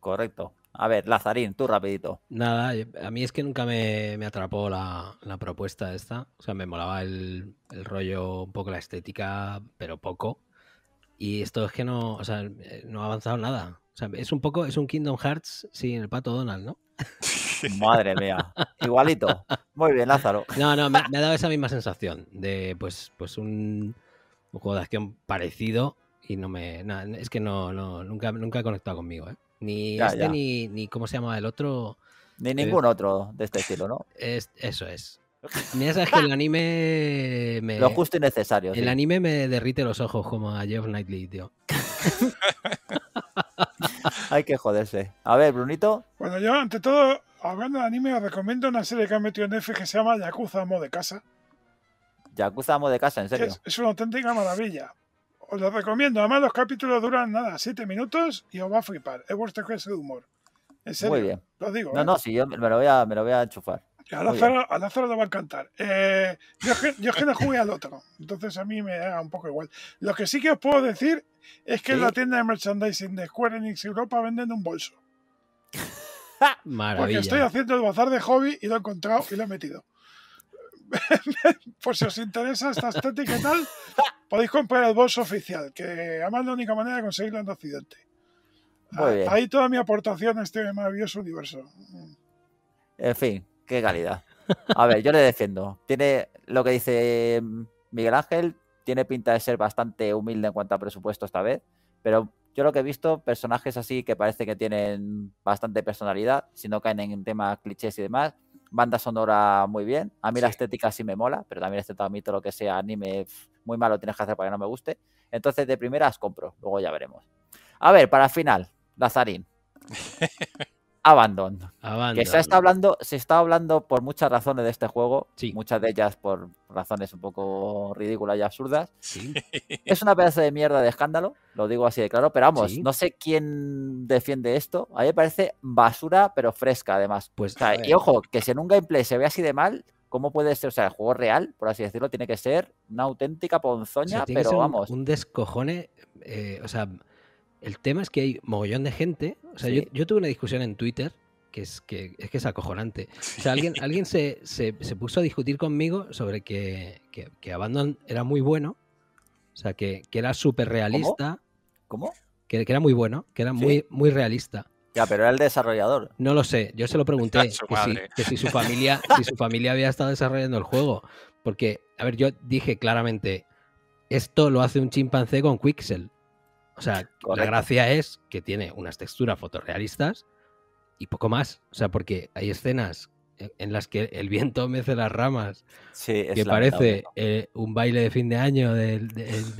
Correcto. A ver, Lazarín, tú rapidito. Nada, eh, a mí es que nunca me, atrapó la, la, propuesta esta. O sea, me molaba el, el, rollo, un poco la estética, pero poco. Y esto es que no, o sea, eh, no ha avanzado nada. O sea, es un poco, es un Kingdom Hearts sin el pato Donald, ¿no? Madre mía, igualito. Muy bien, Lázaro. No, no, me, ha dado esa misma sensación de pues, pues un, juego de acción parecido y no me. es que no, nunca, nunca ha conectado conmigo, ¿eh? Ni este Ni, ni cómo se llama el otro. Ni eh, ningún otro de este estilo, ¿no? eso es. Mira, que el anime. Lo justo y necesario. El anime me derrite los ojos como a Jeff Knightley, tío. Hay que joderse. A ver, Brunito. Bueno, yo ante todo, hablando de anime, os recomiendo una serie que han metido en F que se llama Yakuza Amo de Casa. Yakuza Amo de Casa, en serio. Es, una auténtica maravilla. Os lo recomiendo. Además, los capítulos duran nada, 7 minutos y os va a flipar. Es vuestro clase de humor. En serio. Muy bien. Lo digo. No, ¿eh? no, si yo me lo voy a, me lo voy a enchufar. A Lázaro, lo le va a encantar. Eh, yo, es que no jugué al otro, entonces a mí me da un poco igual. Lo que sí que os puedo decir es que en la tienda de merchandising de Square Enix Europa venden un bolso. Maravilla. Porque estoy haciendo el bazar de hobby y lo he encontrado y lo he metido. Por pues si os interesa esta estética y tal, podéis comprar el bolso oficial, que además es la única manera de conseguirlo en Occidente. Ah, ahí toda mi aportación a este maravilloso universo. En fin, qué calidad. A ver, yo le defiendo. Tiene lo que dice mm, Miguel Ángel, tiene pinta de ser bastante humilde en cuanto a presupuesto esta vez, pero yo lo que he visto, personajes así que parece que tienen bastante personalidad, si no caen en temas clichés y demás. Banda sonora muy bien. A mí la estética sí me mola, pero también este trámite todo lo que sea anime muy malo tienes que hacer para que no me guste. Entonces, de primeras compro, luego ya veremos. A ver, para final, Lazarín. Abandon. Que se está hablando, se está hablando por muchas razones de este juego, muchas de ellas por razones un poco ridículas y absurdas. Es una pedazo de mierda de escándalo, lo digo así de claro, pero vamos, no sé quién defiende esto. A mí me parece basura, pero fresca además. Pues, y ojo, que si en un gameplay se ve así de mal, ¿cómo puede ser? O sea, el juego real, por así decirlo, tiene que ser una auténtica ponzoña, pero vamos. Un descojone, eh, o sea. El tema es que hay mogollón de gente. O sea, yo, tuve una discusión en Twitter que es que es, que es acojonante. O sea, alguien, alguien se, puso a discutir conmigo sobre que, que, Abandon era muy bueno. O sea, que, era súper realista. ¿Cómo? Que, era muy bueno, que era muy, muy realista. Ya, pero era el desarrollador. No lo sé, yo se lo pregunté que si, su familia, si su familia había estado desarrollando el juego. Porque, a ver, yo dije claramente, esto lo hace un chimpancé con Quixel. O sea, la gracia es que tiene unas texturas fotorrealistas y poco más. O sea, porque hay escenas e, en las que el viento mece las ramas, que parece eh, un baile de fin de año de,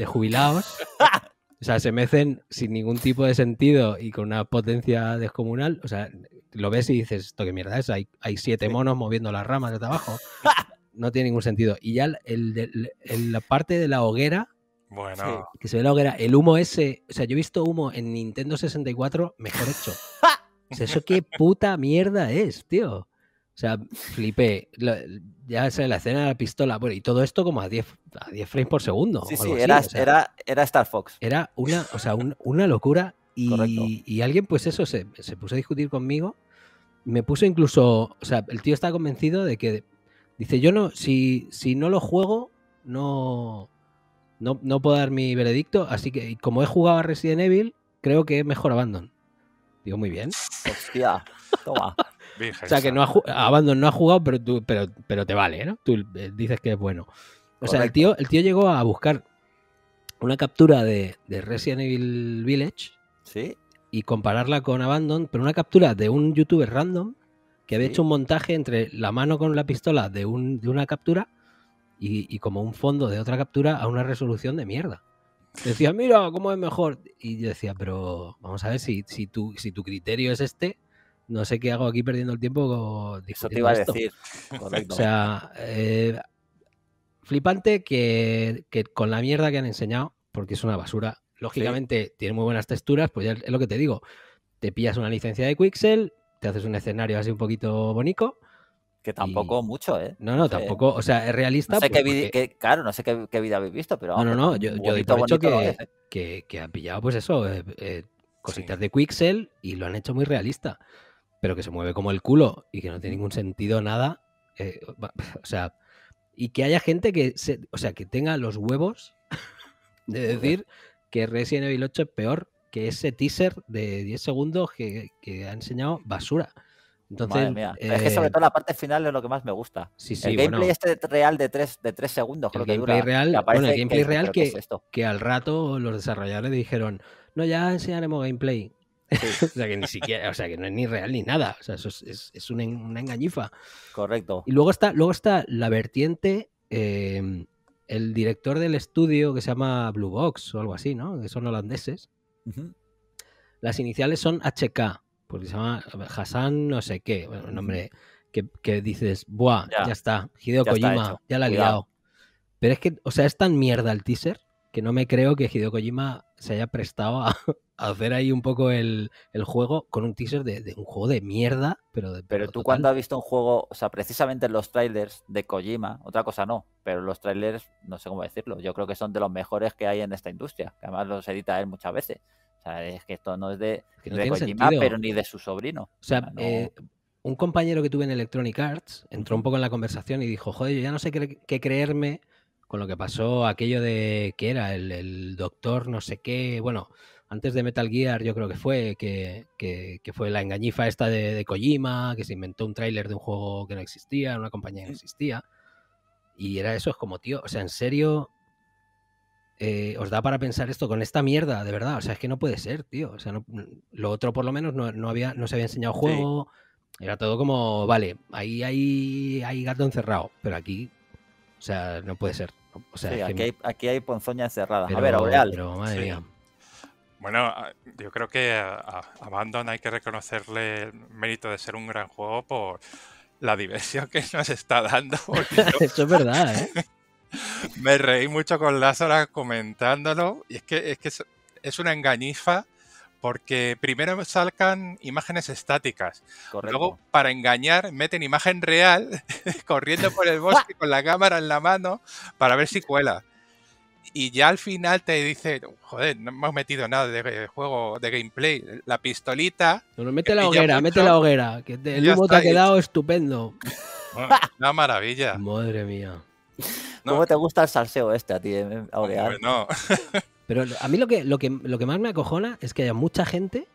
jubilados. o sea, se mecen sin ningún tipo de sentido y con una potencia descomunal. O sea, lo ves y dices, esto qué mierda es, hay, siete monos moviendo las ramas de abajo. No tiene ningún sentido. Y ya la parte de la hoguera bueno. que se ve que era El humo ese. O sea, yo he visto humo en Nintendo 64 mejor hecho. o sea, eso qué puta mierda es, tío. O sea, flipé. Ya sé, la escena de la pistola. Bueno, y todo esto como a 10, a 10 frames por segundo. Sí, sí, era, era, era, Star Fox. Era una, o sea, una locura. Y, alguien, pues eso, se, puso a discutir conmigo. Me puso incluso. O sea, el tío está convencido de que. Dice, yo no. Si, si no lo juego, no no, puedo dar mi veredicto, así que como he jugado a Resident Evil, creo que es mejor Abandon. Digo, muy bien. Hostia, toma. o sea, que no Abandon no ha jugado, pero, tú, pero, pero te vale, ¿no? Tú eh, dices que es bueno. O sea, el tío, el tío llegó a buscar una captura de, de Resident Evil Village ¿Sí? y compararla con Abandon, pero una captura de un youtuber random que había hecho un montaje entre la mano con la pistola de, de una captura y, como un fondo de otra captura a una resolución de mierda. Decía, mira, cómo es mejor. Y yo decía, pero vamos a ver si, si, tu, si tu criterio es este, no sé qué hago aquí perdiendo el tiempo. O sea, flipante que, con la mierda que han enseñado, porque es una basura. Lógicamente tiene muy buenas texturas, pues ya es lo que te digo. Te pillas una licencia de Quixel, te haces un escenario así un poquito bonito que tampoco mucho, ¿eh? No, no, tampoco. O sea, es realista. sé qué claro, no sé qué, vida habéis visto, pero. No, no, no. Yo, he dicho que, que, han pillado, pues eso, eh, eh, cositas de Quixel y lo han hecho muy realista. Pero que se mueve como el culo y que no tiene ningún sentido nada. Eh, o sea, y que haya gente que, o sea, que tenga los huevos de decir que Resident Evil 8 es peor que ese teaser de 10 segundos que ha enseñado basura. Entonces, Es que sobre eh, todo la parte final es lo que más me gusta. el gameplay este real de 3 de tres segundos, creo gameplay Real, bueno, el gameplay real que, al rato los desarrolladores dijeron, no, ya enseñaremos gameplay. o sea que ni siquiera, o sea que no es ni real ni nada. es, una, engañifa. Correcto. Y luego está, luego está la vertiente. Em, el director del estudio que se llama Blue Box o algo así, ¿no? Que son holandeses. Las iniciales son HK, porque se llama Hassan no sé qué, bueno, nombre que, dices, buah, ya, está, Hideo Kojima, ya la ha liado. Pero es que, o sea, es tan mierda el teaser que no me creo que Hideo Kojima se haya prestado a, hacer ahí un poco el, juego con un teaser de, un juego de mierda, pero Pero, tú cuando has visto un juego, o sea, precisamente los trailers de Kojima, otra cosa no, pero los trailers, no sé cómo decirlo, yo creo que son de los mejores que hay en esta industria, que además los edita él muchas veces. O sea, es que esto no es de, Kojima, pero ni de su sobrino. O sea, eh, un compañero que tuve en Electronic Arts entró un poco en la conversación y dijo, joder, yo ya no sé qué, creerme con lo que pasó aquello de que era el, doctor no sé qué, bueno, antes de Metal Gear yo creo que fue, que, fue la engañifa esta de, de, Kojima, que se inventó un tráiler de un juego que no existía, una compañía que no existía. Y era eso, es como, tío, o sea, en serio, eh, os da para pensar esto con esta mierda, de verdad. O sea, es que no puede ser, tío. O sea, lo otro por lo menos no, había, no se había enseñado juego. Era todo como, vale, ahí hay, hay gato encerrado, pero aquí, o sea, no puede ser. O sea, aquí, hay, aquí, hay, ponzoña encerrada. a ver, Aureal. Pero, Bueno, ah, yo creo que a, Abandon hay que reconocerle el mérito de ser un gran juego por la diversión que nos está dando. Eso es verdad, ¿eh? me reí mucho con Lázaro comentándolo. Y es que, es que es, una engañifa porque primero sacan imágenes estáticas. Luego, para engañar, meten imagen real corriendo por el bosque con la cámara en la mano para ver si cuela. Y ya al final te dicen joder, no hemos metido nada de juego de gameplay. La pistolita. No, mete la hoguera, mete la hoguera. Que el humo te ha quedado estupendo. una maravilla. Madre mía. ¿Cómo no. te eh, gusta el salseo este a ti, eh? no. Pero a mí lo que, lo, que, más me acojona es que haya mucha gente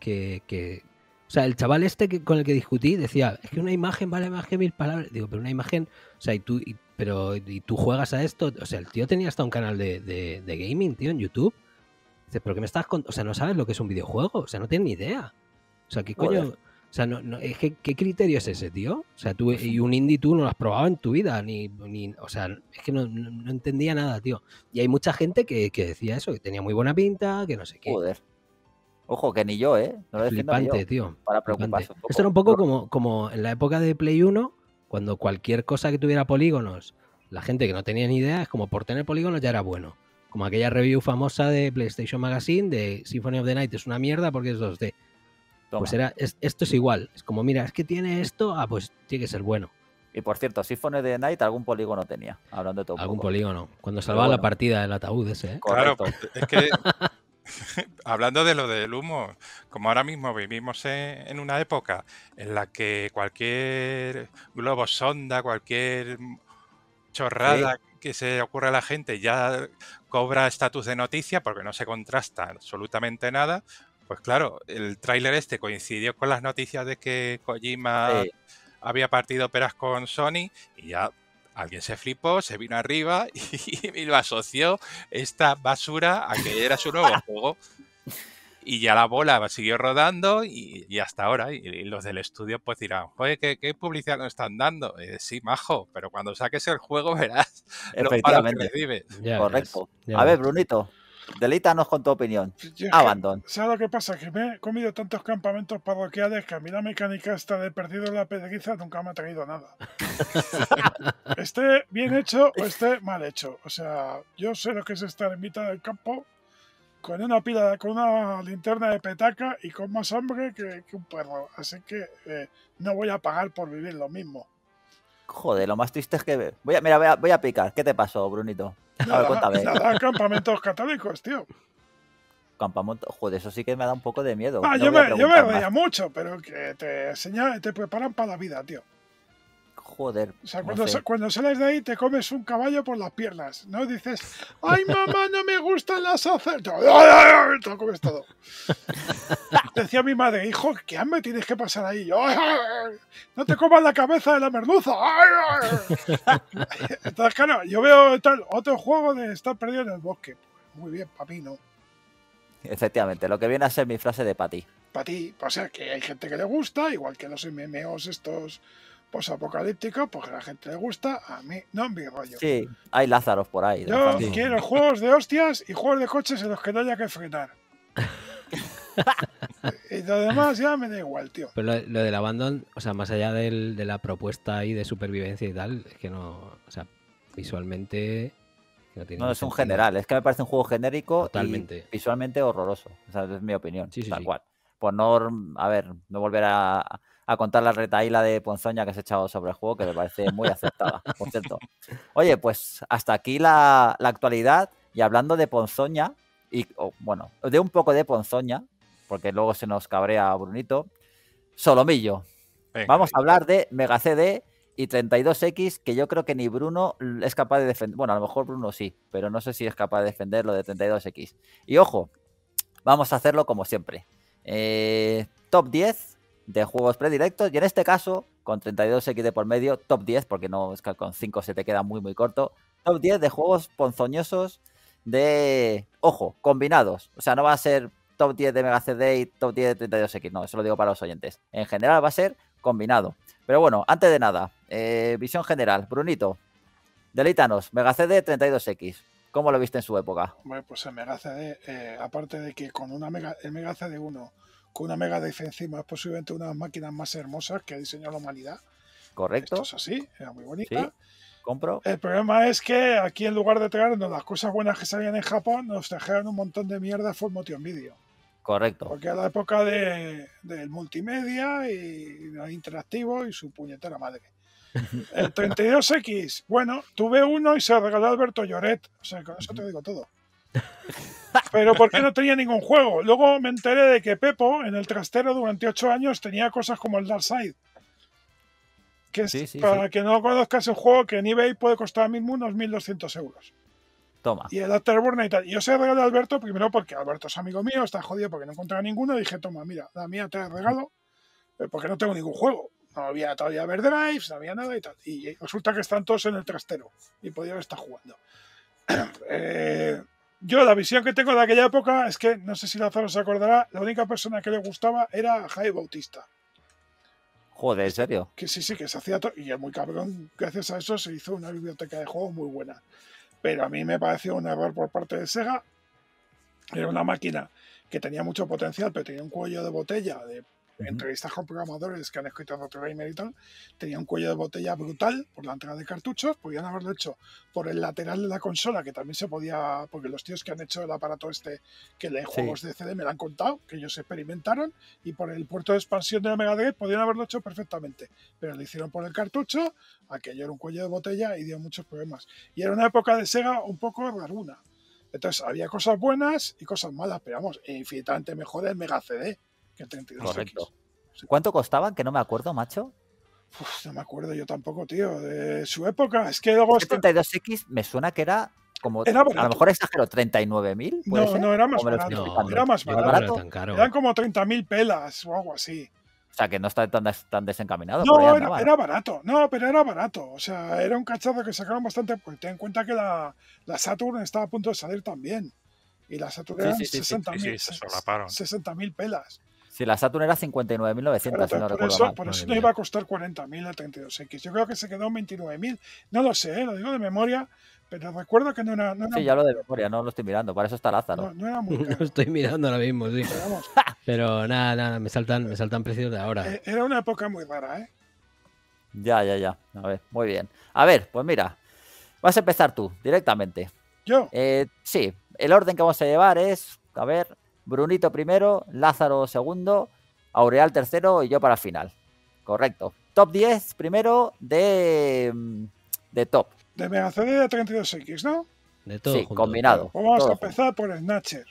que, o sea, el chaval este con el que discutí decía, es que una imagen vale más que mil palabras. Digo, pero una imagen, o sea, y tú, pero, tú juegas a esto. O sea, el tío tenía hasta un canal de, gaming, tío, en YouTube. Dice, pero qué me estás contando? O sea, no sabes lo que es un videojuego. O sea, no tienes ni idea. O sea, ¿qué coño? O sea, no, ¿qué criterio es ese, tío? O sea, tú y un indie tú no lo has probado en tu vida, ni, o sea, es que no, entendía nada, tío. Y hay mucha gente que, decía eso, que tenía muy buena pinta, que no sé qué. Joder. Ojo, que ni yo, ¿eh? No lo Flipante, tío. Para preocuparse. Un poco. Esto era un poco como, como en la época de Play 1, cuando cualquier cosa que tuviera polígonos, la gente que no tenía ni idea, es como por tener polígonos ya era bueno. Como aquella review famosa de PlayStation Magazine de Symphony of the Night es una mierda porque es 2 de. Pues era, esto es igual. Es como, mira, es que tiene esto, ah, pues tiene que ser bueno. Y por cierto, Siphone de Night algún polígono tenía, hablando de todo. Algún polígono. Cuando salvaba la partida del ataúd ese. ¿eh? Claro, pues, es que hablando de lo del humo, como ahora mismo vivimos en, una época en la que cualquier globo sonda, cualquier chorrada que se ocurra a la gente ya cobra estatus de noticia porque no se contrasta absolutamente nada, pues claro, el tráiler este coincidió con las noticias de que Kojima había partido peras con Sony y ya alguien se flipó, se vino arriba y, lo asoció esta basura a que era su nuevo juego. Y ya la bola siguió rodando y, hasta ahora. Y, los del estudio pues dirán, joder, ¿qué, publicidad nos están dando? Eh, sí, majo, pero cuando saques el juego verás lo que Correcto. a ver, Brunito, Delítanos con tu opinión. Abandón. Abandon. ¿Sabes lo que pasa? Que me he comido tantos campamentos parroquiales que a mí la mecánica está de perdido en la pedriza nunca me ha traído nada. esté bien hecho o esté mal hecho. O sea, yo sé lo que es estar en mitad del campo con una pila, con una linterna de petaca y con más hambre que, un perro. Así que eh, no voy a pagar por vivir lo mismo. Joder, lo más triste es que. Voy a, mira, voy a, picar. ¿Qué te pasó, Brunito? A ver, cuéntame. campamentos católicos, tío. Campamento. Joder, eso sí que me da un poco de miedo. Ah, yo, me, yo, mucho, pero que te, enseñan te preparan para la vida, tío joder. O sea, cuando, cuando, sales de ahí te comes un caballo por las piernas, ¿no? Dices, ay mamá, no me gustan las ay! Te comes todo. Decía mi madre, hijo, ¿qué hambre tienes que pasar ahí? no te comas la cabeza de la merluza. Entonces, claro, yo veo tal, otro juego de estar perdido en el bosque. Muy bien, para no. Efectivamente, lo que viene a ser mi frase de para ti. o sea que hay gente que le gusta, igual que los MMOs estos posapocalíptico, porque a la gente le gusta, a mí no me rollo. Sí, hay Lázaros por ahí. Yo quiero juegos de hostias y juegos de coches en los que no haya que frenar. y lo demás ya me da igual, tío. Pero lo, del Abandon, o sea, más allá de la propuesta ahí de supervivencia y tal, es que no, o sea, visualmente... No, es un general, es que me parece un juego genérico Totalmente. visualmente horroroso. O sea, es mi opinión, tal cual. Por no, a ver, no volver a, a contar la retaíla de Ponzoña que has echado sobre el juego, que me parece muy aceptada, por cierto. Oye, pues hasta aquí la, actualidad y hablando de Ponzoña, y bueno, de un poco de Ponzoña, porque luego se nos cabrea Brunito, Solomillo. Vamos a hablar de Mega CD y 32X, que yo creo que ni Bruno es capaz de defender. Bueno, a lo mejor Bruno sí, pero no sé si es capaz de defender lo de 32X. Y ojo, vamos a hacerlo como siempre. Eh, top 10 de juegos predirectos Y en este caso, con 32X de por medio, top 10, porque no es que con 5 se te queda muy, muy corto. Top 10 de juegos ponzoñosos de, ojo, combinados. O sea, no va a ser top 10 de Mega CD y top 10 de 32X, no, eso lo digo para los oyentes. En general va a ser combinado. Pero bueno, antes de nada, eh, visión general. Brunito, delítanos, Mega CD 32X. ¿Cómo lo viste en su época? Bueno, pues el Mega CD, eh, aparte de que con una mega, el Mega CD 1 con una mega defensa es posiblemente una de las máquinas más hermosas que ha diseñado la humanidad. Correcto. Esto es así, era muy bonita. Sí, compro. El problema es que aquí en lugar de traernos las cosas buenas que salían en Japón, nos trajeron un montón de mierda full motion video. Correcto. Porque era la época de, del multimedia y interactivo y su puñetera madre. El 32X, bueno, tuve uno y se regaló Alberto Lloret. O sea, con eso te digo todo. Pero porque no tenía ningún juego. Luego me enteré de que Pepo en el trastero durante ocho años tenía cosas como el Dark Side. Que es, para que no conozcas el juego que en eBay puede costar mismo unos 1.200 euros. Toma. Y el Afterburner y tal. Yo se regalé a Alberto primero porque Alberto es amigo mío, está jodido porque no encontraba ninguno. Dije, toma, mira, la mía te la regalo eh, porque no tengo ningún juego. No había todavía Drives, no había nada y tal. Y resulta que están todos en el trastero y podía estar jugando. eh, yo la visión que tengo de aquella época es que, no sé si Lázaro se acordará, la única persona que le gustaba era Jai Bautista. Joder, ¿en serio? Que sí, sí, que se hacía todo. Y es muy cabrón. Gracias a eso se hizo una biblioteca de juegos muy buena. Pero a mí me pareció un error por parte de Sega. Era una máquina que tenía mucho potencial, pero tenía un cuello de botella de entrevistas con programadores que han escrito otro Gamer y tal, tenía un cuello de botella brutal por la entrada de cartuchos, podían haberlo hecho por el lateral de la consola, que también se podía, porque los tíos que han hecho el aparato este que leen juegos de CD me lo han contado, que ellos experimentaron, y por el puerto de expansión de la Mega Drive podían haberlo hecho perfectamente, pero lo hicieron por el cartucho, aquello era un cuello de botella y dio muchos problemas. Y era una época de Sega un poco raruna. Entonces había cosas buenas y cosas malas, pero vamos, infinitamente mejor el Mega CD. Correcto. ¿Cuánto costaban? Que no me acuerdo, macho. no me acuerdo yo tampoco, tío, de su época. Es que luego... 32X me suena que era como... a lo mejor exagero, 39.000. No, ser? no, era más barato. era más barato. Era barato. Tan caro. Eran como 30.000 pelas o algo así. O sea, que no está tan, desencaminado. No, era, barato. No, pero era barato. O sea, era un cachazo que sacaron bastante. Pues ten en cuenta que la, Saturn estaba a punto de salir también. Y la Saturn sí, eran sí, 60.000 pelas. Si la Saturn era 59.900, si no recuerdo mal. Por eso no iba a costar 40.000 a 32X. Yo creo que se quedó en 29.000. No lo sé, lo digo de memoria, pero recuerdo que no era... sí, ya lo de memoria, no lo estoy mirando, para eso está laza, No, no era muy No estoy mirando ahora mismo, sí. Pero, nada, nada, me saltan, me saltan precios de ahora. Eh, era una época muy rara, ¿eh? Ya, ya, ya. A ver, muy bien. A ver, pues mira, vas a empezar tú, directamente. ¿Yo? Eh, sí, el orden que vamos a llevar es, a ver, Brunito primero, Lázaro segundo, Aureal tercero y yo para final. Correcto. Top 10 primero de, mm, de top. De Mega CD de 32X, ¿no? De Sí, combinado. Pues vamos a empezar por el Snatcher.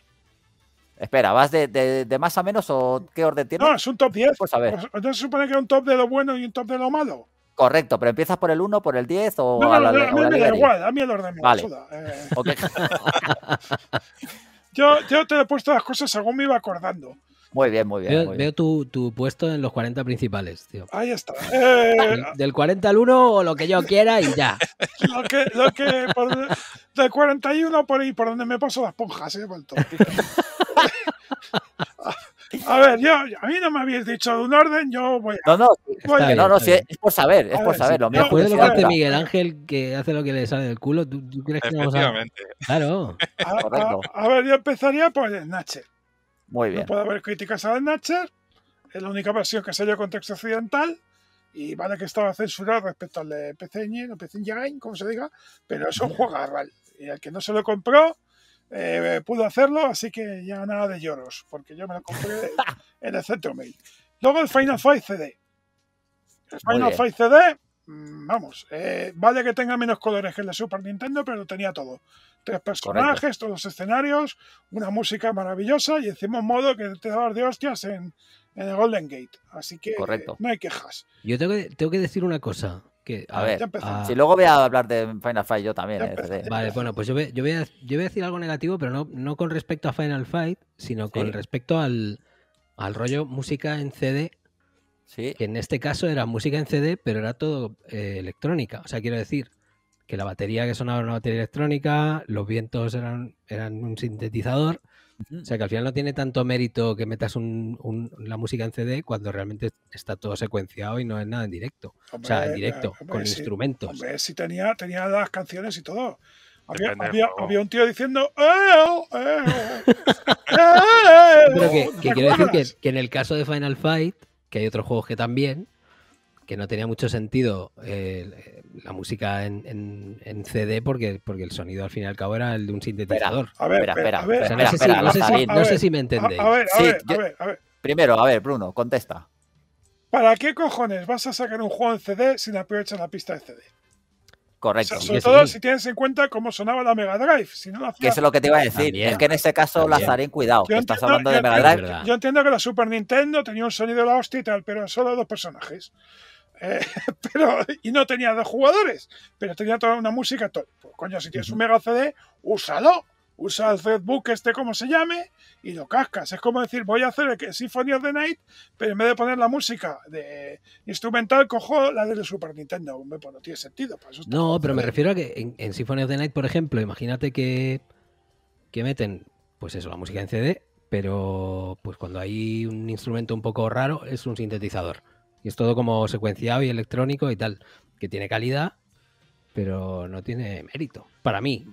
Espera, ¿vas de, más a menos o qué orden tienes? No, es un top 10. Pues a ver. Pues se supone que es un top de lo bueno y un top de lo malo? Correcto, pero empiezas por el 1, por el 10 o no, a la, no, a me da igual, a mí el orden vale. Eh. Yo, yo te he puesto las cosas según me iba acordando. Muy bien, muy bien. Veo, tu, puesto en los 40 principales, tío. Ahí está. Eh, del 40 al 1 o lo que yo quiera y ya. lo que, lo que por, del 41 por ahí, por donde me paso las ponjas, he eh, vuelto. A ver, yo, a mí no me habéis dicho de un orden, yo voy a. No, no, no, no es, por saber, es por saber. lo de lo que hace Miguel Ángel, que hace lo que le sale del culo, ¿tú, crees que no lo sabe? Claro. A, ver, yo empezaría por el Natcher. Muy bien. No puede haber críticas al Natcher, es la única versión que salió con texto occidental. Y vale que estaba censurado respecto al de PC, Game, como se diga, pero es un juego agarral. Y al que no se lo compró, eh, pudo hacerlo, así que ya nada de lloros, porque yo me lo compré en el centro mail. Luego el Final Fight CD. Final Fight CD, mm, vamos, eh, vale que tenga menos colores que el de Super Nintendo, pero lo tenía todo. Tres personajes, todos los escenarios, una música maravillosa y encima modo que te daba de hostias en, en el Golden Gate. Así que no hay quejas. Yo tengo tengo que decir una cosa a, ver, ah. si luego voy a hablar de Final Fight yo también. Eh, vale, bueno, pues yo, voy, a, decir algo negativo, pero no, con respecto a Final Fight, sino con respecto al, rollo música en CD. Sí. Que en este caso era música en CD, pero era todo eh, electrónica. O sea, quiero decir que la batería que sonaba era una batería electrónica, los vientos eran, eran un sintetizador o sea que al final no tiene tanto mérito que metas un, la música en CD cuando realmente está todo secuenciado y no es nada en directo. o sea, en directo, con instrumentos. si sí tenía, tenía las canciones y todo. Había, un tío diciendo eh, eh, eh, que, quiero decir que, que, en el caso de Final Fight, que hay otros juegos que también, que no tenía mucho sentido eh, la música en, CD porque, porque el sonido al fin y al cabo era el de un sintetizador. espera ver, espera, espera, No sé si me entendéis. A, ver, Primero, a ver, Bruno, contesta. ¿Para qué cojones vas a sacar un juego en CD sin aprovechar la pista de CD? Correcto. sobre todo si tienes en cuenta cómo sonaba la Mega Drive. que es lo que te iba a decir. es que en este caso, también. Lazarín, cuidado. Yo estás entiendo, hablando de Mega Drive. Yo entiendo que la Super Nintendo tenía un sonido de la hostia y tal, pero solo dos personajes. Eh, pero, y no tenía dos jugadores, pero tenía toda una música. Todo. Pues, coño, si tienes un mega CD, úsalo. Usa el Facebook este como se llame y lo cascas. Es como decir, voy a hacer el Symphony of the Night, pero en vez de poner la música de instrumental, cojo la del Super Nintendo. Pues no tiene sentido. Pues no, pero me refiero a que en, en, Symphony of the Night, por ejemplo, imagínate que, que meten, pues eso, la música en CD, pero pues cuando hay un instrumento un poco raro, es un sintetizador. Y es todo como secuenciado y electrónico y tal, que tiene calidad, pero no tiene mérito, para mí.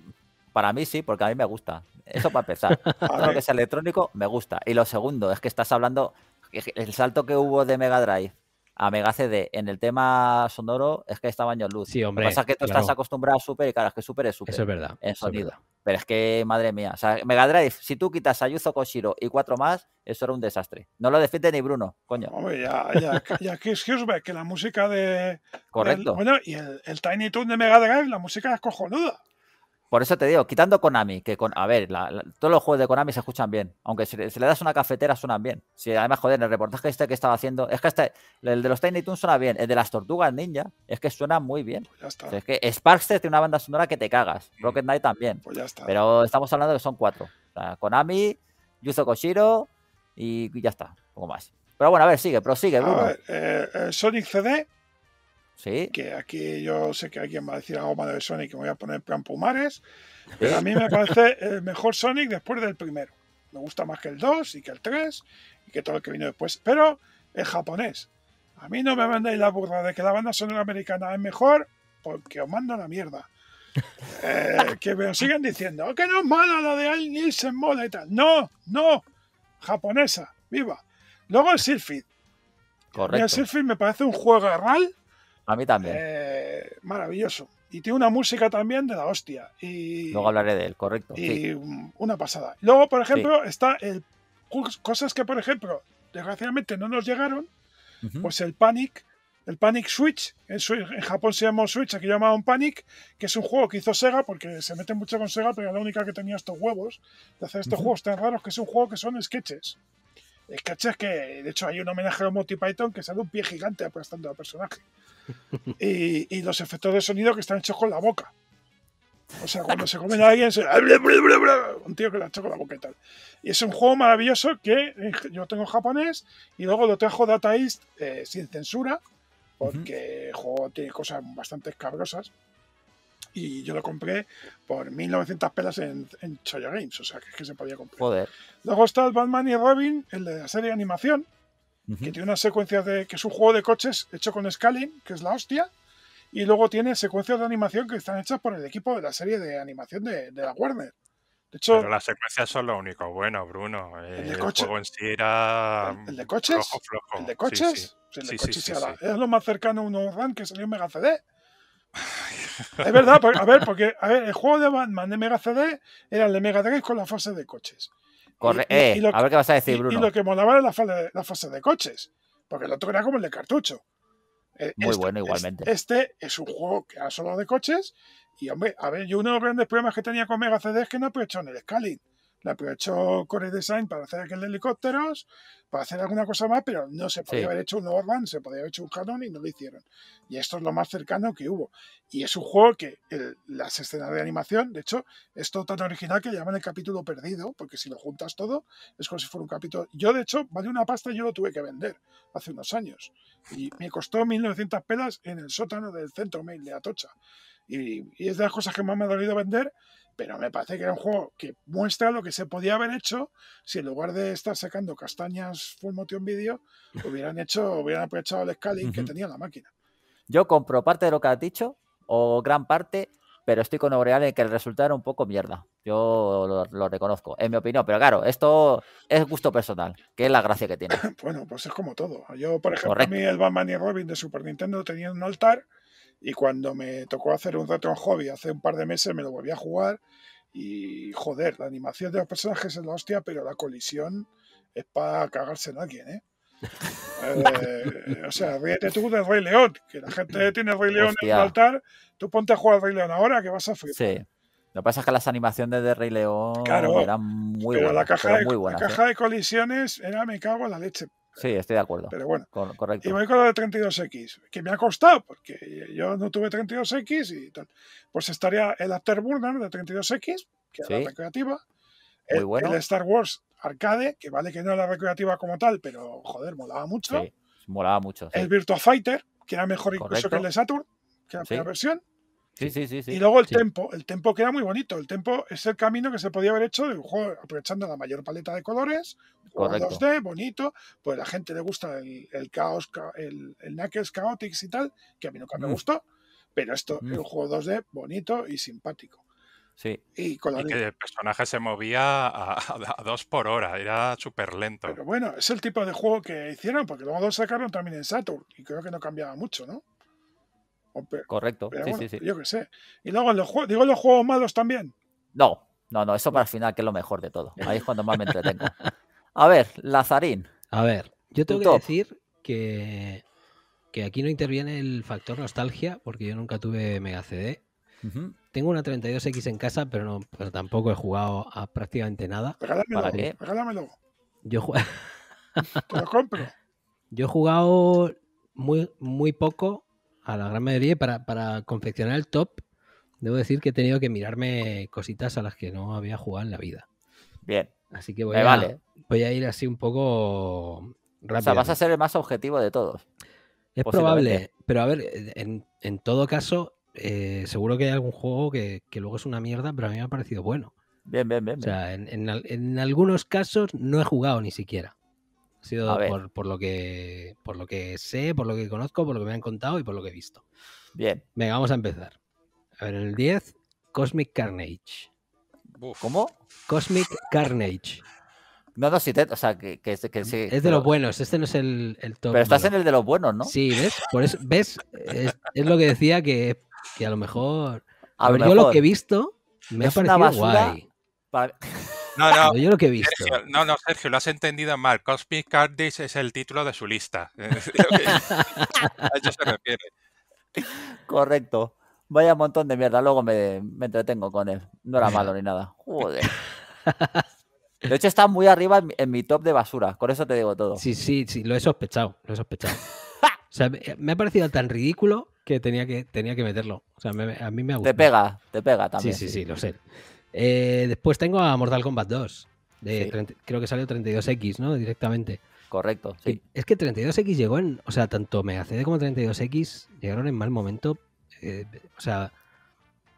Para mí sí, porque a mí me gusta. Eso para empezar. Todo lo que es electrónico me gusta. Y lo segundo es que estás hablando, el salto que hubo de Mega Drive a Mega CD en el tema sonoro es que estaba en luz. Sí, hombre. Lo que pasa es que tú estás acostumbrado a Super y claro, es que Super es Super. Eso es verdad. En sonido. Pero es que, madre mía, o sea, Mega Drive, si tú quitas a Yuzo Koshiro y cuatro más, eso era un desastre. No lo defiende ni Bruno, coño. ya, ya, ya que es que la música de. Correcto. bueno, y el, el Tiny tune de Mega Drive, la música es cojonuda. Por eso te digo, quitando Konami, que con, a ver, todos los juegos de Konami se escuchan bien. Aunque si, le das una cafetera, suenan bien. Si además, joder, el reportaje este que estaba haciendo, es que este, el de los Tiny Tunes suena bien. El de las tortugas ninja, es que suena muy bien. Pues es que Sparkster tiene una banda sonora que te cagas. Mm. Rocket Knight también. Pues pero estamos hablando que son cuatro. Konami, Yuzo Koshiro y, ya está. Un poco más. Pero bueno, a ver, sigue, prosigue, eh, eh, Sonic CD que aquí yo sé que alguien va a decir algo malo de Sonic, que me voy a poner plan Pumares, pero a mí me parece el mejor Sonic después del primero. Me gusta más que el 2 y que el 3 y que todo lo que vino después, pero es japonés. A mí no me mandéis la burra de que la banda sonora americana es mejor porque os mando la mierda. Eh, que me sigan diciendo oh, que no es mala la de Al Nielsen mola y No, no, japonesa, viva. Luego el Silphid. Correcto. El Silphid me parece un juego real a mí también. Eh, maravilloso. Y tiene una música también de la hostia. Luego hablaré de él, correcto. Y una pasada. Luego, por ejemplo, está el cosas que, por ejemplo, desgraciadamente no nos llegaron. Pues el Panic, el Panic Switch, en, Japón se llamó Switch, aquí llamaban Panic, que es un juego que hizo Sega, porque se mete mucho con Sega, pero era la única que tenía estos huevos de hacer estos juegos tan raros, que es un juego que son sketches. Sketches que, de hecho, hay un homenaje a Monty Python que sale un pie gigante aplastando al personaje. y, los efectos de sonido que están hechos con la boca. O sea, cuando se comen a alguien, un tío que lo ha hecho con la boca y tal. Y es un juego maravilloso que eh, yo tengo japonés y luego lo trajo Data East eh, sin censura, porque el juego tiene cosas bastante escabrosas. Y yo lo compré por 1900 pelas en, en Choya Games, o sea que, se podía comprar. Luego está el Batman y Robin, el de la serie de animación, que tiene una secuencia de. que es un juego de coches hecho con scaling, que es la hostia. Y luego tiene secuencias de animación que están hechas por el equipo de la serie de animación de, la Warner. De hecho, pero las secuencias son lo único bueno, Bruno. El, eh, de juego en era. ¿El de coches? ¿El de coches? El de coches es lo más cercano a un Run que salió en Mega CD. es verdad, a ver, porque a ver, el juego de Batman de Mega CD era el de Mega 3 con la fase de coches. Corre eh, a ver qué vas a decir, Bruno. Y, lo que molaba era la, fase, de coches, porque el otro era como el de cartucho. E, Muy este bueno, igualmente. Este es un juego que era solo de coches. Y hombre, a ver, yo uno de los grandes problemas que tenía con Mega CD es que no aprovechó en el scaling la aprovechó Core Design para hacer aquel de helicópteros, para hacer alguna cosa más, pero no se podía haber hecho un Orban, se podía haber hecho un Canon y no lo hicieron. Y esto es lo más cercano que hubo. Y es un juego que las escenas de animación, de hecho, es todo tan original que llaman el capítulo perdido, porque si lo juntas todo, es como si fuera un capítulo. Yo, de hecho, vale una pasta, yo lo tuve que vender hace unos años. Y me costó 1900 pelas en el sótano del centro mail de Atocha. Y, y es de las cosas que más me ha dolido vender pero me parece que era un juego que muestra lo que se podía haber hecho si en lugar de estar sacando castañas full motion video, hubieran hecho, hubieran aprovechado el scaling que tenía la máquina. Yo compro parte de lo que has dicho, o gran parte, pero estoy con Oreal en que el resultado era un poco mierda. Yo lo, reconozco, en mi opinión. Pero claro, esto es gusto personal, que es la gracia que tiene. bueno, pues es como todo. Yo, por ejemplo, el Batman Robin de Super Nintendo tenía un altar y cuando me tocó hacer un reto en hobby hace un par de meses, me lo volví a jugar. Y joder, la animación de los personajes es la hostia, pero la colisión es para cagarse en alguien, ¿eh? ¿eh? o sea, ríete tú del Rey León, que la gente tiene Rey León en el altar. Tú ponte a jugar Rey León ahora, que vas a flipar. Sí. Lo que pasa es que las animaciones de Rey León eran muy buenas. La ¿eh? caja, de colisiones era me cago en la leche. Sí, estoy de acuerdo. Pero bueno, correcto. Y voy con la de 32X, que me ha costado, porque yo no tuve 32X y tal. Pues estaría el Afterburner de 32X, que era recreativa. El, Star Wars Arcade, que vale que no era la recreativa como tal, pero joder, molaba mucho. Sí, molaba mucho. El Virtua Fighter, que era mejor incluso que el de Saturn, que era la versión. Y luego el tempo, el tempo era muy bonito. El tempo es el camino que se podía haber hecho de un juego aprovechando la mayor paleta de colores, juego 2D, bonito. Pues a la gente le gusta el, caos, el, Knuckles Chaotix y tal, que a mí nunca me mm. gustó, pero esto mm. es un juego 2D bonito y simpático. Sí. Y, el personaje se movía a, a, dos por hora, era súper lento. Pero bueno, es el tipo de juego que hicieron, porque luego lo sacaron también en Saturn y creo que no cambiaba mucho, ¿no? Correcto, sí, sí, sí. Yo qué sé. Y luego, los digo, los juegos malos también. No, no, no, eso para el final, que es lo mejor de todo. Ahí es cuando más me entretengo. A ver, Lazarín. A ver, yo tengo que decir que, que aquí no interviene el factor nostalgia, porque yo nunca tuve Mega CD. Tengo una 32X en casa, pero, no, tampoco he jugado a prácticamente nada. ¿Para qué? Yo Te lo compro. Yo he jugado muy, muy poco a la gran mayoría. Para, para confeccionar el top, debo decir que he tenido que mirarme cositas a las que no había jugado en la vida. Bien. Así que voy, a, voy a ir así un poco rápido. O sea, vas a ser el más objetivo de todos. Es probable, pero a ver, en, todo caso, eh, seguro que hay algún juego que, luego es una mierda, pero a mí me ha parecido bueno. Bien, bien, bien. O sea, en, algunos casos no he jugado ni siquiera. Ha sido por, por, lo que, por lo que sé, por lo que conozco, por lo que me han contado y por lo que he visto. Bien. Venga, vamos a empezar. A ver, en el 10, Cosmic Carnage. ¿Cómo? Cosmic Carnage. No, no, si te, o sea, que, que, que sí. Es de los buenos, este no es el, el top. Pero estás en el de los buenos, ¿no? Sí, ¿ves? ¿ves? Es, lo que decía que, que a lo mejor. A, ver, yo lo que he visto me ha parecido guay. Para... No, no. lo Sergio, lo has entendido mal. Cosmic Cardis es el título de su lista. eso se refiere. Correcto. Vaya montón de mierda. Luego me, entretengo con él. No era malo ni nada. Joder. De hecho, está muy arriba en mi top de basura. Con eso te digo todo. Sí, sí, sí. Lo he sospechado. Lo he sospechado. me ha parecido tan ridículo que tenía que, tenía que meterlo. O sea, a mí me ha gustado. Te pega, te pega también. sí, sí, sí lo sé. Eh, después tengo a Mortal Kombat 2. De creo que salió 32X, ¿no? Directamente. Correcto, sí. Es que 32X llegó en. O sea, tanto Mega CD como 32X llegaron en mal momento. Eh, o sea,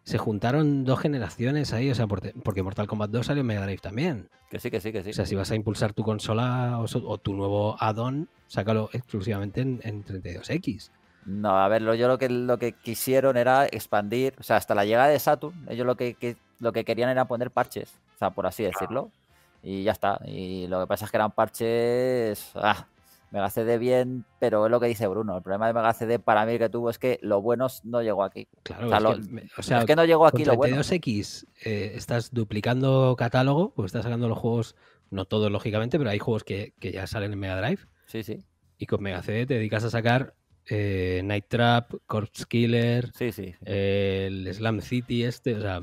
se juntaron dos generaciones ahí. O sea, porque Mortal Kombat 2 salió en Mega Drive también. Que sí, que sí, que sí. O sea, si vas a impulsar tu consola o, tu nuevo add-on, sácalo exclusivamente en, en 32X. No, a ver, yo lo que, lo que quisieron era expandir, o sea, hasta la llegada de Saturn, ellos lo que, lo que querían era poner parches, o sea, por así decirlo, y ya está. Y lo que pasa es que eran parches, ah, Mega CD bien, pero es lo que dice Bruno. El problema de Mega CD para mí que tuvo es que lo bueno no llegó aquí. Claro, o sea, que, no llegó aquí lo bueno. 2X eh, estás duplicando catálogo, pues estás sacando los juegos, no todos lógicamente, pero hay juegos que, que ya salen en Mega Drive. Sí, sí. Y con Mega CD te dedicas a sacar eh, Night Trap, Corpse Killer, sí, sí. el Slam City este, o sea,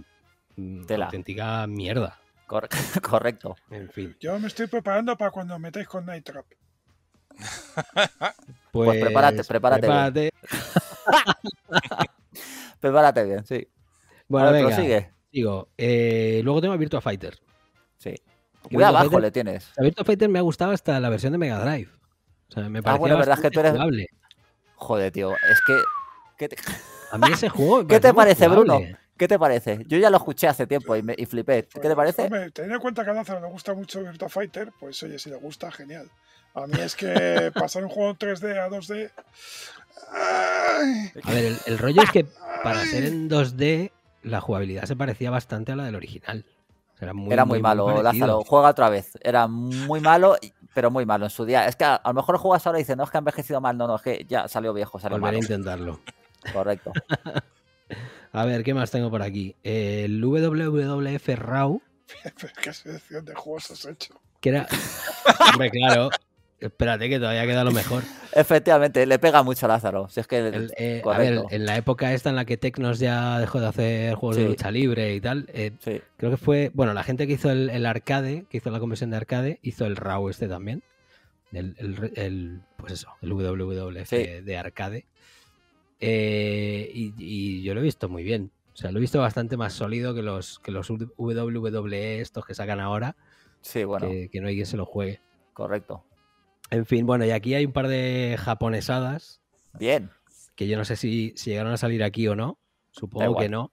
mm, auténtica mierda. correcto. En fin. Yo me estoy preparando para cuando metáis con Night Trap. Pues, pues, prepárate, prepárate. Prepárate bien, sí. Bueno, Prosigue. Digo, eh, luego tengo a Virtua Fighter. Sí. Muy abajo le tienes. A Virtua Fighter me ha gustado hasta la versión de Mega Drive. O sea, me ah, bueno, verdad es que tú eres, Joder, tío, es que. ¿qué te... A mí ese juego. ¿Qué te parece, Bruno? ¿Qué te parece? Yo ya lo escuché hace tiempo y, flipé. ¿Qué te pues, parece? Hombre, teniendo en cuenta que a Lázaro le gusta mucho Virtua Fighter, pues oye, si le gusta, genial. A mí es que pasar un juego 3D a 2D. A ver, el, el rollo es que para ser en 2D, la jugabilidad se parecía bastante a la del original. Era muy, malo, Lázaro. Juega otra vez. Era muy malo, pero muy malo en su día. Es que a, lo mejor juegas ahora y dices, no, es que ha envejecido mal. No, no, es que ya salió viejo, salió Volveré intentarlo. Correcto. a ver, ¿qué más tengo por aquí? El WWF Raw. ¿Qué selección de juegos has hecho? Que era. Hombre, claro. Espérate, que todavía queda lo mejor. Efectivamente, le pega mucho a Lázaro. Si es que eh, en la época esta en la que Tecnos ya dejó de hacer juegos de lucha libre y tal, eh, creo que fue. Bueno, la gente que hizo el, arcade, que hizo la conversión de arcade, hizo el RAW este también. El, pues eso, el WWF de arcade. Eh, y, yo lo he visto muy bien. O sea, lo he visto bastante más sólido que los, que los WWE estos que sacan ahora. Sí, bueno. que no hay quien se lo juegue. Correcto. En fin, bueno, y aquí hay un par de japonesadas. Bien. Que yo no sé si, llegaron a salir aquí o no. Supongo que no.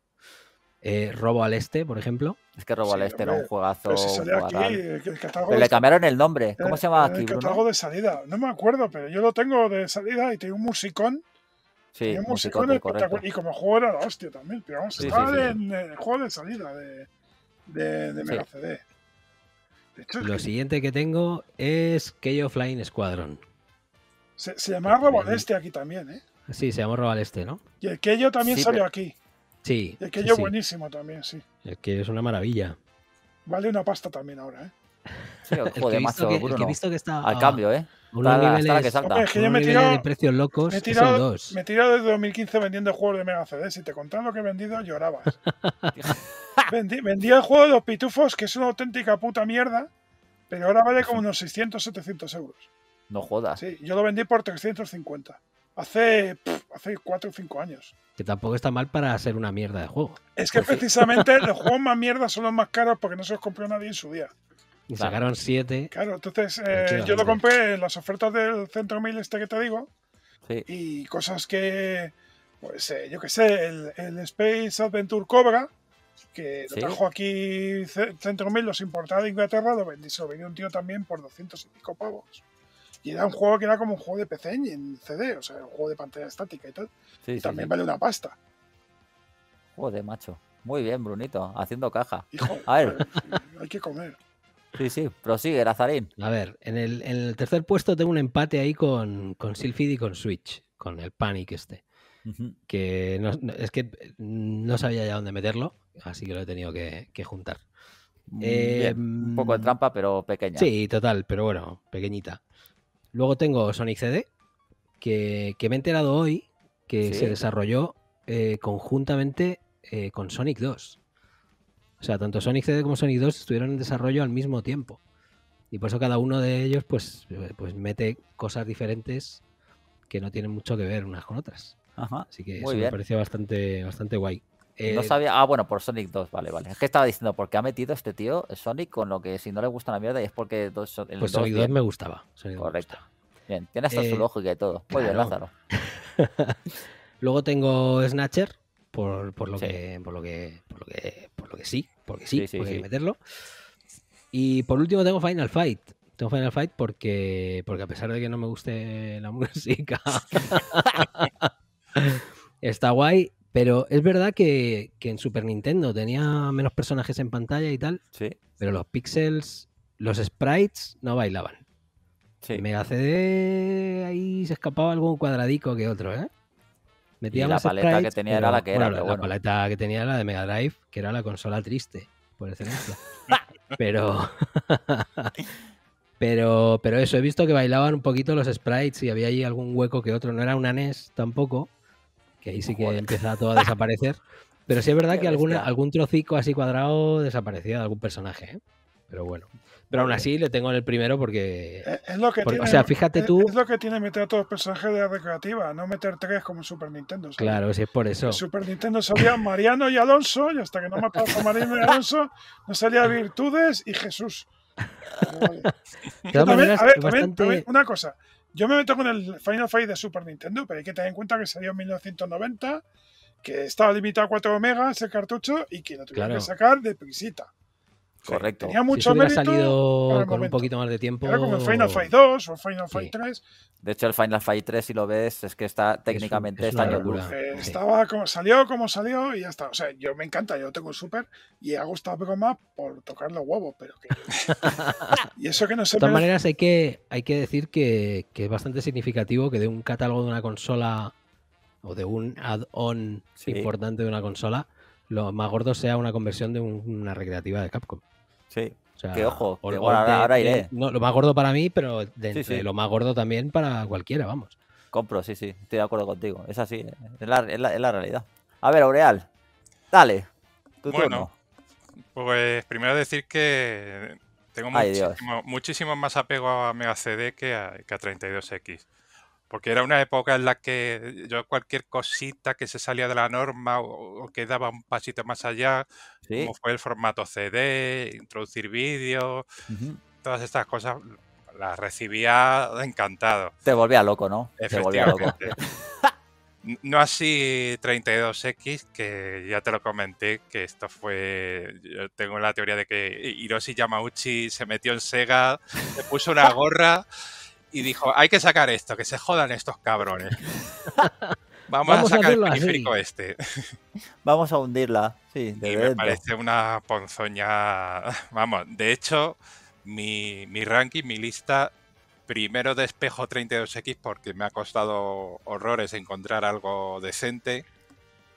Eh, Robo al Este, por ejemplo. Es que Robo al Este era un juegazo. Pero, le cambiaron el nombre. Eh, ¿Cómo se llama eh, aquí? El catálogo de salida. No me acuerdo, pero yo lo tengo de salida y tengo un musicón. Sí, un musicón, Y como juego era la hostia también. Pero vamos, estaba en el juego de salida de, de Mega CD. Lo siguiente que tengo es Keyo Flying Squadron. Se, llama llamaba Este aquí también, ¿eh? Sí, se llamó Este, ¿no? Y el Keyo también salió aquí. Sí. Y el Keyo buenísimo también, sí. El Keyo es una maravilla. Vale una pasta también ahora, ¿eh? Sí, joder, macho, que, he visto que está al cambio, ¿eh? Un que me he tirado, de precios locos. Me he, tirado, me he tirado desde 2015 vendiendo juegos de Mega CD. Si te contaron lo que he vendido, llorabas. vendí, el juego de los pitufos, que es una auténtica puta mierda, pero ahora vale como unos 600, 700 euros. No jodas. Sí, yo lo vendí por 350. Hace, hace 4 o 5 años. Que tampoco está mal para ser una mierda de juego. Es que precisamente los juegos más mierda son los más caros porque no se los compró nadie en su día. Y sacaron 7. Claro, entonces eh, yo lo compré en las ofertas del centro mil este que te digo. Sí. Y cosas que, pues eh, yo qué sé, el, Space Adventure Cobra, que lo trajo aquí mil los importaba de Inglaterra, lo vendí, vendió un tío también por 200 y pico pavos. Y era un juego que era como un juego de PC en CD, o sea, un juego de pantalla estática y tal. también vale una pasta. Joder, macho. Muy bien, Brunito, haciendo caja. Hay que comer. Sí, sí, prosigue, Lazarín. A ver, en el, tercer puesto tengo un empate ahí con, con Silphid y con Switch, con el Panic este que es que eh, no sabía ya dónde meterlo, así que lo he tenido que, juntar. Mm, eh, un poco de mm, trampa, pero pequeña. Sí, total, pero bueno, pequeñita. Luego tengo Sonic CD, que, me he enterado hoy que se desarrolló eh, conjuntamente con Sonic 2. O sea, tanto Sonic CD como Sonic 2 estuvieron en desarrollo al mismo tiempo. Y por eso cada uno de ellos pues, pues mete cosas diferentes que no tienen mucho que ver unas con otras. Así que me pareció bastante, bastante guay. no eh, sabía. Ah, bueno, por Sonic 2, vale, vale. Es que estaba diciendo, porque ha metido este tío Sonic con lo que si no le gusta la mierda y es porque. Dos, el pues Sonic 2 me gustaba. correcto. Bien, tiene hasta su eh, lógica y todo. Muy bien, Lázaro. Luego tengo Snatcher, por, lo que, por, lo que, por lo que por lo que sí, porque sí, porque hay que meterlo. Y por último tengo Final Fight. Tengo Final Fight porque, porque a pesar de que no me guste la música. Está guay, pero es verdad que, en Super Nintendo tenía menos personajes en pantalla y tal. Sí. Pero los pixels, los sprites no bailaban. Sí. Mega CD, ahí se escapaba algún cuadradico que otro, ¿eh? y la paleta que tenía era la que era. la, paleta que tenía era la de Mega Drive, que era la consola triste, por excelencia. pero. pero, pero eso, he visto que bailaban un poquito los sprites y había ahí algún hueco que otro. No era un NES tampoco, que ahí sí que empieza todo a desaparecer. Pero sí es verdad que alguna, algún trocico así cuadrado desaparecía de algún personaje, ¿eh? Pero bueno. Pero aún así le tengo en el primero porque. Es lo que tiene, o sea, fíjate tú. Es lo que tiene meter a todos los personajes de la recreativa, no meter tres como en Super Nintendo. Claro, si es por eso. En Super Nintendo salían Mariano y Alonso, y hasta que no mataba a Mariano y Alonso, no salía Virtudes y Jesús. una cosa. Yo me meto con el Final Fight de Super Nintendo, pero hay que tener en cuenta que salió en 1990, que estaba limitado a 4 megas el cartucho y que lo tuvieron que sacar de prisita. Correcto. Tenía mucho salido con un poquito más de tiempo. Era como Final Fight 2 o Final Fight 3. De hecho, el Final Fight 3, si lo ves, es que está técnicamente está eh, Estaba como salió, como salió y ya está. O sea, yo me encanta, yo tengo súper super y hago esta poco más por tocar los huevos, pero y eso que De todas maneras, hay que, hay que decir que, es bastante significativo que de un catálogo de una consola o de un add-on importante de una consola, lo más gordo sea una conversión de una recreativa de Capcom. Sí. que ojo, ahora, iré. No, lo más gordo para mí, pero lo más gordo también para cualquiera, vamos. Compro, sí, sí, estoy de acuerdo contigo. Es así, eh, es la, realidad. A ver, Aureal, dale. bueno, pues primero decir que tengo muchísimo, más apego a Mega CD que a, que a 32X. Porque era una época en la que yo cualquier cosita que se salía de la norma o, que daba un pasito más allá, como fue el formato CD, introducir vídeos, todas estas cosas, las recibía encantado. Te volvía loco, ¿no? Te volvía loco. No así 32X, que ya te lo comenté, que esto fue. Yo tengo la teoría de que Hiroshi Yamauchi se metió en Sega, se puso una gorra y dijo, hay que sacar esto, que se jodan estos cabrones. Vamos, a sacar el este. Vamos a hundirla, sí. y me parece una ponzoña. Vamos, de hecho, mi, ranking, mi lista, primero despejo 32X porque me ha costado horrores encontrar algo decente.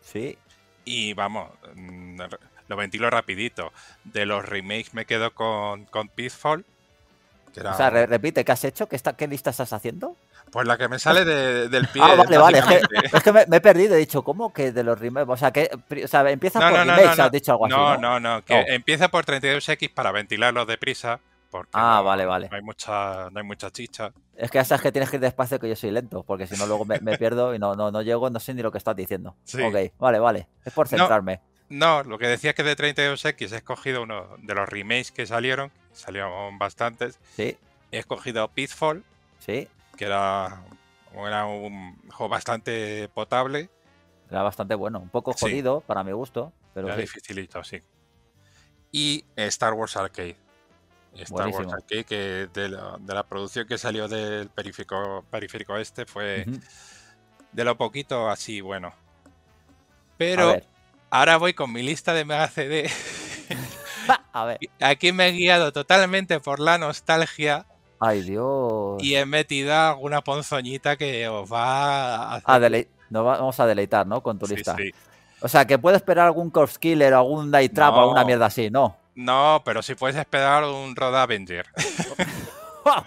Sí. Y vamos, mm, lo ventilo rapidito. De los remakes me quedo con, con Pitfall o sea, repite, ¿qué has hecho? ¿Qué, lista estás haciendo? Pues la que me sale del pie. Ah, vale, vale. Es que, me, he perdido. He dicho, ¿cómo que de los remakes? O sea, que empieza por remakes, has No, no, no. empieza por 32X para ventilarlos deprisa. Porque ah, vale, vale. No hay mucha, hay mucha chicha. Es que ya sabes que tienes que ir despacio que yo soy lento, porque si no luego me, pierdo y no, no, llego, no sé ni lo que estás diciendo. Sí. Ok, vale, vale. Es por centrarme. No, no, lo que decía es que de 32X he escogido uno de los remakes que salieron, salieron bastantes. Sí. He escogido Pitfall, sí. que era, era un juego bastante potable. Era bastante bueno, un poco jodido para mi gusto, pero. Era sí. dificilito, sí. Y Star Wars Arcade. Star Wars Arcade, que de la, producción que salió del periférico, periférico este fue de lo poquito así bueno. Pero ahora voy con mi lista de Mega CD. Aquí me he guiado totalmente por la nostalgia. Ay, Dios. Y he metido alguna ponzoñita que os va a. Hacer... Nos vamos a deleitar, ¿no? Con tu lista. O sea, que puedes esperar algún Corpse Killer, algún Night Trap, o alguna mierda así, ¿no? No, pero sí puedes esperar un Road Avenger. eh,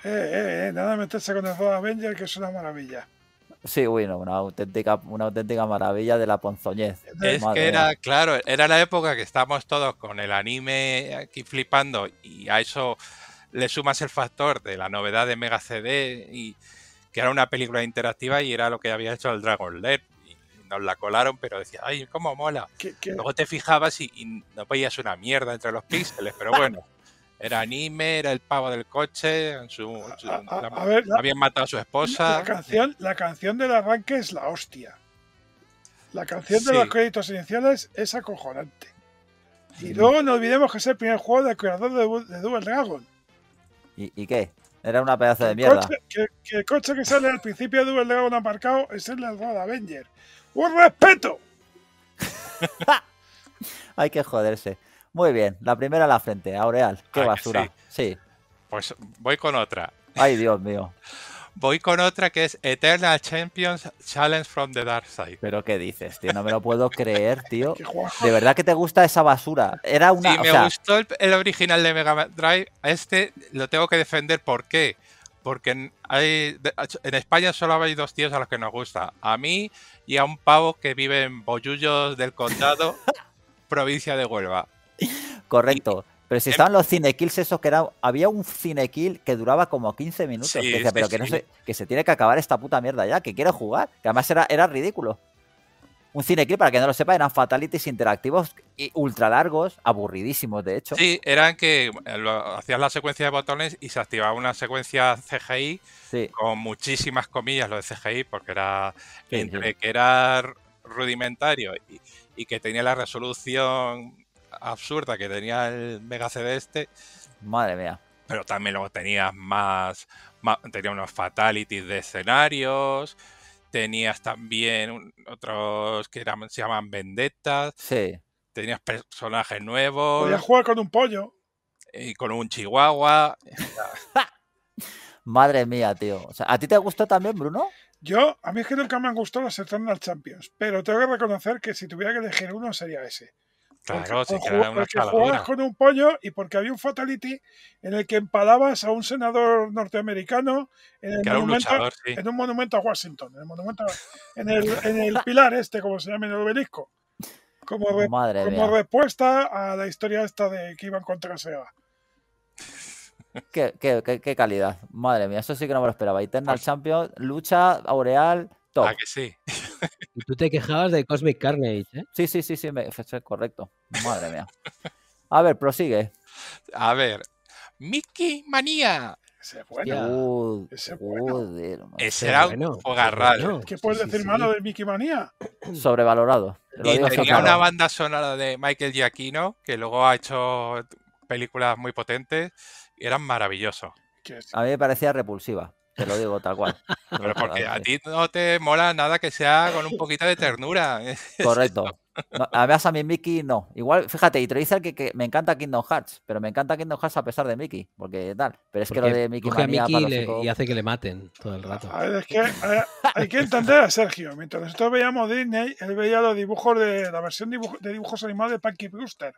eh, eh, nada meterse con el Road Avenger, que es una maravilla. Sí, bueno, una auténtica, una auténtica maravilla de la ponzoñez. Es que era, claro, era la época que estábamos todos con el anime aquí flipando y a eso le sumas el factor de la novedad de Mega CD y que era una película interactiva y era lo que había hecho el Dragon y nos la colaron, pero decía, ay, cómo mola. Luego te fijabas y, no veías una mierda entre los píxeles, pero bueno. Era anime, era el pavo del coche, habían matado a su esposa. La canción, la canción del arranque es la hostia. La canción de los créditos iniciales es acojonante. Y luego no olvidemos que es el primer juego del creador de, Double Dragon. ¿Y, qué? Era una pedazo de mierda. que, el coche que sale al principio de Double Dragon aparcado es el de Road Avenger. ¡Un respeto! Hay que joderse. Muy bien, la primera a la frente, Aureal. Qué ah, basura. Sí. Pues voy con otra. Ay, Dios mío. Voy con otra que es Eternal Champions Challenge from the Dark Side. Pero qué dices, tío, no me lo puedo creer, tío. De verdad que te gusta esa basura. Era una. Sí, me gustó el, original de Mega Drive. Este lo tengo que defender. ¿Por qué? Porque en España solo hay dos tíos a los que nos gusta. A mí y a un pavo que vive en Bollullos del Condado, provincia de Huelva. Correcto. Pero si estaban em los cinekills esos que era... Había un cinekill que duraba como 15 minutos. que pero que, no se, que se tiene que acabar esta puta mierda ya, que quiero jugar. Que además era, era ridículo. Un cinekill, para que no lo sepa, eran fatalities interactivos y ultra largos, aburridísimos de hecho. Sí, eran que eh, hacías la secuencia de botones y se activaba una secuencia CGI con muchísimas comillas lo de CGI, porque era que era rudimentario y, y que tenía la resolución absurda que tenía el Mega CD este. Madre mía. Pero también lo tenías más, tenía unos fatalities de escenarios. Tenías también otros que se llaman vendetas. Sí. Tenías personajes nuevos. Podías jugar con un pollo. Y con un chihuahua. Madre mía, tío. ¿A ti te gustó también, Bruno? Yo, a mí es que nunca me han gustado los Eternal Champions, pero tengo que reconocer que si tuviera que elegir uno sería ese. Claro, porque, sí, jugabas con un pollo y porque había un fatality en el que empalabas a un senador norteamericano en, el monumento, un en un monumento a Washington, en el, pilar este, como se llama en el obelisco, como, respuesta a la historia esta de que iban contra SEA. Qué, calidad, madre mía, eso sí que no me lo esperaba. Eternal pues Champions, lucha, Aureal, todo. Ah, que sí? Y tú te quejabas de Cosmic Carnage, ¿eh? Sí, sí, sí, sí, es correcto. Madre mía. A ver, prosigue. A ver. Mickey Manía. Ese es bueno. ese bueno. ese era un fogarral. ¿Qué puedes decir malo de Mickey Manía? Sobrevalorado. y tenía una banda sonora de Michael Giacchino que luego ha hecho películas muy potentes y eran maravillosos. A mí me parecía repulsiva. Te lo digo tal cual. Pero porque a ti no te mola nada que sea con un poquito de ternura. Correcto. A a mí Mickey no. Igual, fíjate, y te dice que, que, me encanta Kingdom Hearts, pero me encanta Kingdom Hearts a pesar de Mickey, porque tal. Pero es que lo de Mickey, me a y hace que le maten todo el rato. hay que entender a Sergio. Mientras nosotros veíamos Disney, él veía los dibujos de la versión de dibujos animados de Punky Brewster.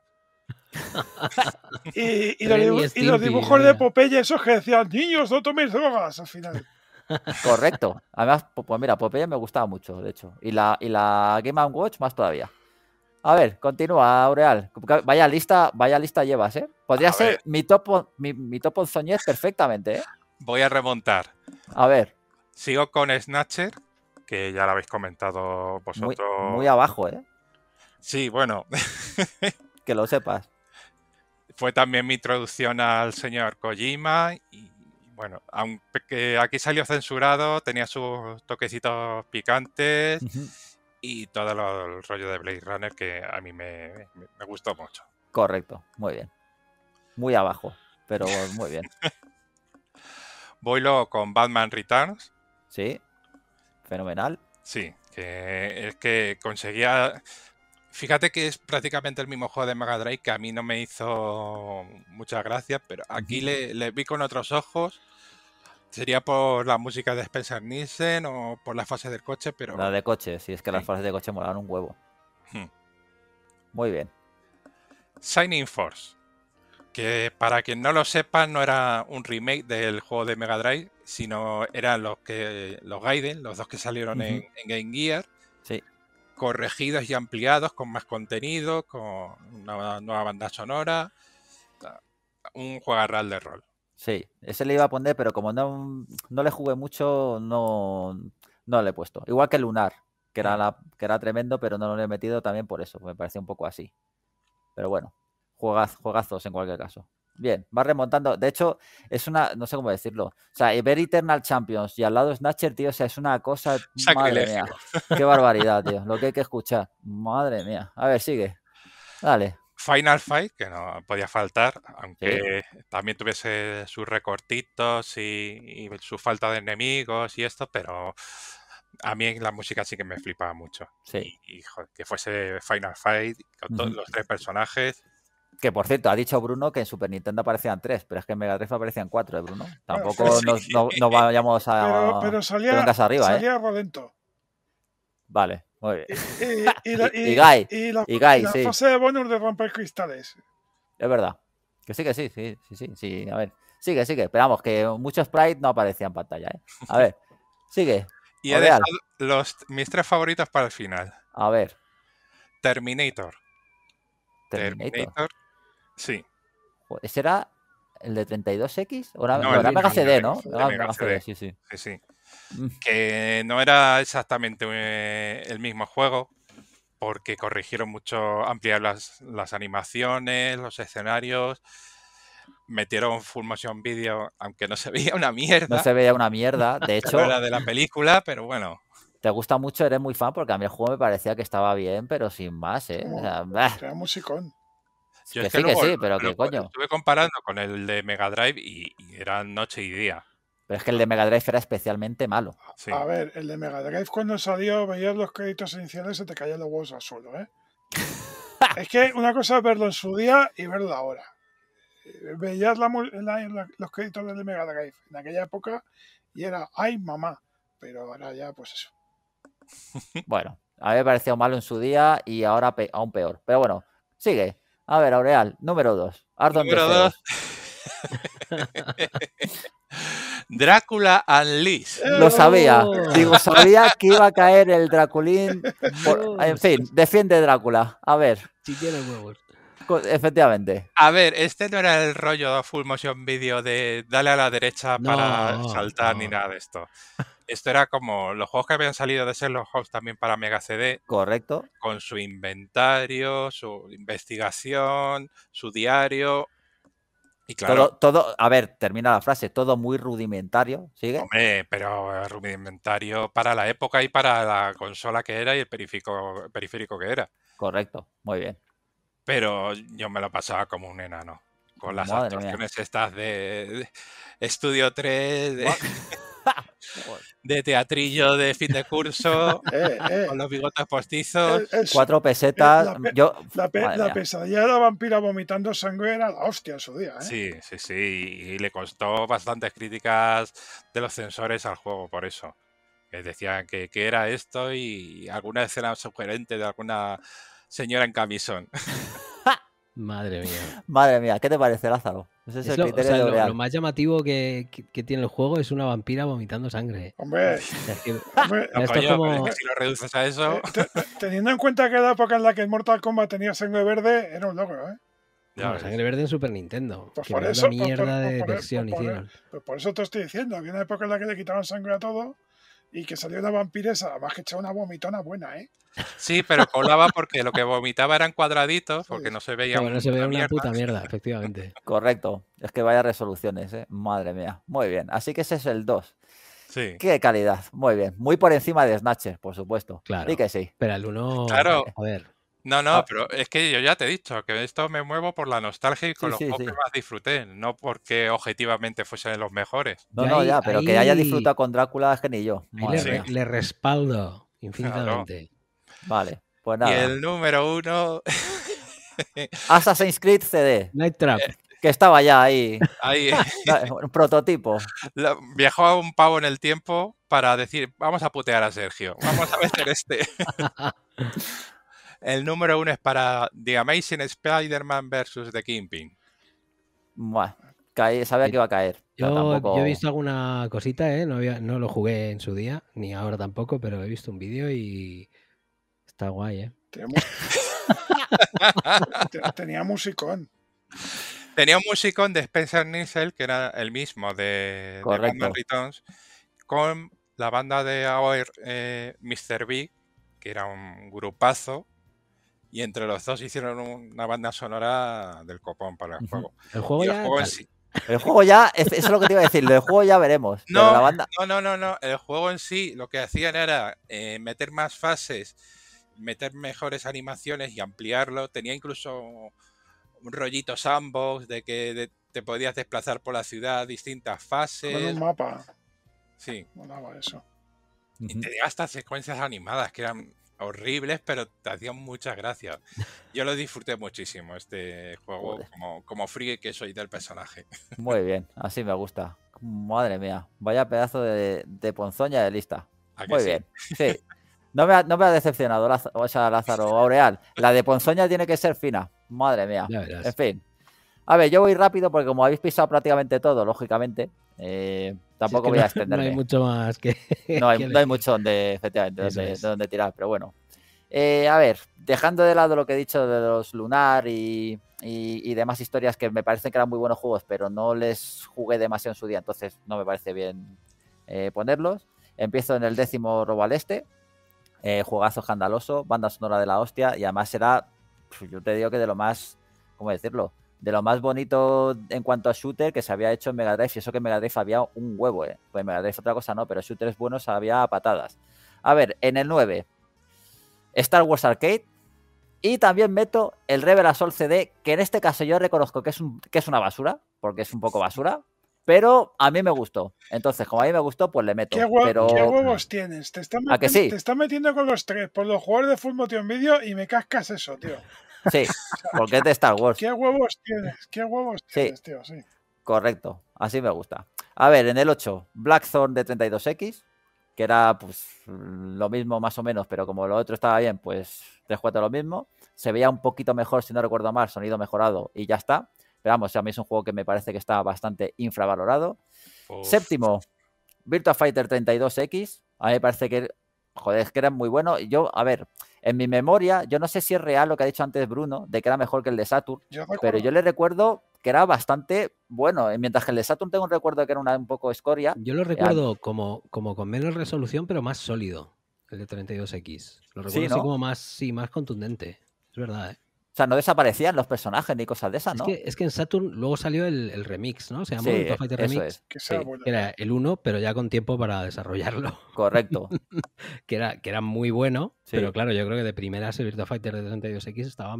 y, los dibujos de Popeye, esos que decían, niños, no toméis drogas al final. Correcto. Además, pues mira, Popeye me gustaba mucho, de hecho. Y la, y la Game Watch más todavía. A ver, continúa, Aureal. Vaya lista, vaya lista llevas, ¿eh? Podría ser mi top, mi, mi perfectamente, ¿eh? Voy a remontar. A ver. Sigo con Snatcher, que ya lo habéis comentado vosotros. Muy, muy abajo, ¿eh? Sí, bueno. que lo sepas fue también mi introducción al señor Kojima y bueno, aunque aquí salió censurado, tenía sus toquecitos picantes y todo el rollo de Blade Runner que a mí me, gustó mucho. Correcto, muy bien. Muy abajo, pero muy bien. Voy luego con Batman Returns. Sí, fenomenal. Sí, que es que conseguía Fíjate que es prácticamente el mismo juego de Mega Drive que a mí no me hizo muchas gracias, pero aquí le, vi con otros ojos. Sería por la música de Spencer Nielsen o por la fase del coche, pero. La de coche, sí, es que las fases de coche molaron un huevo. Hmm. Muy bien. Signing Force. Que para quien no lo sepa, no era un remake del juego de Mega Drive, sino eran los que. los Gaiden, los dos que salieron en Game Gear. Sí corregidos y ampliados con más contenido, con una nueva banda sonora, un jugarral de rol. Sí, ese le iba a poner, pero como no, no le jugué mucho, no, no le he puesto. Igual que Lunar, que era, mm. la, que era tremendo, pero no lo he metido también por eso, me parecía un poco así. Pero bueno, juegaz, juegazos en cualquier caso bien, va remontando. De hecho, es una, no sé cómo decirlo. O sea, ver Eternal Champions y al lado Snatcher, tío, o sea, es una cosa. Madre mía. Qué barbaridad, tío. Lo que hay que escuchar. Madre mía. A ver, sigue. Dale. Final Fight, que no podía faltar, aunque también tuviese sus recortitos y, su falta de enemigos y esto, pero a mí la música sí que me flipaba mucho. Sí. Y, que fuese Final Fight con todos los tres personajes que por cierto, ha dicho Bruno que en Super Nintendo aparecían tres, pero es que en Mega Drive aparecían cuatro, ¿eh, Bruno. Tampoco nos, vayamos a. Pero, salía, arriba, ¿eh? Vale, muy bien. Y, y, y, Guy, sí. fase de bonus de romper cristales. Es verdad. Que sí, que sí, sí, sí, sí, A ver. Sigue, sigue. Esperamos que muchos sprites no aparecían en pantalla, ¿eh? A ver. Sigue. Y he los, mis tres favoritos para el final. A ver. Terminator. Terminator Sí. ¿Ese era el de 32X? ¿O era, no, era Mega CD, ¿no? Era Mega CD, sí, sí. Mm. que no era exactamente eh, el mismo juego, porque corrigieron mucho, ampliaron las, animaciones, los escenarios, metieron full motion video, aunque no se veía una mierda. No se veía una mierda, de hecho. era de la película, pero bueno. Te gusta mucho, eres muy fan, porque a mí el juego me parecía que estaba bien, pero sin más, ¿eh? era musicón. Yo sí, pero coño. Estuve comparando con el de Mega Drive y, era noche y día. Pero es que el de Mega Drive era especialmente malo. Ah, a ver, el de Mega Drive cuando salió, veías los créditos iniciales y se te caían los huevos al suelo, ¿eh? es que una cosa es verlo en su día y verlo ahora. Eh, veías los créditos del Mega Drive en aquella época y era, ay mamá, pero ahora ya pues eso. Bueno, a mí me pareció malo en su día y ahora aún peor. Pero bueno, sigue. A ver, Aureal, número 2. Número 2. Drácula Unleashed. Lo sabía. Oh. Digo, sabía que iba a caer el Draculín. En fin, defiende Drácula. A ver. Si tiene huevos. Efectivamente. A ver, este no era el rollo de full motion video de dale a la derecha para saltar ni nada de esto. Esto era como los juegos que habían salido de los juegos también para Mega CD. Correcto. Con su inventario, su investigación, su diario. Y claro. Todo, a ver, termina la frase, todo muy rudimentario, ¿sigue? Hombre, pero rudimentario para la época y para la consola que era y el periférico, el periférico que era. Correcto, muy bien pero yo me lo pasaba como un enano. Con las actuaciones estas de, Estudio 3, de, teatrillo de fin de curso, eh, eh. con los bigotes postizos. cuatro pesetas. Eh, la, yo, la, pesadilla de la vampira vomitando sangre era la hostia en su día. Sí, sí, sí. Y le costó bastantes críticas de los censores al juego por eso. Que decían que, que era esto y alguna escena sugerente de alguna señora en camisón. Madre mía. Madre mía, ¿qué te parece, Lázaro? Ese es, el lo, criterio lo, lo, más llamativo que, tiene el juego es una vampira vomitando sangre. Hombre, si lo reduces a eso. Eh, teniendo en cuenta que la época en la que Mortal Kombat tenía sangre verde, era un logro, ¿eh? no, sangre verde en Super Nintendo. por eso, mierda de versión hicieron. por eso te estoy diciendo, había una época en la que le quitaban sangre a todo y que salió una vampiresa, vas que echar una vomitona buena, ¿eh? Sí, pero colaba porque lo que vomitaba eran cuadraditos, porque no se veía, se veía una, puta mierda, efectivamente. Correcto, es que vaya resoluciones, ¿eh? Madre mía, muy bien. Así que ese es el 2. Sí. Qué calidad, muy bien. Muy por encima de Snatcher, por supuesto. Claro. que sí. Pero el 1. Claro. A ver. No, no, ah. pero es que yo ya te he dicho que esto me muevo por la nostalgia y con los que más disfruté, no porque objetivamente fuesen los mejores. No, no, ya, pero que haya disfrutado con Drácula es que ni yo. Le, respaldo infinitamente. Vale, pues nada. Y el número uno. Assassin's Creed CD. Night Trap. Eh, que estaba ya ahí. ahí. un prototipo. viajó a un pavo en el tiempo para decir, vamos a putear a Sergio, vamos a meter este. El número uno es para The Amazing Spider-Man versus The Kingpin. Buah, sabía que iba a caer. Yo, he visto alguna cosita, ¿eh? no, lo jugué en su día, ni ahora tampoco, pero he visto un vídeo y está guay. ¿eh? Tenía musicón. Tenía un musicón de Spencer Nielsen, que era el mismo de, The Returns, con la banda de eh, Mr. B, que era un grupazo y entre los dos hicieron una banda sonora del copón para el juego. El juego, ya, el juego, ya, eso es lo que te iba a decir, el juego ya veremos. No, no, no, no, el juego en sí lo que hacían era eh, meter más fases, meter mejores animaciones y ampliarlo. Tenía incluso un rollito sandbox de que te podías desplazar por la ciudad, distintas fases. un mapa. Sí. eso. Y te tenía hasta secuencias animadas que eran horribles, pero te hacían muchas gracias. Yo lo disfruté muchísimo este juego, como, como friki que soy del personaje. Muy bien, así me gusta. Madre mía, vaya pedazo de, de ponzoña de lista. Muy bien, sí. No me, ha, no me ha decepcionado o sea, Lázaro Aureal. La de ponzoña tiene que ser fina. Madre mía. En fin. A ver, yo voy rápido porque como habéis pisado prácticamente todo, lógicamente, eh, Tampoco voy a extenderme. No hay mucho más que. No hay, mucho donde, efectivamente, donde, tirar, pero bueno. Eh, a ver, dejando de lado lo que he dicho de los Lunar y, demás historias que me parecen que eran muy buenos juegos, pero no les jugué demasiado en su día, entonces no me parece bien eh, ponerlos. Empiezo en el décimo Robo al Este. Eh, juegazo escandaloso, banda sonora de la hostia, y además era, pues, yo te digo que de lo más, ¿cómo decirlo? de lo más bonito en cuanto a shooter que se había hecho en Mega Y eso que en Mega había un huevo, ¿eh? Pues en Mega Drive otra cosa no, pero shooters buenos había patadas. A ver, en el 9, Star Wars Arcade. Y también meto el Rebel Assault CD, que en este caso yo reconozco que es, que es una basura, porque es un poco basura, pero a mí me gustó. Entonces, como a mí me gustó, pues le meto. ¿Qué, huevos tienes? Te está metiendo, metiendo con los tres, por los jugadores de Full Motion Video y me cascas eso, tío. Sí, porque es de Star Wars. ¿Qué huevos tienes? ¿Qué huevos tienes, tío? Sí. Correcto, así me gusta. A ver, en el 8, Blackthorn de 32X, que era pues lo mismo más o menos, pero como lo otro estaba bien, pues 3-4 lo mismo. Se veía un poquito mejor, si no recuerdo mal, sonido mejorado y ya está. Pero vamos, a mí es un juego que me parece que está bastante infravalorado. Séptimo, Virtua Fighter 32X. A mí me parece que, joder, es que era muy bueno. Yo, a ver, en mi memoria, yo no sé si es real lo que ha dicho antes Bruno, de que era mejor que el de Saturn, pero yo le recuerdo que era bastante bueno, mientras que el de Saturn tengo un recuerdo que era un poco escoria. Yo lo eh, recuerdo como, como con menos resolución, pero más sólido, el de 32X. Lo recuerdo así como más, sí, más contundente. Es verdad, ¿eh? O sea, no desaparecían los personajes ni cosas de esas, ¿no? Es que, en Saturn luego salió el, remix, ¿no? Se llamó Virtua Fighter Remix. Que era el uno, pero ya con tiempo para desarrollarlo. Correcto. que, era, que era muy bueno, pero claro, yo creo que de primera el Virtua Fighter de 32X estaba,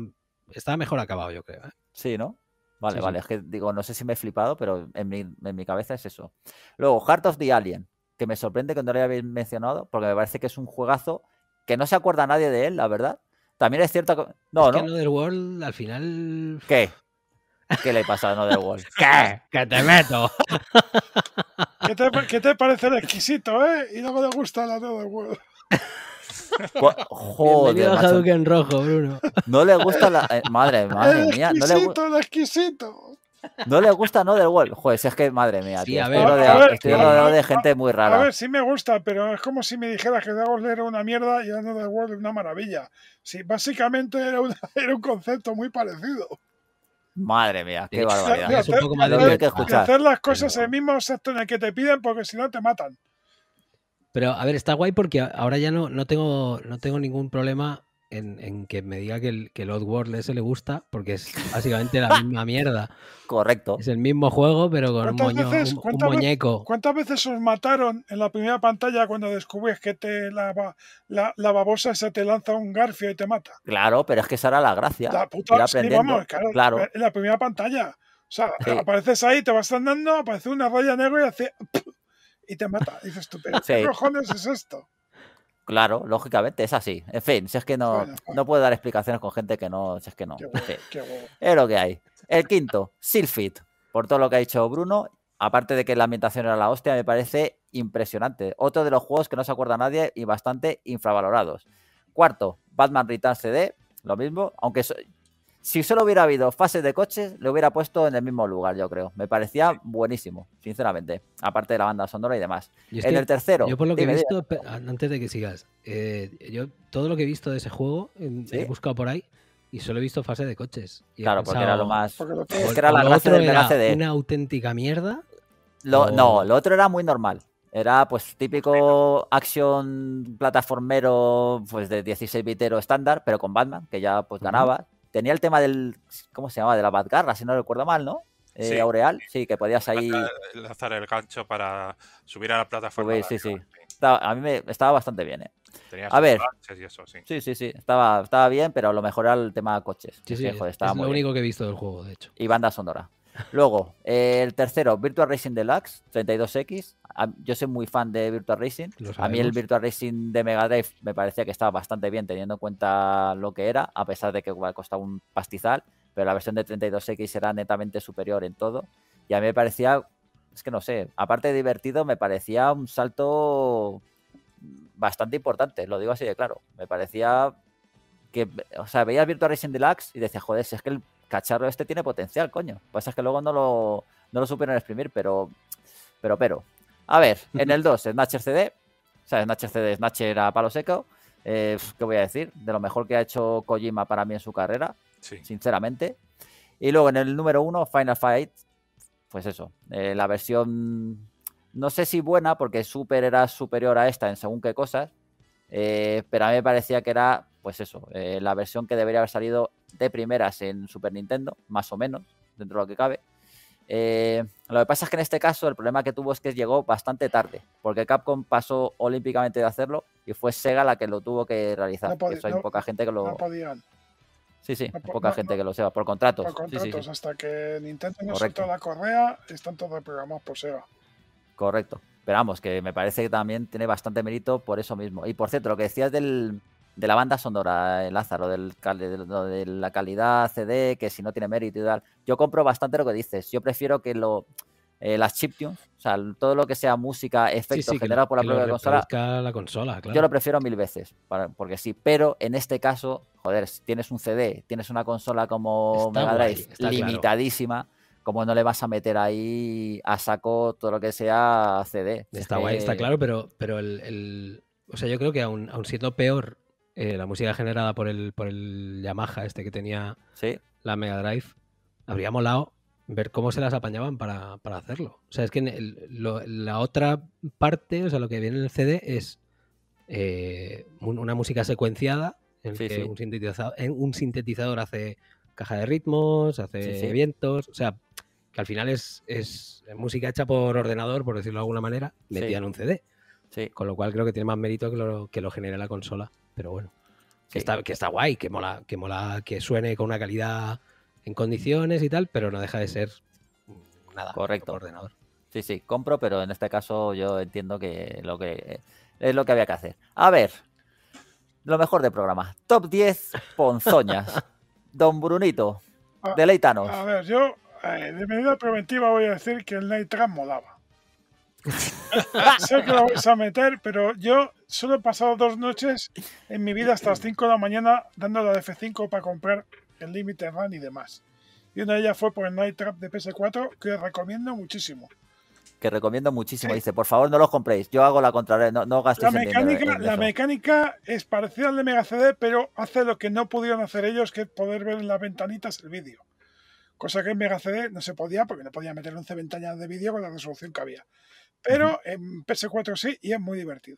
estaba mejor acabado, yo creo. ¿eh? Sí, ¿no? Vale, vale. Es que digo, no sé si me he flipado, pero en mi, cabeza es eso. Luego, Heart of the Alien, que me sorprende que no lo hayáis mencionado, porque me parece que es un juegazo que no se acuerda nadie de él, la verdad también es cierto que. No, es ¿no? Que Another World al final. ¿Qué? ¿Qué le pasa a Another World? ¿Qué? ¡Que te meto! ¿Qué te, ¿Qué te, parece el exquisito, eh? Y no me gusta la Another World. Joder, que en rojo, Bruno. No le gusta la. Eh, madre, madre mía. No le gusta. exquisito. No le gusta No World. Joder, es que madre mía, tío. a estoy de, gente muy rara. A ver, sí me gusta, pero es como si me dijeras que Dragon era una mierda y No Word World una maravilla. Sí, básicamente era, era un concepto muy parecido. Madre mía, qué barbaridad. Es un poco más de hacer, que escuchar. hacer las cosas en el mismo sexto en el que te piden porque si no te matan. Pero a ver, está guay porque ahora ya no, no, tengo, no tengo ningún problema en, que me diga que el, que Odd World ese le gusta, porque es básicamente la misma mierda. Correcto. Es el mismo juego, pero con un, muñeco. ¿Cuántas veces os mataron en la primera pantalla cuando descubres que te la, la, babosa se te lanza un garfio y te mata? Claro, pero es que esa era la gracia. La puta, claro, En la primera pantalla. O sea, apareces ahí, te vas andando, aparece una raya negra y hace... Y te mata. dices tú, ¿qué cojones es esto? Claro, lógicamente es así. En fin, si es que no, no puedo dar explicaciones con gente que no, si es que no. Es lo que hay. El quinto, Silfit. Por todo lo que ha dicho Bruno, aparte de que la ambientación era la hostia, me parece impresionante. Otro de los juegos que no se acuerda nadie y bastante infravalorados. Cuarto, Batman Returns CD, lo mismo, aunque si solo hubiera habido fases de coches, le hubiera puesto en el mismo lugar, yo creo. Me parecía buenísimo, sinceramente. Aparte de la banda sonora y demás. en el tercero. Yo por lo que he visto, antes de que sigas, eh, yo todo lo que he visto de ese juego, he buscado por ahí. Y solo he visto fase de coches. claro, porque era lo más. Es que era la Una auténtica mierda. No, lo otro era muy normal. Era pues típico action plataformero pues de 16 bitero estándar, pero con Batman, que ya pues ganaba tenía el tema del, ¿cómo se llama? De la Badgarra, si no recuerdo mal, ¿no? Eh, Aureal, sí, que podías ahí... Lanzar el gancho para subir a la plataforma. sí, sí, a mí me estaba bastante bien, ¿eh? Tenías a ver. Y eso, sí. sí. Sí, sí, Estaba, estaba bien, pero a lo mejor era el tema de coches. Sí, sí. es lo único que he visto del juego, de hecho. Y banda sonora. Luego, el tercero, Virtual Racing Deluxe 32X. yo soy muy fan de Virtual Racing. A mí el Virtual Racing de Mega Drive me parecía que estaba bastante bien teniendo en cuenta lo que era, a pesar de que costaba un pastizal, pero la versión de 32X era netamente superior en todo. Y a mí me parecía, es que no sé, aparte de divertido, me parecía un salto bastante importante, lo digo así de claro. Me parecía que, o sea, veías Virtual Racing Deluxe y decías, joder, es que el cacharro este tiene potencial, coño. Pasa es que luego no lo, no lo supieron exprimir, pero, pero, pero. A ver, en el 2, Snatcher CD. O sea, Snatcher CD, Snatcher a palo seco. Eh, ¿Qué voy a decir? De lo mejor que ha hecho Kojima para mí en su carrera, sinceramente. Y luego en el número 1, Final Fight. Pues eso, eh, la versión no sé si buena, porque Super era superior a esta en según qué cosas, eh, pero a mí me parecía que era pues eso, eh, la versión que debería haber salido de primeras en Super Nintendo, más o menos, dentro de lo que cabe. Eh, lo que pasa es que en este caso el problema que tuvo es que llegó bastante tarde, porque Capcom pasó olímpicamente de hacerlo y fue Sega la que lo tuvo que realizar. No eso hay poca gente que lo... podían. Sí, sí, poca gente que lo sepa, por contratos. Por hasta que Nintendo no soltó la correa, están todos programados por Sega. Correcto. Pero vamos, que me parece que también tiene bastante mérito por eso mismo. Y por cierto, lo que decías del, de la banda sonora, eh, Lázaro, del, de la calidad CD, que si no tiene mérito y tal. Yo compro bastante lo que dices. Yo prefiero que lo, eh, las chiptunes, o sea, todo lo que sea música, efectos sí, por la propia consola. consola claro. Yo lo prefiero mil veces, porque sí, pero en este caso, joder, si tienes un CD, tienes una consola como Mega Drive limitadísima. Como no le vas a meter ahí a saco todo lo que sea CD. Está guay, está eh, claro, pero, pero el, O sea, yo creo que aún, aún siendo peor eh, la música generada por el, por el Yamaha este que tenía la Mega Drive, habría molado ver cómo se las apañaban para, hacerlo. O sea, es que la otra parte, o sea, lo que viene en el CD es eh, una música secuenciada en que Un, sintetizador, hace caja de ritmos, hace vientos, o sea, que al final es, música hecha por ordenador, por decirlo de alguna manera, metida en un CD. Con lo cual creo que tiene más mérito que lo que lo genere la consola pero bueno. Que, está, que está guay, que mola, que mola que suene con una calidad en condiciones y tal, pero no deja de ser nada. Correcto. Ordenador. Sí, sí, compro, pero en este caso yo entiendo que lo que eh, es lo que había que hacer. A ver, lo mejor del programa. Top 10 ponzoñas. Don Brunito, ah, deleítanos. A, ver, yo eh, de medida preventiva voy a decir que el Night Trap molaba sé que lo vais a meter, pero yo solo he pasado dos noches en mi vida hasta las 5 de la mañana dando la F5 para comprar el Limited Run y demás. Y una de ellas fue por el Night Trap de PS4, que recomiendo muchísimo. Que recomiendo muchísimo, dice, por favor no los compréis, yo hago la contraria, no, gastéis la mecánica, La mecánica es parecida al de Mega CD, pero hace lo que no pudieron hacer ellos, que es poder ver en las ventanitas el vídeo. Cosa que en Mega CD no se podía, porque no podía meter 11 ventanas de vídeo con la resolución que había pero en PS4 sí y es muy divertido.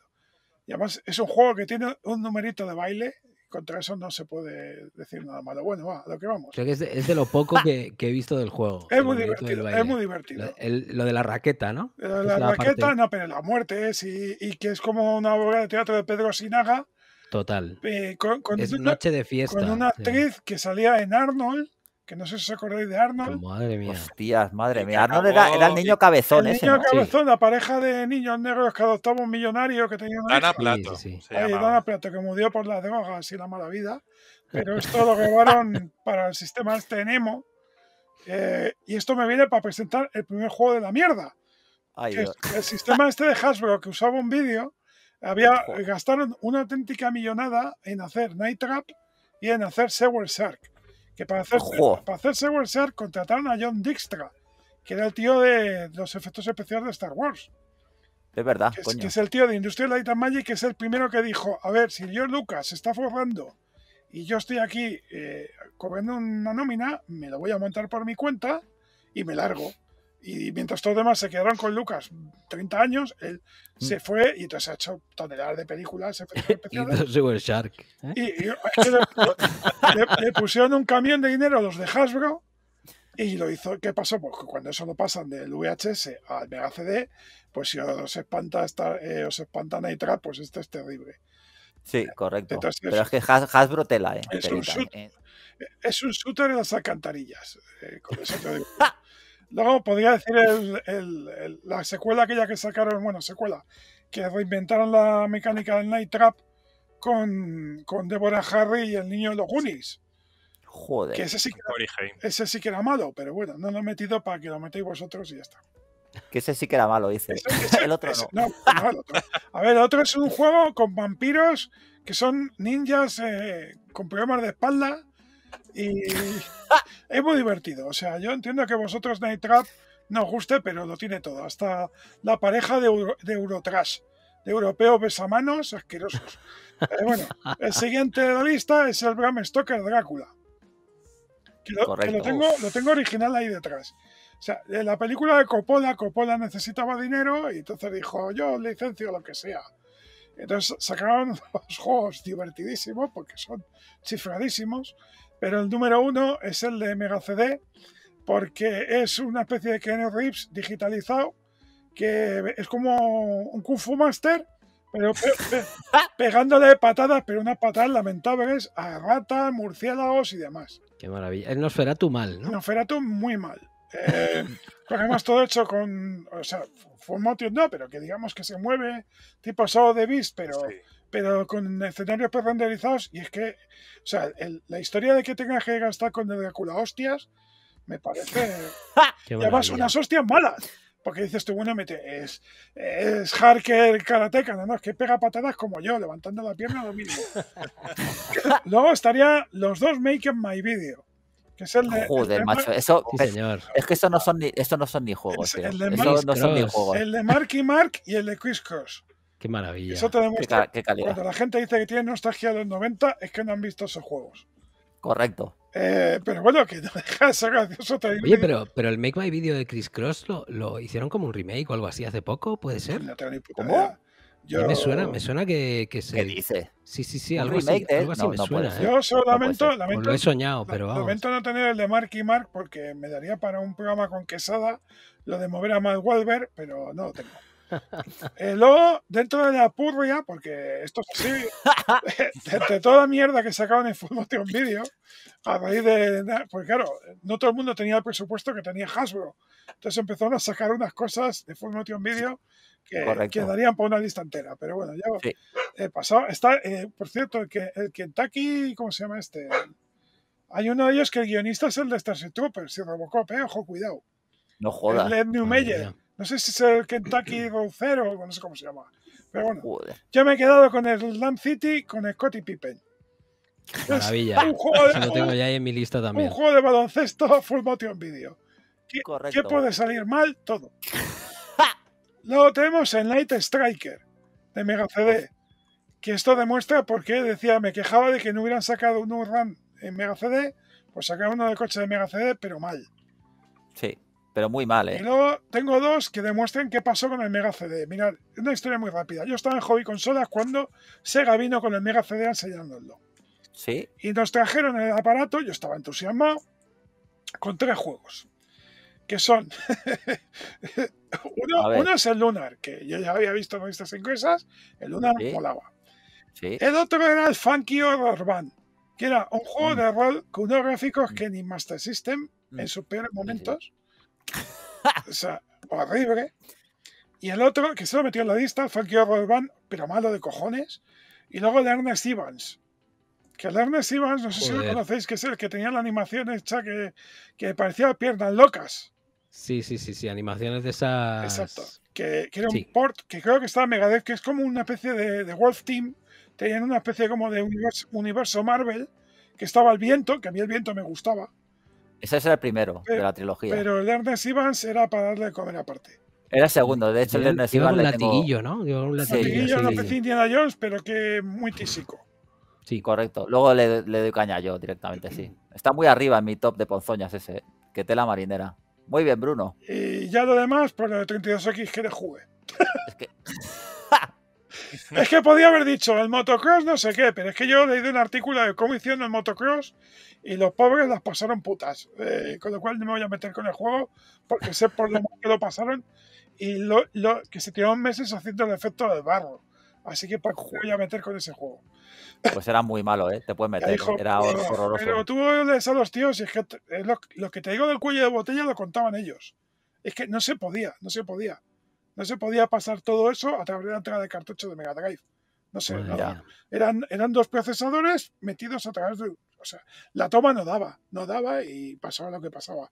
Y además es un juego que tiene un numerito de baile. Contra eso no se puede decir nada malo. Bueno, va, a lo que vamos. es de, lo poco que, he visto del juego. Es muy divertido, es muy divertido. Lo, de la raqueta, ¿no? la, raqueta, no, pero la muerte es y, que es como una obra de teatro de Pedro Sinaga. Total. Eh, con, es una, noche de fiesta. Con una actriz que salía en Arnold que no sé si os acordáis de Arnold. Madre mía. Hostias, madre mía. Arnold era, el niño cabezón ese. El niño cabezón, la pareja de niños negros que adoptaba un millonario que tenía una Dana Plato. Sí, Plato, que murió por las drogas y la mala vida. Pero esto lo grabaron para el sistema este Nemo. Eh, y esto me viene para presentar el primer juego de la mierda. el sistema este de Hasbro que usaba un vídeo, había, gastaron una auténtica millonada en hacer Night Trap y en hacer Sewer Shark que para hacer, para hacerse contrataron a John Dijkstra, que era el tío de los efectos especiales de Star Wars. Es verdad, que, Es, el tío de Industrial Light Magic, que es el primero que dijo, a ver, si yo Lucas se está forjando y yo estoy aquí eh, cobrando una nómina, me lo voy a montar por mi cuenta y me largo. Y mientras todos los demás se quedaron con Lucas 30 años, él mm. se fue y entonces ha hecho toneladas de películas. y Shark. ¿eh? le, pusieron un camión de dinero a los de Hasbro y lo hizo. ¿Qué pasó? Pues cuando eso lo pasan del VHS al Mega CD, pues si os, espanta esta, eh, os pues esto es terrible. Sí, correcto. Pero es, que Hasbro tela, ¿eh? Es, un, shooter en ¿eh? las alcantarillas. Luego podría decir la secuela aquella que sacaron, bueno, secuela, que reinventaron la mecánica del Night Trap con, con Deborah Harry y el niño de los Goonies. Joder. ese sí que, era, que malo, pero bueno, no lo he metido para que lo metáis vosotros y ya está. Que ese sí que era malo, dice. el otro no. el otro. A ver, el otro es un juego con vampiros que son ninjas eh, con problemas de espalda y es muy divertido. O sea, yo entiendo que vosotros Night Trap no os guste, pero lo tiene todo. Hasta la pareja de, de Eurotrash, de europeo besamanos asquerosos. Pero eh, bueno, el siguiente de la lista es el Bram Stoker Drácula. Que lo, tengo, lo tengo original ahí detrás. O sea, en la película de Coppola, Coppola necesitaba dinero y entonces dijo, yo licencio lo que sea. Entonces sacaron los juegos divertidísimos porque son chifradísimos pero el número uno es el de Mega CD, porque es una especie de Ken rips digitalizado, que es como un Kung Fu Master, pero ah. pegándole patadas, pero unas patadas lamentables a ratas, murciélagos y demás. Qué maravilla. El Nosferatu mal, ¿no? Nosferatu muy mal. Eh, porque además todo hecho con, o sea, Motion no, pero que digamos que se mueve tipo solo de Beast, pero pero con escenarios pre-renderizados y es que, o sea, la historia de que tengas que gastar con el Drácula hostias, me parece... además unas hostias malas. Porque dices tú, bueno, es, es Harker Karateka, no, no, es que pega patadas como yo, levantando la pierna lo mismo. Luego estaría los dos Make My Video. Que es el de, Joder, macho, eso, señor. es que eso no son ni, no son ni juegos. El, de, no Marky Mark y el de Chris Cross. Qué maravilla. Eso te demuestra qué, calidad. cuando la gente dice que tiene nostalgia de los 90 es que no han visto esos juegos. Correcto. Eh, pero bueno, que no deja de ser gracioso. Oye, pero, pero el Make My Video de Chris Cross lo, lo hicieron como un remake o algo así hace poco, ¿puede ser? No tengo ni ¿Cómo? Idea. Me suena, me suena que, que ¿Qué dice? Sí, sí, sí, algo así, no, me no suena. ¿eh? Yo solo lamento, lamento... Pues lo he soñado, pero vamos. Lamento no tener el de Mark y Mark porque me daría para un programa con quesada lo de mover a Matt Wahlberg, pero no lo tengo. Eh, luego, dentro de la purria, porque esto es así, de, toda mierda que sacaban en Motion Video, a raíz de, pues Porque claro, no todo el mundo tenía el presupuesto que tenía Hasbro. Entonces empezaron a sacar unas cosas de Motion Video que, que, darían por una lista entera. Pero bueno, ya he pasado. Está, eh, por cierto, el, que, el Kentucky, ¿cómo se llama este? Hay uno de ellos que el guionista es el de Starship Troopers y Robocop, ¿eh? Ojo, cuidado. No jodas. El no sé si es el Kentucky Road Zero o no sé cómo se llama. Pero bueno, yo me he quedado con el Slam City con Scottie Pippen. Maravilla. Un juego de, lo tengo ya en mi lista también. Un juego de baloncesto full motion video. Que puede salir mal? Todo. Luego tenemos el Night Striker de Mega CD. Que esto demuestra por qué decía, me quejaba de que no hubieran sacado un run en Mega CD, pues sacaron uno de coche de Mega CD, pero mal. Sí pero muy mal, ¿eh? Y luego tengo dos que demuestren qué pasó con el Mega CD. Mirad, una historia muy rápida. Yo estaba en Hobby Consolas cuando Sega vino con el Mega CD enseñándolo. Sí. Y nos trajeron el aparato, yo estaba entusiasmado, con tres juegos. Que son. uno, es el Lunar, que yo ya había visto en estas inglesas. El Lunar volaba. Sí. El otro era el Funky Horror que era un juego mm. de rol con unos gráficos mm. que ni Master System en mm. sus peores momentos. o sea, horrible. Y el otro, que se lo metió en la lista, fue el Kyo pero malo de cojones. Y luego el Ernest Evans. Que el Ernest Evans, no sé si lo conocéis, que es el que tenía la animación hecha que, que parecía piernas locas. Sí, sí, sí, sí, animaciones de esas. Exacto. Que, que era un port que creo que estaba Megadeth, que es como una especie de, Wolf Team. Tenían una especie como de universo, universo Marvel, que estaba el viento, que a mí el viento me gustaba. Ese es el primero de la trilogía. Pero el Ernest Evans era para darle comer aparte. Era segundo, de hecho, el Ernest Evans. Un latiguillo, ¿no? un latiguillo, sí, sí, Indiana Jones, pero que muy tísico. Sí, correcto. Luego le, doy caña yo directamente, sí. Está muy arriba en mi top de ponzoñas ese, ¿eh? que tela marinera. Muy bien, Bruno. Y ya lo demás, por el 32X que le jugué. Es que... es que podía haber dicho el motocross no sé qué, pero es que yo leí de un artículo de cómo hicieron el motocross y los pobres las pasaron putas. Eh, con lo cual no me voy a meter con el juego porque sé por lo que lo pasaron y lo, que se tiraron meses haciendo el efecto del barro. Así que pues, voy a meter con ese juego. Pues era muy malo, ¿eh? Te puedes meter. era horroroso. Pero tú lees a los tíos y es que eh, lo que te digo del cuello de botella lo contaban ellos. Es que no se podía, no se podía no se podía pasar todo eso a través de la entrada de cartucho de Mega Drive. No sé, podía. eran, eran dos procesadores metidos a través de... O sea, la toma no daba, no daba y pasaba lo que pasaba.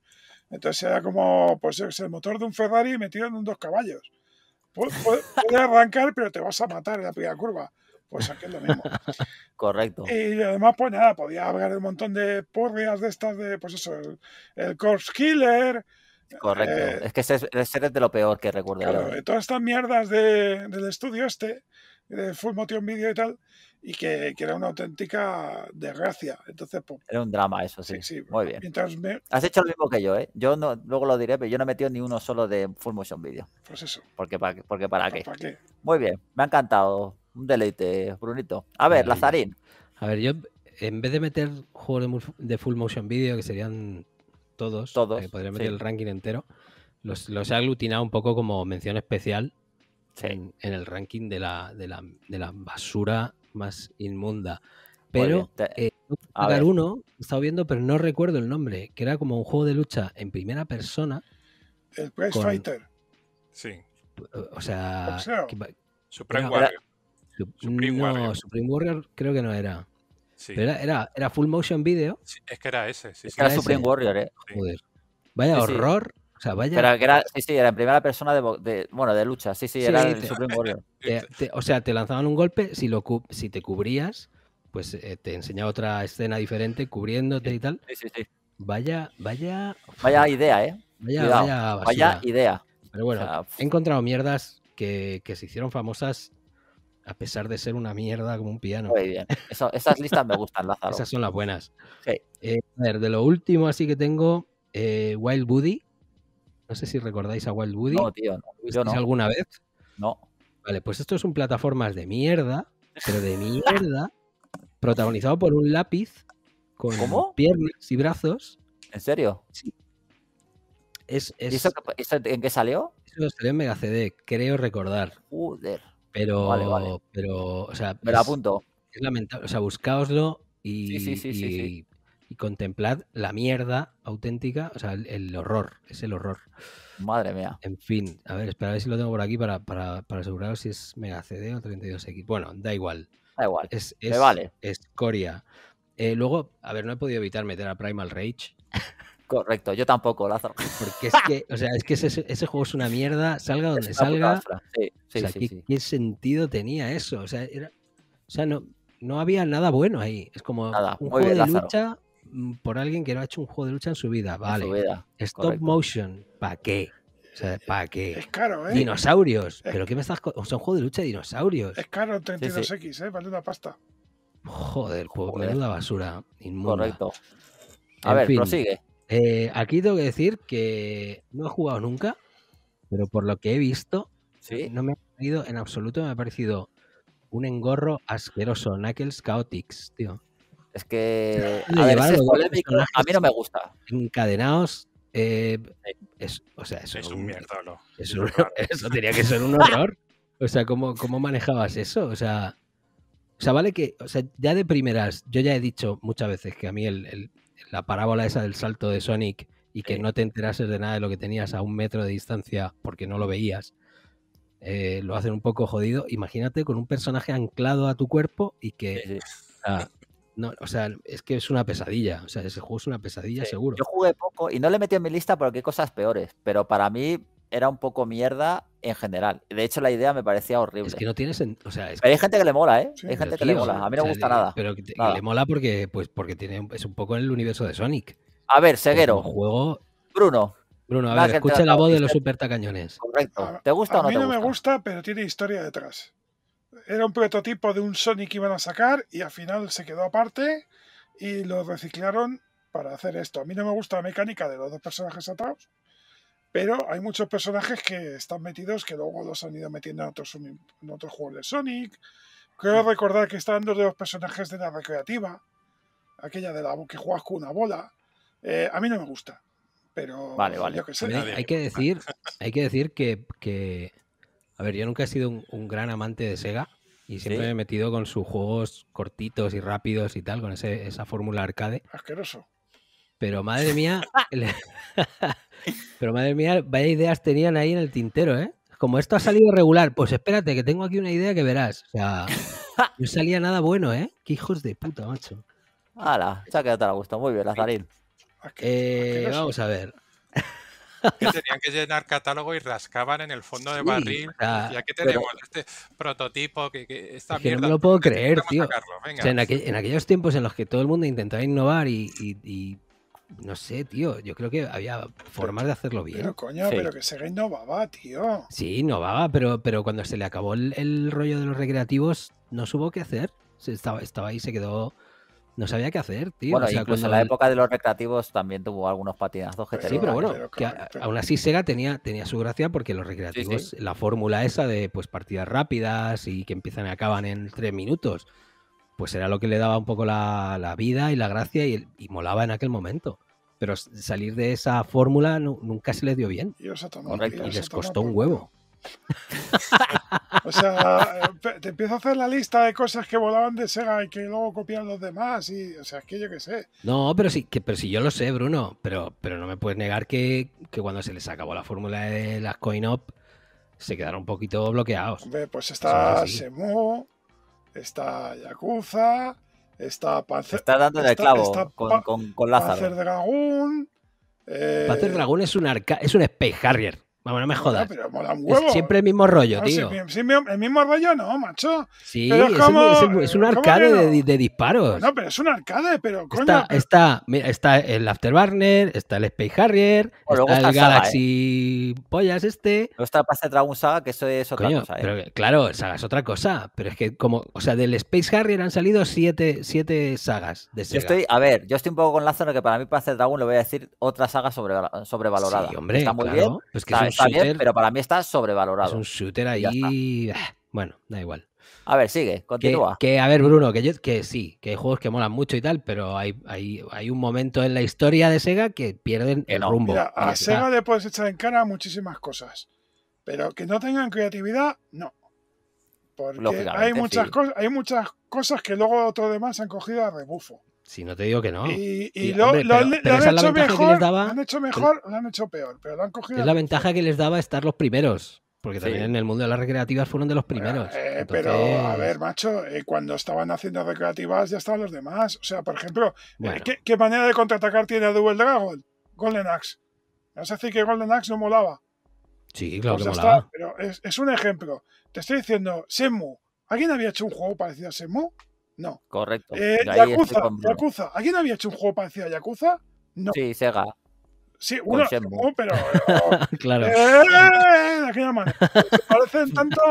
Entonces era como pues, el motor de un Ferrari metido en dos caballos. Puede, arrancar, pero te vas a matar en la primera curva. Pues aquí es lo mismo. Correcto. Y además, pues nada, podía haber un montón de porrias de estas de, pues eso, el, el Killer, Correcto. Eh, es que ese, es de lo peor que recuerdo. Claro, eh, todas estas mierdas del estudio este, de Full Motion Video y tal, y que, era una auténtica desgracia. Entonces, pues, era un drama eso, sí. sí, Muy bien. Has hecho lo mismo que yo, ¿eh? Yo no, luego lo diré, pero yo no he metido ni uno solo de Full Motion Video. Pues eso. Porque, para, porque para, qué? ¿Para qué? Muy bien, me ha encantado. Un deleite, Brunito. A ver, Lazarín. A ver, yo en vez de meter juegos de Full Motion Video, que serían todos, todos eh, podría meter el ranking entero, los, los, he aglutinado un poco como mención especial en, en, el ranking de la, de, la, de la basura más inmunda. Pero eh, uno, he estado viendo, pero no recuerdo el nombre, que era como un juego de lucha en primera persona. El Press Fighter. Sí. O sea. Supreme Warrior. Supreme Warrior creo que no era. Pero era, era, era, full motion video. es que era ese. Sí, era, era Supreme Warrior, eh. Joder. Vaya horror. O sea, vaya... Pero que era, sí, sí, era en primera persona de, bueno, de lucha. Sí, sí, era el Supreme Warrior. o sea, te lanzaban un golpe, si, lo, si te cubrías, pues eh, te enseñaba otra escena diferente, cubriéndote y tal. Sí, sí, sí. Vaya, vaya. Vaya idea, ¿eh? Vaya, vaya, idea. Pero bueno, he encontrado mierdas que, que se hicieron famosas a pesar de ser una mierda como un piano. Muy bien. esas listas me gustan, Lázaro. Esas son las buenas. Eh, a ver, de lo último así que tengo, eh, Wild Woody. No sé si recordáis a Wild Woody. No, tío, no. alguna vez? No. Vale, pues esto es un plataformas de mierda, pero de mierda, protagonizado por un lápiz con piernas y brazos. ¿En serio? Sí. en qué salió? Eso salió en Mega CD, creo recordar. Joder. Pero, pero, o sea, es, apunto. Es lamentable. O sea, buscaoslo y, y, contemplad la mierda auténtica, o sea, el, horror, es el horror. Madre mía. En fin, a ver, espera a ver si lo tengo por aquí para, para, aseguraros si es Mega CD o 32X. Bueno, da igual. Da igual. Es, es Me vale. Eh, luego, a ver, no he podido evitar meter a Primal Rage. Correcto, yo tampoco, Lazo. Porque es que, o sea, es que ese, juego es una mierda, salga donde salga. ¿qué, sentido tenía eso? O sea, no, no había nada bueno ahí. Es como un juego de lucha mm, por alguien que no ha hecho un juego de lucha en su vida. Vale. Stop motion, ¿para qué? O ¿para qué? ¿eh? Dinosaurios. ¿Pero qué me estás.? O sea, un juego de lucha de dinosaurios. Es caro, 32X, ¿eh? Vale una pasta. Joder, juego, pues la basura. Inmunda. Correcto. A ver, prosigue. Eh, aquí tengo que decir que no he jugado nunca, pero por lo que he visto, no me ha parecido en absoluto, me ha parecido un engorro asqueroso. Knuckles Chaotix, tío. Es que a, a mí no me gusta. Encadenados. Eh, es, o sea, eso, es un mierda, ¿no? eso tenía que ser un horror. O sea, ¿cómo, ¿cómo, manejabas eso? O sea, o sea, vale que, o sea, ya de primeras, yo ya he dicho muchas veces que a mí el la parábola esa del salto de Sonic y que no te enterases de nada de lo que tenías a un metro de distancia porque no lo veías, eh, lo hacen un poco jodido. Imagínate con un personaje anclado a tu cuerpo y que... no, o sea, es que es una pesadilla. O sea, ese juego es una pesadilla, seguro. Yo jugué poco y no le metí en mi lista porque hay cosas peores. Pero para mí, era un poco mierda en general. De hecho, la idea me parecía horrible. Es que no tienes. O sea, Pero hay gente que le mola, ¿eh? hay gente que le mola. A mí no me gusta nada. Pero le mola porque, pues, porque tiene, es un poco el universo de Sonic. A ver, Seguero. juego. Bruno. Bruno, a ver, escucha la voz de los super Correcto. ¿Te gusta o no? A mí no me gusta, pero tiene historia detrás. Era un prototipo de un Sonic que iban a sacar y al final se quedó aparte y lo reciclaron para hacer esto. A mí no me gusta la mecánica de los dos personajes atados pero hay muchos personajes que están metidos que luego los han ido metiendo en otros, en otros juegos de Sonic. Quiero recordar que están dos de los personajes de la recreativa, aquella de la que juegas con una bola. Eh, a mí no me gusta, pero vale, vale. Yo que sé, hay, que decir, hay que decir que, a ver, yo nunca he sido un, gran amante de Sega y siempre me he metido con sus juegos cortitos y rápidos y tal, con esa fórmula arcade. Asqueroso. Pero madre mía, Pero madre mía, vaya ideas tenían ahí en el tintero, ¿eh? Como esto ha salido regular, pues espérate, que tengo aquí una idea que verás. O sea, no salía nada bueno, ¿eh? Qué hijos de puta, macho. ¡Hala! ya que te la gusta Muy bien, Azarín. Eh, vamos a ver. Que tenían que llenar catálogo y rascaban en el fondo de barril. ya que tenemos este prototipo, que, esta no lo puedo creer, tío. Pues en, aquellos tiempos en los que todo el mundo intentaba innovar y no sé, tío. Yo creo que había formas de hacerlo bien. Pero coño, pero que Sega innovaba, tío. Sí, innovaba, pero, pero cuando se le acabó el, rollo de los recreativos, no supo qué hacer. se Estaba, estaba ahí, se quedó. No sabía qué hacer, tío. Bueno, incluso en la época de los recreativos también tuvo algunos patinazos que pero, Sí, pero bueno, que aún así Sega tenía, tenía su gracia porque los recreativos, la fórmula esa de pues partidas rápidas y que empiezan y acaban en tres minutos, pues era lo que le daba un poco la, vida y la gracia y, y, molaba en aquel momento pero salir de esa fórmula nunca se les dio bien. Y, les costó un huevo. o sea, eh, te empiezo a hacer la lista de cosas que volaban de Sega y que luego copian los demás y, o sea, es que yo qué sé. No, pero sí, que, pero yo lo sé, Bruno, pero, pero no me puedes negar que, cuando se les acabó la fórmula de las coin-op se quedaron un poquito bloqueados. pues está Semu, está Yakuza, Está Panzer. Está dando de clavo con, con, con, Lázaro. Panzer Dragón. Eh... Panzer Dragón es un, es un Space Harrier. Vamos, ah, no me jodas. Es siempre el mismo rollo, tío. el mismo rollo no, macho. Sí, es, un, arcade de, disparos. No, pero es un arcade, pero coño. Está, Está, el Afterburner, está el Space Harrier, está, el ¿eh? Galaxy Pollas este. Luego está pasa Dragon Saga, que eso es otra cosa. ¿eh? Pero, claro, Saga es otra cosa, pero es que como, o sea, del Space Harrier han salido siete, sagas de estoy, a ver, yo estoy un poco con la zona que para mí Pase Dragon le voy a decir otra saga sobre, sobrevalorada. hombre, está muy bien. Pues está pero para mí está sobrevalorado. Es un shooter ahí. Ah, bueno, da igual. A ver, sigue, continúa. Que, a ver, Bruno, que, que sí, que hay juegos que molan mucho y tal, pero hay, hay, un momento en la historia de Sega que pierden el rumbo. a Sega le puedes echar en cara muchísimas cosas, pero que no tengan creatividad, no. Porque hay muchas, cosas, hay muchas cosas que luego otro demás han cogido a rebufo. Si no te digo que no. Y, lo, han hecho mejor, han hecho mejor han hecho peor, pero han cogido. Es la ventaja que les daba estar los primeros. Porque también en el mundo de las recreativas fueron de los primeros. Eh, pero, a ver, macho, eh, cuando estaban haciendo recreativas ya estaban los demás. O sea, por ejemplo, eh, ¿qué, manera de contraatacar tiene Double Dragon? Golden Axe. ¿Vas a decir que Golden Axe no molaba? Sí, pues claro que molaba. pero es, es, un ejemplo. Te estoy diciendo, Semu. ¿Alguien había hecho un juego parecido a Semu? No. Correcto. Eh, Yakuza, ¿Alguien había hecho un juego parecido a Yakuza? No. Sí, Sega. Sí, uno, pero. claro. Eh, parecen tanto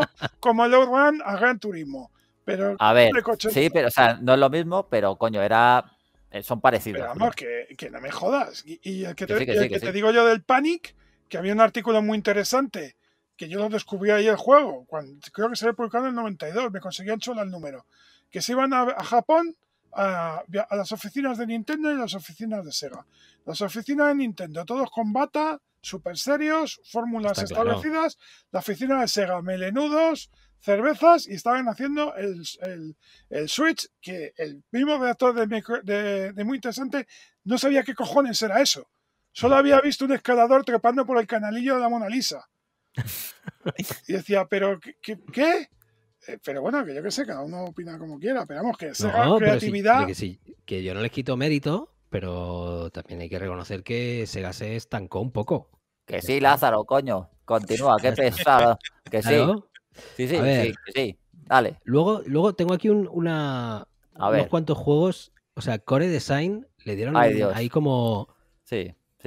como el Run a Gran Turismo. Pero a ver, sí, pero o sea, no es lo mismo, pero coño, era. Eh, son parecidos. Pero vamos, que, que, no me jodas. Y, el que, te, digo yo del Panic, que había un artículo muy interesante, que yo lo descubrí ahí el juego, cuando, creo que se había publicado en el 92, me conseguían chula el número que se iban a, Japón a, las oficinas de Nintendo y las oficinas de Sega. Las oficinas de Nintendo, todos con bata, super serios, fórmulas establecidas. La oficina de Sega, melenudos, cervezas y estaban haciendo el, Switch, que el mismo redactor de, de, de Muy Interesante no sabía qué cojones era eso. Solo había visto un escalador trepando por el canalillo de la Mona Lisa. Y decía, ¿pero qué? qué? Eh, pero bueno, que yo qué sé, cada uno opina como quiera, pero vamos, que sea creatividad. que, yo no les quito mérito, pero también hay que reconocer que Sega se estancó un poco. Que sí, Lázaro, coño, continúa, qué pesado. Que sí. Sí, sí, sí, dale. Luego, luego tengo aquí un, una, a unos cuantos juegos, o sea, Core Design le dieron ahí como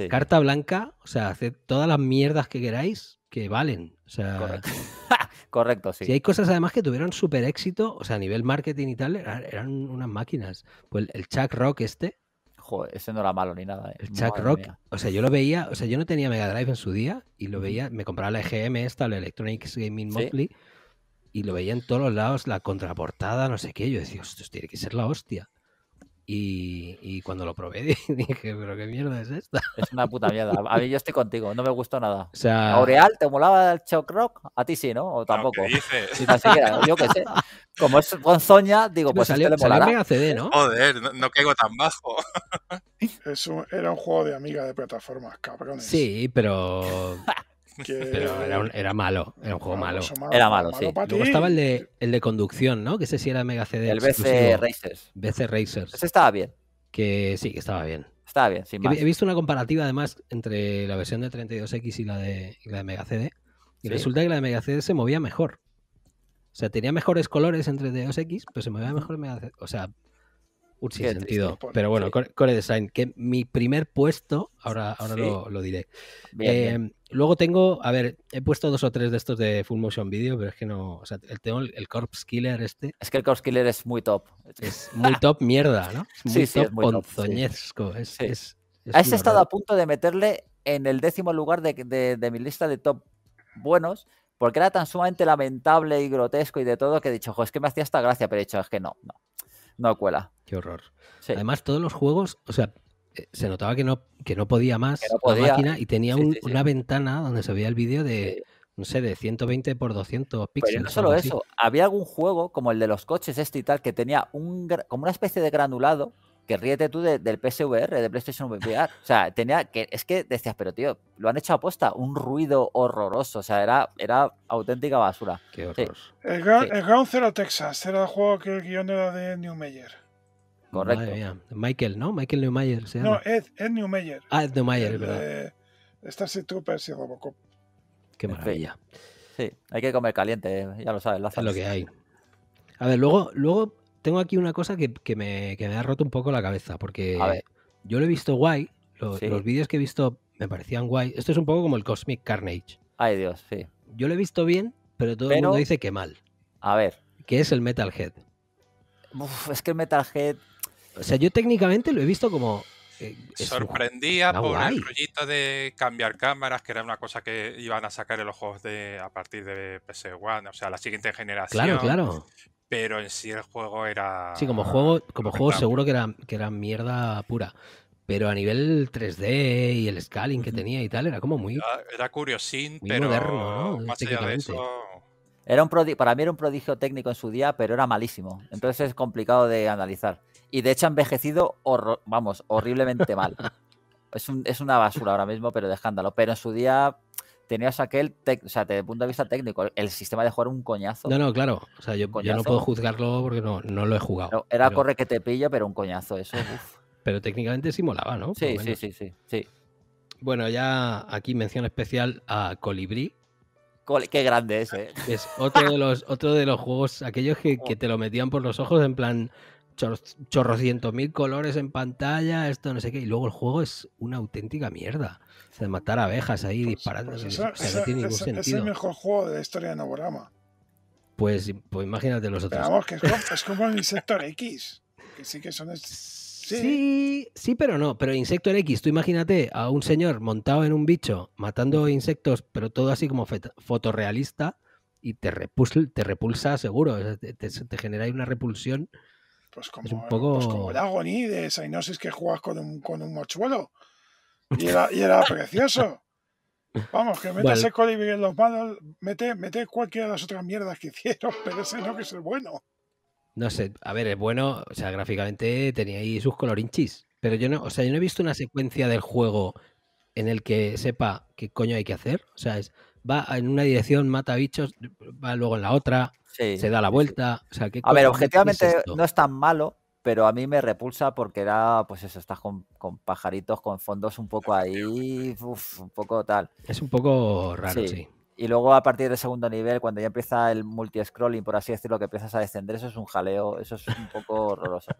carta blanca, o sea, hacer todas las mierdas que queráis que valen. O sea, Correcto, sí. Y hay cosas además que tuvieron súper éxito, o sea, a nivel marketing y tal, eran unas máquinas. Pues el Chuck Rock este. Joder, ese no era malo ni nada. ¿eh? El Chuck Rock, o sea, yo lo veía, o sea, yo no tenía Mega Drive en su día y lo veía, me compraba la EGM esta, la Electronics Gaming Monthly, y lo veía en todos los lados, la contraportada, no sé qué. Yo decía, esto tiene que ser la hostia. Y, y, cuando lo probé dije, pero qué mierda es esta. Es una puta mierda. A mí yo estoy contigo, no me gustó nada. O sea... Aureal, ¿te molaba el Choc Rock? A ti sí, ¿no? O tampoco. No, dices? Ni siquiera, yo qué sé. Como es Bonzoña, digo, pues salió, este le CD, ¿no? Joder, no, caigo tan bajo. era un juego de amiga de plataformas, cabrones. Sí, pero Pero era, malo, era un juego malo. Era malo, sí. Luego estaba el de, el de conducción, ¿no? Que sé si era Mega CD. El BC Racers. BC Racers. Ese estaba bien. Que sí, que estaba bien. Estaba bien, sin más. He, visto una comparativa además entre la versión de 32X y la de, la de Mega CD. Y resulta que la de Mega CD se movía mejor. O sea, tenía mejores colores entre 32X, pero se movía mejor Mega CD. O sea, un sentido. Pero bueno, core, Design, que mi primer puesto, ahora, ahora lo, diré. Eh, Luego tengo, a ver, he puesto dos o tres de estos de full motion video, pero es que no, o sea, el, tengo el, Corpse Killer este. Es que el Corpse Killer es muy top. Es muy top mierda, ¿no? Es muy sí, top es muy Es, estado a punto de meterle en el décimo lugar de, mi lista de top buenos, porque era tan sumamente lamentable y grotesco y de todo que he dicho, jo, es que me hacía esta gracia, pero he dicho, es que no, no, no cuela. Qué horror. Además, todos los juegos, o sea, se notaba que no, que no podía más la máquina y tenía una ventana donde se veía el vídeo de, no sé, de 120 por 200 píxeles. Pero no solo eso, había algún juego como el de los coches este y tal que tenía un, como una especie de granulado que ríete tú del PSVR, de PlayStation VR. O sea, tenía que, es que decías, pero tío, lo han hecho a posta, un ruido horroroso. O sea, era, era auténtica basura. Qué El, Ground, Zero Texas era el juego que el guión era de New Meyer. Correcto. Michael, ¿no? Michael Neumayer. No, Ed, Ed Ah, Ed Neumayer, verdad. Estás Starship Troopers y Robocop. Qué maravilla. Sí, hay que comer caliente, ¿eh? ya lo sabes. Es lo que hay. A ver, luego, luego tengo aquí una cosa que, me, ha roto un poco la cabeza, porque yo lo he visto guay, los vídeos que he visto me parecían guay. Esto es un poco como el Cosmic Carnage. Ay, Dios, sí. Yo lo he visto bien, pero todo el mundo dice que mal. A ver. ¿Qué es el Metalhead. Uf, es que el Metalhead o sea, yo técnicamente lo he visto como. Eh, Sorprendía por el rollito de cambiar cámaras, que era una cosa que iban a sacar en los juegos de, a partir de PS1, o sea, la siguiente generación. Claro, claro. Pero en sí el juego era. Sí, como juego, como juego seguro que era, que era mierda pura pero a nivel 3D y el scaling que tenía y tal, era como muy. Era, curiosín, pero ¿no? más eso. Era un para mí era un prodigio técnico en su día, pero era malísimo. Entonces es complicado de analizar y de hecho ha envejecido, vamos, horriblemente mal. es, una basura ahora mismo, pero de escándalo. Pero en su día tenías aquel, o sea, desde el punto de vista técnico, el sistema de jugar un coñazo. No, no, claro. O sea, yo, yo no puedo juzgarlo porque no, no lo he jugado. era corre que te pilla, pero un coñazo eso. Pero técnicamente sí molaba, ¿no? Sí, sí, sí, sí, Bueno, ya aquí mención especial a Colibri. Qué grande es, ¿eh? Es otro de los, otro de los juegos, aquellos que, que oh. te lo metían por los ojos en plan chorro chorrocientos mil colores en pantalla, esto no sé qué, y luego el juego es una auténtica mierda. O matar abejas ahí pues, disparando, pues no tiene ningún Es el mejor juego de la historia de Noborama. Pues, pues imagínate los otros. es como, el Insector X, que sí que son... Sí. sí. pero no. Pero Insector X, tú imagínate a un señor montado en un bicho matando insectos, pero todo así como fotorrealista y te, te repulsa seguro. Te, te, te una repulsión pues, pues como, un poco... como el Agony de Sainosis que juegas con un, con un mochuelo. Y era, precioso. Vamos, que metes ese colibri en los malos, mete, mete cualquiera de las otras mierdas que hicieron, pero ese no que es el bueno. No sé, a ver, es bueno, o sea, gráficamente tenía ahí sus colorinchis, pero yo no, o sea, yo no he visto una secuencia del juego en el que sepa qué coño hay que hacer, o sea, es, va en una dirección, mata bichos, va luego en la otra, se da la vuelta. a ver, objetivamente no es tan malo, pero a mí me repulsa porque era, pues eso, estás con, pajaritos, con fondos un poco ahí, un poco tal. Es un poco raro, sí. Y luego a partir del segundo nivel, cuando ya empieza el multi-scrolling, por así decirlo, que empiezas a descender, eso es un jaleo, eso es un poco horroroso.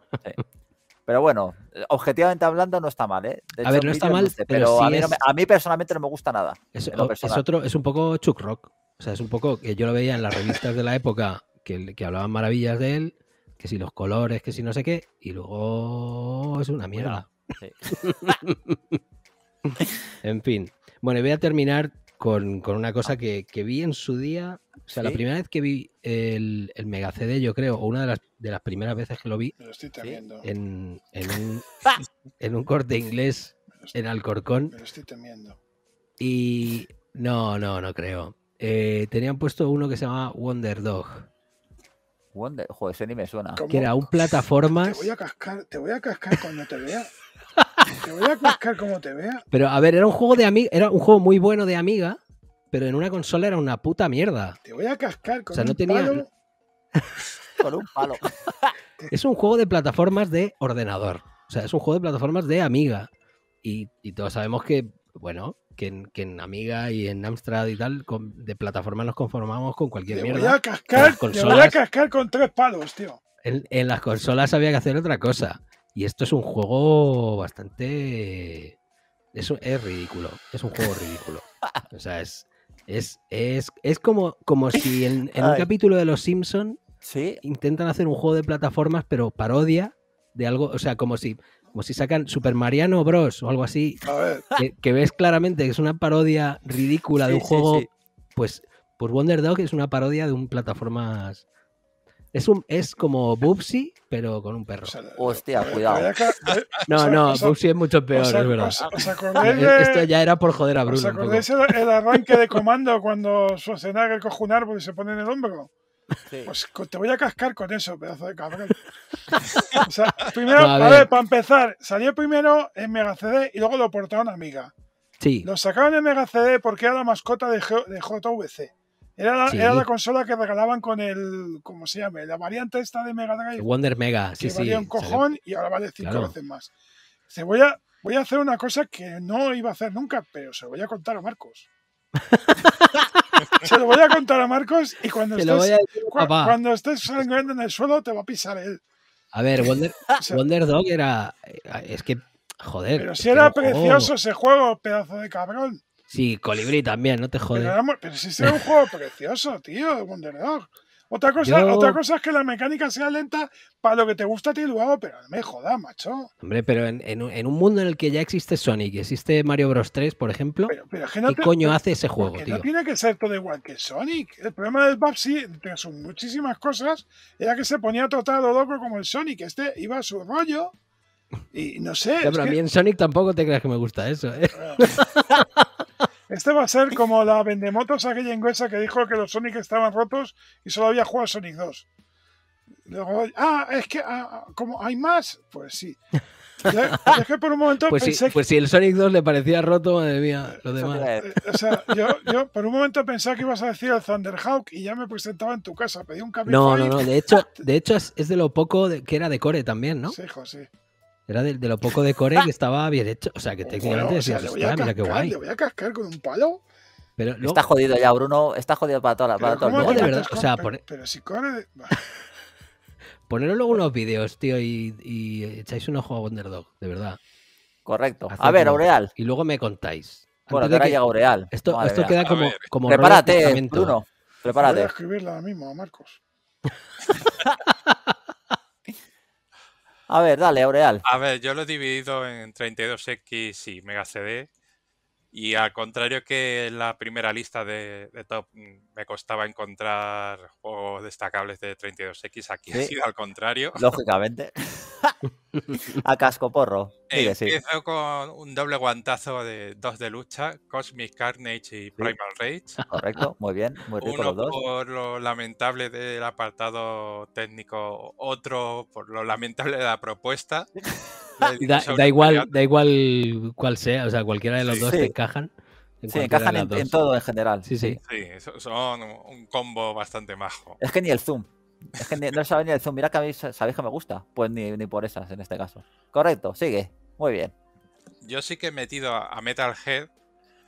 Pero bueno, objetivamente hablando no está mal, ¿eh? a ver, no está mal, pero, a, mí personalmente no me gusta nada. Es, otro, es un poco chuck rock. O sea, es un poco que yo lo veía en las revistas de la época que, que hablaban maravillas de él, que si los colores, que si no sé qué, y luego es una mierda. en fin. Bueno, voy a terminar con, una cosa que, vi en su día. O sea, la primera vez que vi el, el Mega CD, yo creo, o una de las, primeras veces que lo vi, en, en, un, corte inglés en Alcorcón. Me lo estoy temiendo. Y no, no, no creo. Eh, tenían puesto uno que se llamaba Wonder Dog. Wonder, joder, ese ni me suena. Que era un plataformas. Te voy a cascar, te voy a cascar cuando te vea. te voy a cascar como te vea. Pero a ver, era un juego de amiga, era un juego muy bueno de amiga, pero en una consola era una puta mierda. Te voy a cascar con o sea, un no tenía... palo. con un palo. es un juego de plataformas de ordenador. O sea, es un juego de plataformas de amiga. y todos sabemos que, bueno, que en, Amiga y en Amstrad y tal, de plataformas nos conformamos con cualquier mierda. Voy te voy a cascar con tres palos, tío. En, las consolas había que hacer otra cosa. Y esto es un juego bastante. Es, es ridículo. Es un juego ridículo. O sea, es. Es, es, como, como si en, un capítulo de Los Simpsons intentan hacer un juego de plataformas, pero parodia de algo. O sea, como si como si sacan Super Mariano Bros o algo así, que, ves claramente que es una parodia ridícula de un juego, pues por pues Wonder Dog es una parodia de un plataformas es, un, es como Bubsy, pero con un perro. Hostia, cuidado. no, no, Bubsy es mucho peor, Esto ya era por joder a Bruno. ¿Os acordáis el, arranque de comando cuando coge un árbol y se pone en el hombro? Pues te voy a cascar con eso, pedazo de cabrón. o sea, primero, a ver. para empezar, salió primero en Mega CD y luego lo portó a una amiga. Sí. Lo sacaron en Mega CD porque era la mascota de, JVC. Era la, era la, consola que regalaban con el. ¿Cómo se llama? La variante esta de Mega Drive. Wonder Mega, sí, sí. Valía un cojón y ahora vale cinco veces más. Se voy a, voy a hacer una cosa que no iba a hacer nunca, pero se lo voy a contar a Marcos. Se lo voy a contar a Marcos y cuando, estés, cuando estés sangrando en el suelo te va a pisar él. A ver, Wonder, Dog era. Eh, es que. Joder. Pero si era precioso ese juego, pedazo de cabrón. Sí, Colibri también, no te jodas. Pero, pero, si era un juego precioso, tío, Wonder Dog. Otra cosa, otra cosa es que la mecánica sea lenta para lo que te gusta a ti, luego, pero me jodas macho. Hombre, pero en, un mundo en el que ya existe Sonic, y existe Mario Bros 3, por ejemplo, ¿qué coño hace ese juego, tío? No tiene que ser todo igual que Sonic. El problema del Babsy, entre sus muchísimas cosas, era que se ponía total loco como el Sonic. Este iba a su rollo. Y no sé. pero a mí en Sonic tampoco te creas que me gusta eso, ¿eh? Este va a ser como la vendemotos aquella inglesa que dijo que los Sonic estaban rotos y solo había jugado Sonic 2. Luego, ah, es que ah, ah, como hay más, pues sí. es que por un momento pues pensé. Si, pues si el Sonic 2 le parecía roto, madre mía, lo demás. Eh, o sea, yo, por un momento pensaba que ibas a decir el Thunderhawk y ya me presentaba en tu casa, pedí un cambio. No, no, no, de hecho, de hecho es, de lo poco que era de core también, ¿no? Sí, José. Era de, lo poco de core que estaba bien hecho. O sea, que técnicamente... sí mira qué guay. voy a cascar con un palo. Pero Está jodido ya, Bruno. Está jodido para toda Para todo de verdad, o sea, pero, si core. Poneros luego unos vídeos, tío, y, echáis un ojo a Dog, de verdad. Correcto. a ver, Aureal. Y luego me contáis. Bueno, ahora llega Aureal. Esto, esto queda como, como. Prepárate, Bruno. Prepárate. Voy a escribirla ahora mismo a Marcos. A ver, dale, Aureal. A ver, yo lo he dividido en 32X y Mega CD y al contrario que en la primera lista de, top mm, me costaba encontrar juegos destacables de 32X, aquí ha sido al contrario. Lógicamente. A casco porro. Empiezo con un doble guantazo de dos de lucha, Cosmic Carnage y Primal Rage. Correcto, muy bien, muy rico los dos. por lo lamentable del apartado técnico, otro por lo lamentable de la propuesta. da, igual, da igual cuál sea, o sea, cualquiera de los dos te encajan. sí, encajan en, todo en general. Sí, sí. Sí, son un combo bastante majo. Es que ni el zoom. Es que no sabe ni el zoom. Mira que sabéis que me gusta. Pues ni, por esas en este caso. Correcto, sigue. Muy bien. Yo sí que he metido a Metalhead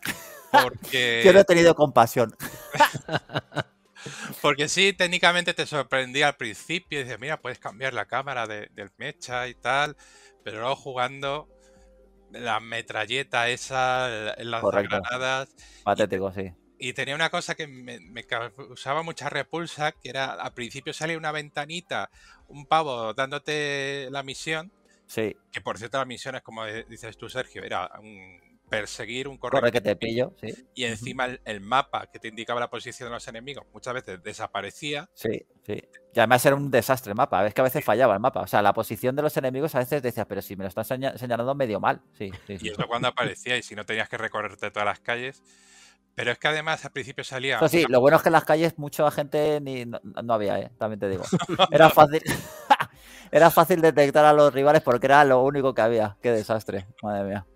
porque. Yo no he tenido compasión. Porque sí, técnicamente te sorprendí al principio. Y Dices, mira, puedes cambiar la cámara del mecha y tal. Pero luego jugando la metralleta esa, las granadas. Patético, sí. Y tenía una cosa que me, me, causaba mucha repulsa, que era al principio sale una ventanita, un pavo dándote la misión. Sí. Que por cierto la misión es como dices tú, Sergio, era un perseguir un correo. que te pillo, Y encima el, mapa que te indicaba la posición de los enemigos muchas veces desaparecía. Sí, sí. Y además era un desastre el mapa. Es que a veces fallaba el mapa. O sea, la posición de los enemigos a veces decías, pero si me lo están señalando medio mal. Sí, Y eso cuando aparecía y si no tenías que recorrerte todas las calles. Pero es que además al principio salía. sí, lo bueno es que en las calles mucha gente ni, no, había, ¿eh? también te digo. Era fácil. era fácil detectar a los rivales porque era lo único que había. Qué desastre, madre mía.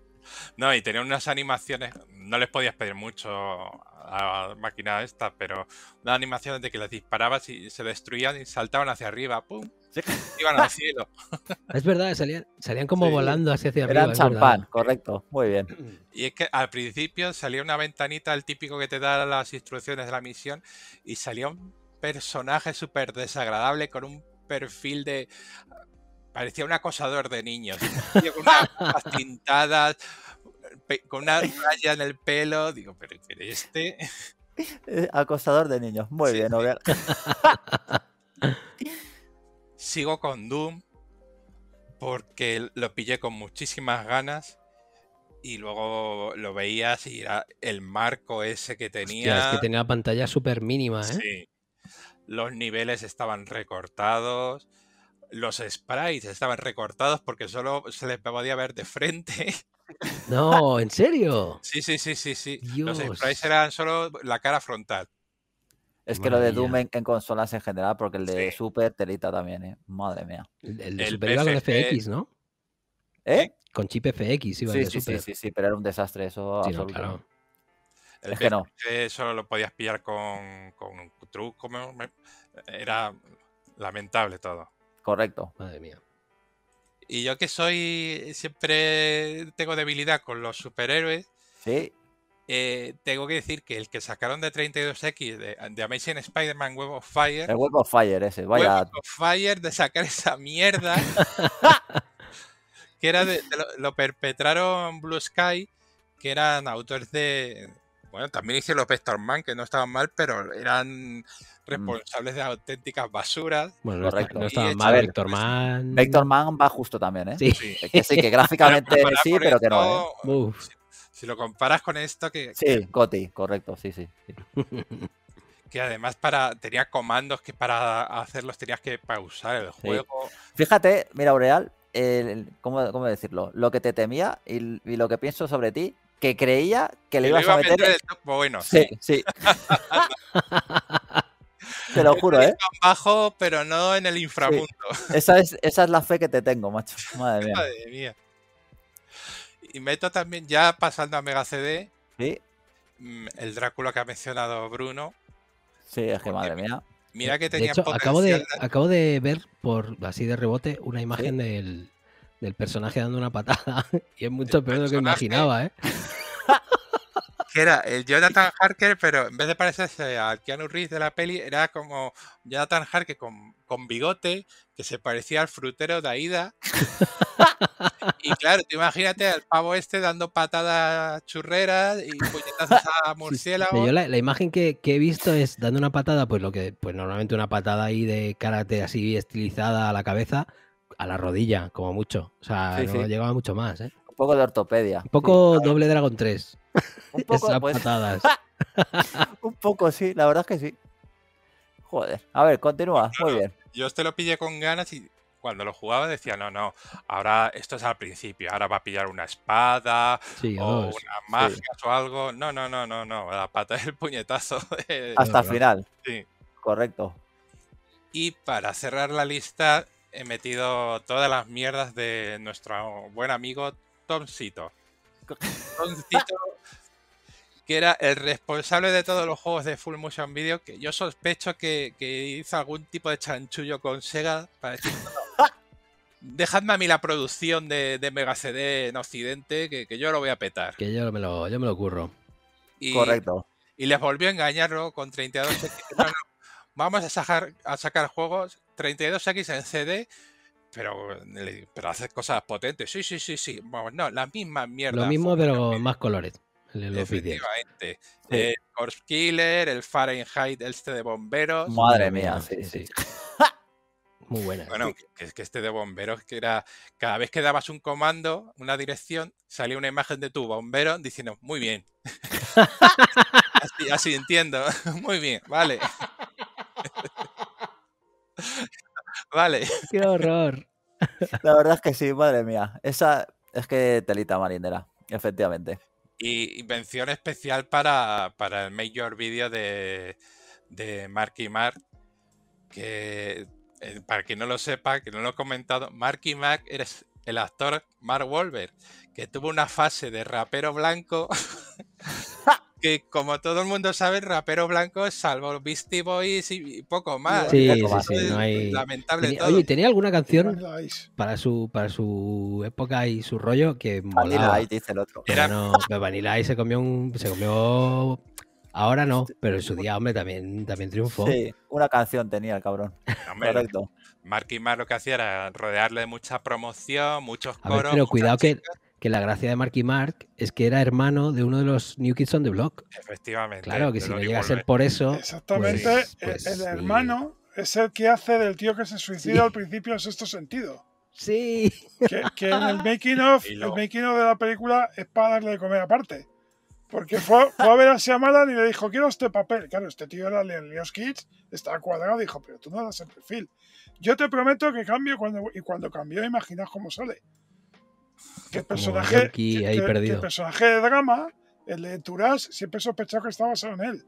No, y tenían unas animaciones, no les podías pedir mucho a la máquina esta, pero una animación de que les disparabas y se destruían y saltaban hacia arriba, ¡pum! se Iban al cielo. Es verdad, salían, salían como volando hacia, hacia arriba. Era champán, correcto, muy bien. Y es que al principio salía una ventanita, el típico que te da las instrucciones de la misión, y salía un personaje súper desagradable con un perfil de parecía un acosador de niños. con unas pintadas, con una raya en el pelo. Digo, pero este. Eh, acosador de niños. Muy bien, Sigo con Doom porque lo pillé con muchísimas ganas y luego lo veías y era el marco ese que tenía. es que tenía pantalla súper mínima, ¿eh? Sí. Los niveles estaban recortados los sprites estaban recortados porque solo se les podía ver de frente. No, ¿en serio? Sí, sí, sí, sí, sí. Los sprites eran solo la cara frontal. Es que lo de Doom en, consolas en general, porque el de Super telita también, ¿eh? Madre mía. El, de Super iba con FX, ¿no? ¿Eh? Con chip FX iba el Super. Sí, sí, sí, pero era un desastre eso. El es que no. Solo lo podías pillar con, con un truco. Era lamentable todo. Correcto. Madre mía. Y yo que soy, siempre tengo debilidad con los superhéroes. Sí. Eh, tengo que decir que el que sacaron de 32X de, Amazing Spider-Man Web of Fire. El Web of Fire ese, vaya. Web of Fire de sacar esa mierda. que era de, lo, perpetraron Blue Sky, que eran autores de. Bueno, también hice los Vector Man, que no estaban mal, pero eran responsables de auténticas basuras. no mal Vector Man. Vector Man va justo también, ¿eh? Sí, que, sí que gráficamente sí, pero que no. ¿eh? Si, lo comparas con esto que... Sí, Coti, correcto, sí, sí. que además para tenía comandos que para hacerlos tenías que pausar el juego. Fíjate, mira, Aureal, el, ¿cómo, decirlo? Lo que te temía y, lo que pienso sobre ti, que creía que le ibas a meter. El... Bueno, sí, sí. Te lo juro, ¿eh? bajo, pero no en el inframundo. Esa, es, la fe que te tengo, macho. Madre mía. Madre mía. Y meto también, ya pasando a Mega CD, ¿Sí? Mm, el Drácula que ha mencionado Bruno. Sí, es que madre mía. Mira que tenía de hecho, acabo de, ver, por así de rebote, una imagen del, personaje dando una patada. Y es mucho peor de lo que imaginaba, ¿eh? Que era el Jonathan Harker, pero en vez de parecerse al Keanu Reeves de la peli, era como Jonathan Harker con, con bigote, que se parecía al frutero de Aida. y claro, imagínate al pavo este dando patadas churreras y puñetazos a murciélago la, imagen que, he visto es dando una patada, pues lo que, pues normalmente una patada ahí de karate así estilizada a la cabeza, a la rodilla, como mucho. O sea, no llegaba mucho más, ¿eh? Un poco de ortopedia. Un poco doble Dragon 3. Un poco pues. un poco, sí, la verdad es que sí. Joder. A ver, continúa. Muy bien. Yo este lo pillé con ganas y cuando lo jugaba decía, no, no, ahora esto es al principio, ahora va a pillar una espada sí, o una magia o algo. No, no, no, no, no, la pata del puñetazo. Hasta el final. Sí. Correcto. Y para cerrar la lista he metido todas las mierdas de nuestro buen amigo que era el responsable de todos los juegos de Full Motion Video, que yo sospecho que, hizo algún tipo de chanchullo con Sega para dejadme a mí la producción de, Mega CD en Occidente, que, yo lo voy a petar. Que yo me lo, yo me lo curro. Y, Correcto. Y les volvió a engañarlo con 32X. vamos a sacar, a sacar juegos 32X en CD pero, pero haces cosas potentes. Sí, sí, sí, sí. Bueno, no, la misma mierda. Lo mismo, pero más colores. El El Force Killer, el Fahrenheit, este de bomberos. Madre mía, sí, sí. Muy buena. Bueno, es que, este de bomberos, que era cada vez que dabas un comando, una dirección, salía una imagen de tu bombero diciendo, muy bien. así, así entiendo. muy bien, vale. Vale. Qué horror. La verdad es que sí, madre mía. Esa es que telita marinera, efectivamente. Y mención especial para, el mayor vídeo de, de Mark y Mark, que eh, para quien no lo sepa, que no lo he comentado, Marky Mark eres el actor Mark Wolver, que tuvo una fase de rapero blanco que como todo el mundo sabe, rapero blanco, es salvo Beastie Boys y poco más. Sí, sí, sí Lamentable tenía, Oye, ¿tenía alguna canción para su, para su época y su rollo que Vanilla Ice, dice el otro. Vanilla Ice se comió Se comió... Ahora no, pero en su día, hombre, también, también triunfó. Sí, una canción tenía el cabrón. Correcto. Marky Mar lo que hacía era rodearle de mucha promoción, muchos coros. pero cuidado que que la gracia de Marky Mark es que era hermano de uno de los New Kids on the Block. Efectivamente. Claro, que si no llega a ser por eso. Pues, Exactamente, pues eh, el, hermano es el que hace del tío que se suicida al principio en sexto sentido. Sí. Que, en el making of, el making of de la película es para darle de comer aparte. Porque fue, a ver a Shyamalan y le dijo, quiero este papel. Claro, este tío era el Leos Kids, estaba cuadrado, dijo, pero tú no das el perfil. Yo te prometo que cambio cuando, y cuando cambió, imaginas cómo sale. ¿Qué personaje, personaje de drama, el de Turas, siempre sospechó que estaba basado en él.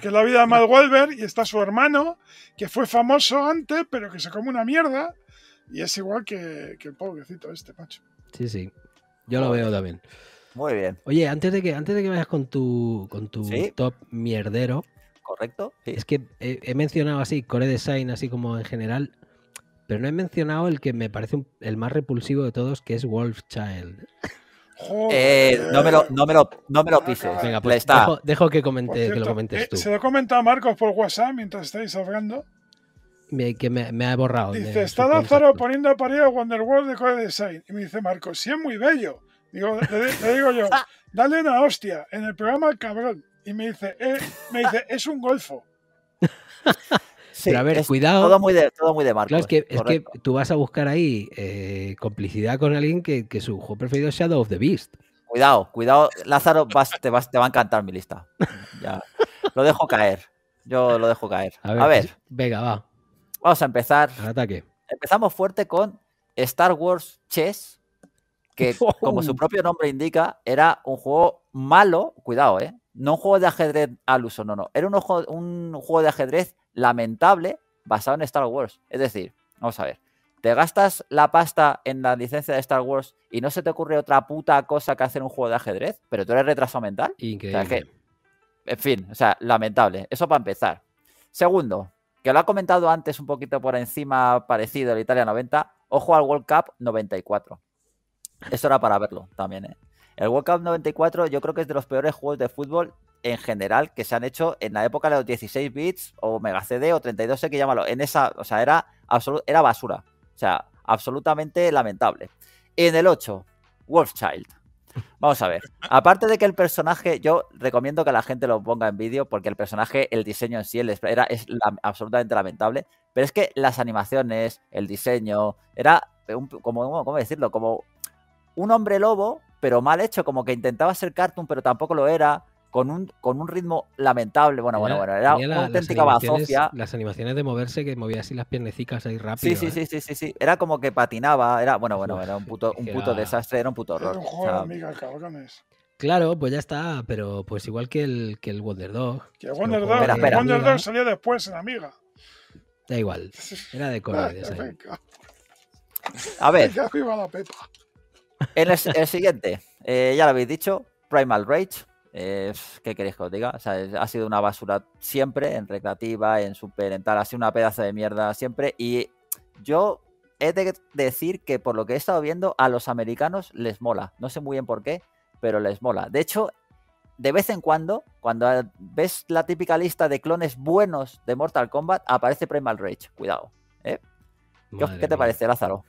que es la vida de Mal Wolver y está su hermano, que fue famoso antes, pero que se come una mierda. Y es igual que, el pobrecito este, Pacho. Sí, sí. Yo lo veo también. Muy bien. Oye, antes de que, antes de que vayas con tu, con tu top mierdero. Correcto. Es que he mencionado así Core Design, así como en general. Pero no he mencionado el que me parece el más repulsivo de todos, que es Wolf Child. Eh, no, me lo, no, me lo, no me lo pises. Pues dejo, que, comente, que lo comentes eh, tú. se lo he comentado a Marcos por WhatsApp mientras estáis hablando. Me, que me, ha borrado. Dice, está Lázaro poniendo a parir a Wonder World de Code Design. Y me dice Marcos, sí es muy bello. Digo, le, digo yo, dale una hostia en el programa cabrón. Y me dice, eh", me dice es un golfo. Pero a ver, cuidado. Todo muy de, todo muy es, que, tú vas a buscar ahí eh, complicidad con alguien que, su juego preferido es Shadow of the Beast. Cuidado, cuidado, Lázaro, te, va a encantar mi lista. Ya. Lo dejo caer. Yo lo dejo caer. A ver, Venga, va. Vamos a empezar. ataque. Empezamos fuerte con Star Wars Chess, que como su propio nombre indica, era un juego malo. Cuidado, ¿eh? No un juego de ajedrez al uso, no, no. Era un, un juego de ajedrez lamentable basado en Star Wars. Es decir, vamos a ver, te gastas la pasta en la licencia de Star Wars y no se te ocurre otra puta cosa que hacer un juego de ajedrez, pero tú eres retraso mental. O sea, que, en fin, o sea, lamentable. Eso para empezar. Segundo, que lo ha comentado antes un poquito por encima, parecido al Italia 90, ojo al World Cup 94. Eso era para verlo también, ¿eh? El World Cup 94 yo creo que es de los peores juegos de fútbol en general que se han hecho en la época de los 16 bits o Mega CD o 32 que llámalo. En esa, o sea, era, era basura. O sea, absolutamente lamentable. En el 8, Wolfchild. Vamos a ver. Aparte de que el personaje, yo recomiendo que la gente lo ponga en vídeo porque el personaje, el diseño en sí, era es absolutamente lamentable. Pero es que las animaciones, el diseño, era como, ¿cómo decirlo? Como un hombre lobo pero mal hecho, como que intentaba ser cartoon, pero tampoco lo era. Con un, con un ritmo lamentable. Bueno, bueno, bueno, era una auténtica las Las animaciones de moverse que movía así las piernecicas ahí rápido. Sí, sí, ¿eh? sí, sí, sí, sí. Era como que patinaba. Era, bueno, bueno, era un puto, un desastre, era un puto horror. Claro, pues ya está, pero pues igual que el, que el Wonder Dog. Que el Wonder Dog, salió después en Amiga. Da igual, era de colores. A ver. la pepa. El, el siguiente, eh, ya lo habéis dicho, Primal Rage. ¿Qué queréis que os diga? ha sido una basura siempre, en recreativa, en super, en tal. Ha sido una pedazo de mierda siempre. Y yo he de decir que por lo que he estado viendo, a los americanos les mola. No sé muy bien por qué, pero les mola. De hecho, de vez en cuando, cuando ves la típica lista de clones buenos de Mortal Kombat, aparece Primal Rage. Cuidado. ¿eh? ¿Qué, te parece, Lázaro?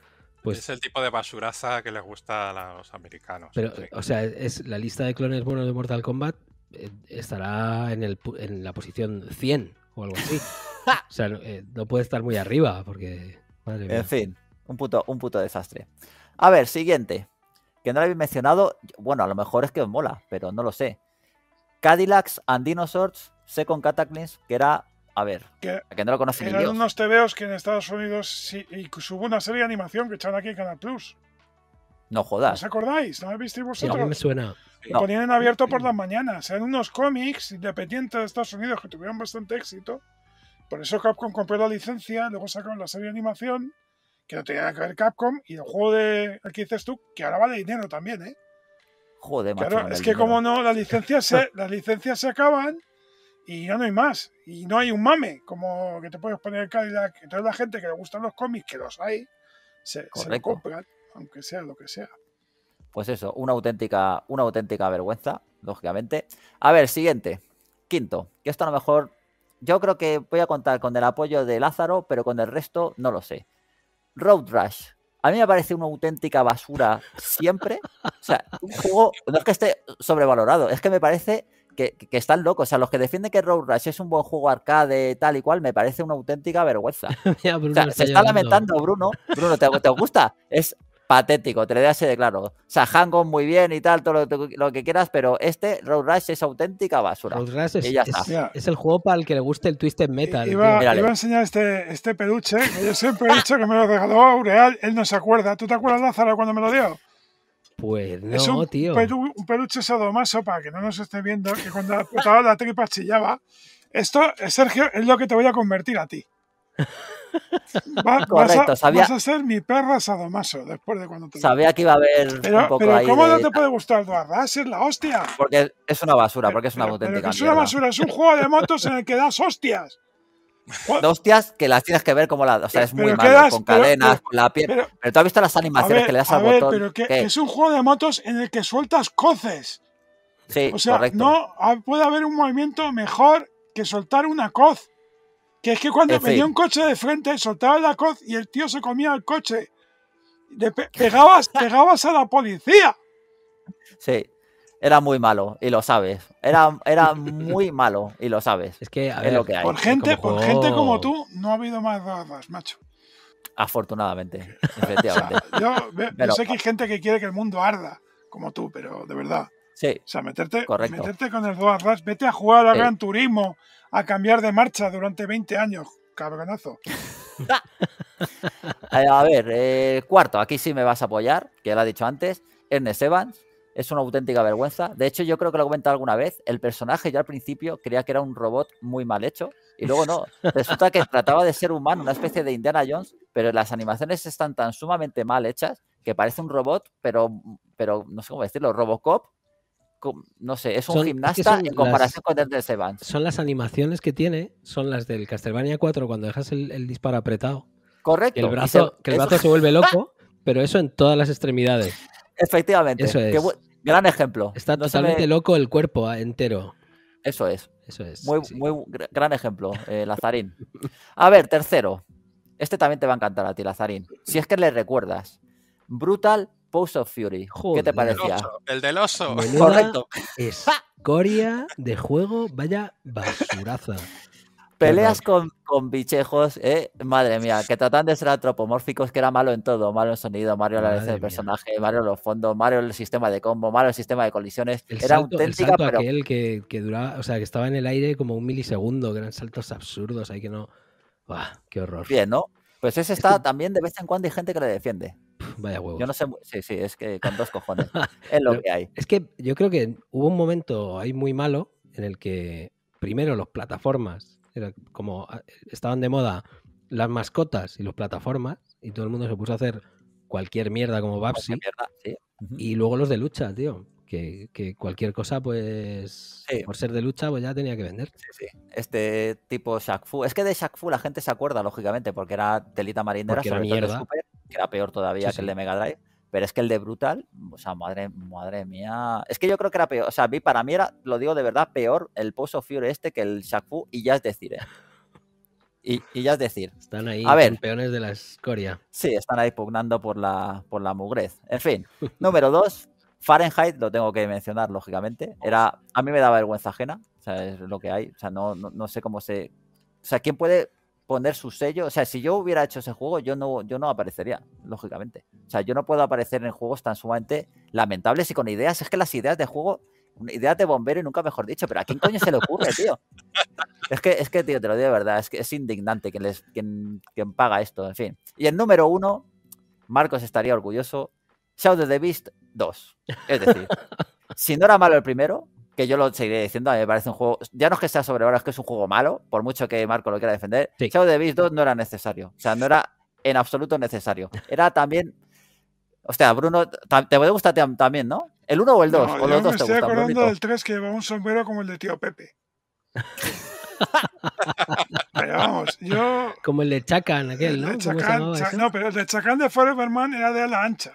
Pues es el tipo de basuraza que les gusta a los americanos. Pero, o sea, es la lista de clones buenos de Mortal Kombat eh, estará en, la posición 100 o algo así. o sea, eh, no, puede estar muy arriba porque... En fin, un puto, un puto desastre. A ver, siguiente. Que no lo habéis mencionado. Bueno, a lo mejor es que os mola, pero no lo sé. Cadillacs and Dinosaurs Second Cataclysm, que era a ver, que, que no lo conocen unos que en Estados Unidos sí, y subo una serie de animación que echaban aquí en Canal Plus. No jodas. ¿Os acordáis? ¿No habéis visto vosotros? Y me suena. ponían en abierto por las mañanas. Eran unos cómics independientes de Estados Unidos que tuvieron bastante éxito. Por eso Capcom compró la licencia, luego sacaron la serie de animación, que no tenía nada que ver Capcom, y el juego de aquí dices tú, que ahora vale dinero también, ¿eh? Joder, macho, Claro, es que como no, las licencias las licencias se acaban y ya no hay más. Y no hay un mame como que te puedes poner el Cadillac. Entonces la gente que le gustan los cómics, que los hay, se, se compran, aunque sea lo que sea. Pues eso, una auténtica, una auténtica vergüenza, lógicamente. A ver, siguiente. Quinto, que esto a lo mejor. Yo creo que voy a contar con el apoyo de Lázaro, pero con el resto no lo sé. Road Rush. A mí me parece una auténtica basura siempre. O sea, un juego. No es que esté sobrevalorado, es que me parece que, están locos. O sea, los que defienden que Road Rush es un buen juego arcade, tal y cual, me parece una auténtica vergüenza. se está lamentando Bruno. Bruno, ¿te, gusta? Es patético, te lo dejo así de claro. O sea, hang muy bien y tal, todo lo, que quieras, pero este Road Rush es auténtica basura. Road Rush es, el juego para el que le guste el Twisted Metal. Iba, iba, a enseñar este, este peluche, que yo siempre he dicho que me lo dejado Aureal, él no se acuerda. ¿Tú te acuerdas, Lázaro, cuando me lo dio? Pues no, un tío. un peluche sadomaso, para que no nos esté viendo, que cuando apretaba la tripa chillaba. Esto, Sergio, es lo que te voy a convertir a ti. Correcto, vas a, sabía... vas a ser mi perra sadomaso después de cuando te... Sabía que iba a haber pero, un poco pero ¿cómo no te puede gustar Duarda? Ah, es la hostia. Porque es una basura, porque es una auténtica. es una basura, es un juego de motos en el que das hostias dos tías hostias que las tienes que ver como las. O sea, es muy malo, con cadenas, con la piel. Pero, tú has visto las animaciones que le das al botón. Pero que es un juego de motos en el que sueltas coces. Sí, o sea, no ah, puede haber un movimiento mejor que soltar una coz. Que es que cuando eh, venía un coche de frente, soltaba la coz y el tío se comía el coche. pegabas, pegabas a la policía. Sí, era muy malo y lo sabes. Era, era muy malo y lo sabes. Es que a ver, es lo que hay. Por gente, como gente como tú no ha habido más razas, macho. Afortunadamente, yo, sé que hay gente que quiere que el mundo arda, como tú, pero de verdad. Sí. O sea, meterte, meterte con el Dual Rush, vete a jugar a Gran Turismo, a cambiar de marcha durante 20 años, cabronazo. a ver, eh, cuarto, aquí sí me vas a apoyar, que lo ha dicho antes, Ernest Evans. Es una auténtica vergüenza. De hecho, yo creo que lo he comentado alguna vez. El personaje, yo al principio creía que era un robot muy mal hecho. Y luego no. Resulta que trataba de ser humano, una especie de Indiana Jones. Pero las animaciones están tan sumamente mal hechas que parece un robot, pero, pero no sé cómo decirlo, Robocop. No sé, es un gimnasta en comparación con con de Sevan. Son las animaciones que tiene, son las del Castlevania 4 cuando dejas el, disparo apretado. Correcto. el brazo, que el brazo se vuelve loco, pero eso en todas las extremidades. Efectivamente. gran ejemplo. Está totalmente loco el cuerpo ah, entero. Eso es. Eso es. Muy, muy gran ejemplo, eh, Lazarín. A ver, tercero. Este también te va a encantar a ti, Lazarín. Si es que le recuerdas. Brutal Pose of Fury. ¿Qué te parecía? El del oso. correcto es de juego, vaya basuraza. Peleas con, con bichejos, eh, madre mía, que tratan de ser antropomórficos, que era malo en todo, malo en sonido, Mario la del personaje, Mario los fondos, Mario el sistema de combo, en el sistema de colisiones, era auténtica, el salto aquel que, duraba, o sea, que estaba en el aire como un milisegundo, que eran saltos absurdos, ahí que no... ¡Qué horror! Bien, ¿no? Pues ese está también de vez en cuando hay gente que le defiende. Vaya huevo Yo no sé, sí, sí, es que con dos cojones. es lo que hay. Es que yo creo que hubo un momento ahí muy malo en el que primero los plataformas como ah, estaban de moda las mascotas y los plataformas, y todo el mundo se puso a hacer cualquier mierda como Babsy. Y luego los de lucha, tío. Que, cualquier cosa, pues por ser de lucha, pues ya tenía que vender. este tipo Shaq Fu. Es que de Shaq Fu la gente se acuerda, lógicamente, porque era telita marinera, que era peor todavía que el de Mega Drive. Pero es que el de Brutal, o sea, madre, madre mía. Es que yo creo que era peor. O sea, para mí era, lo digo de verdad, peor el pozo of este que el Shaku, y ya es decir, ¿eh? Y, ya es decir. Están ahí a ver, campeones de la escoria. Sí, están ahí pugnando por la, por la mugrez. En fin, número dos, Fahrenheit, lo tengo que mencionar, lógicamente. Era, a mí me daba vergüenza ajena, o sea, es lo que hay. O sea, no, no sé cómo se... O sea, ¿quién puede poner su sello. O sea, si yo hubiera hecho ese juego, yo no, yo no aparecería, lógicamente. O sea, yo no puedo aparecer en juegos tan sumamente lamentables y con ideas. Es que las ideas de juego, ideas de bombero y nunca mejor dicho, pero ¿a quién coño se le ocurre, tío? Es que, es que tío, te lo digo de verdad, es que es indignante quien, les, quien, paga esto, en fin. Y el número uno, Marcos estaría orgulloso, Shadow of the Beast 2. Es decir, si no era malo el primero, que yo lo seguiré diciendo, a mí me parece un juego, ya no es que sea sobrevalorado, es que es un juego malo, por mucho que Marco lo quiera defender. Sí. Shadow of Beast 2 no era necesario, o sea, no era en absoluto necesario. Era también, o sea, Bruno, te puede gustar también, ¿no? ¿El 1 o el 2? yo dos me te estoy acordando del 3 que llevaba un sombrero como el de tío Pepe. pero vamos, yo... Como el de Chacán, aquel, ¿no? no, pero el de Chacán de Foreverman era de ala ancha.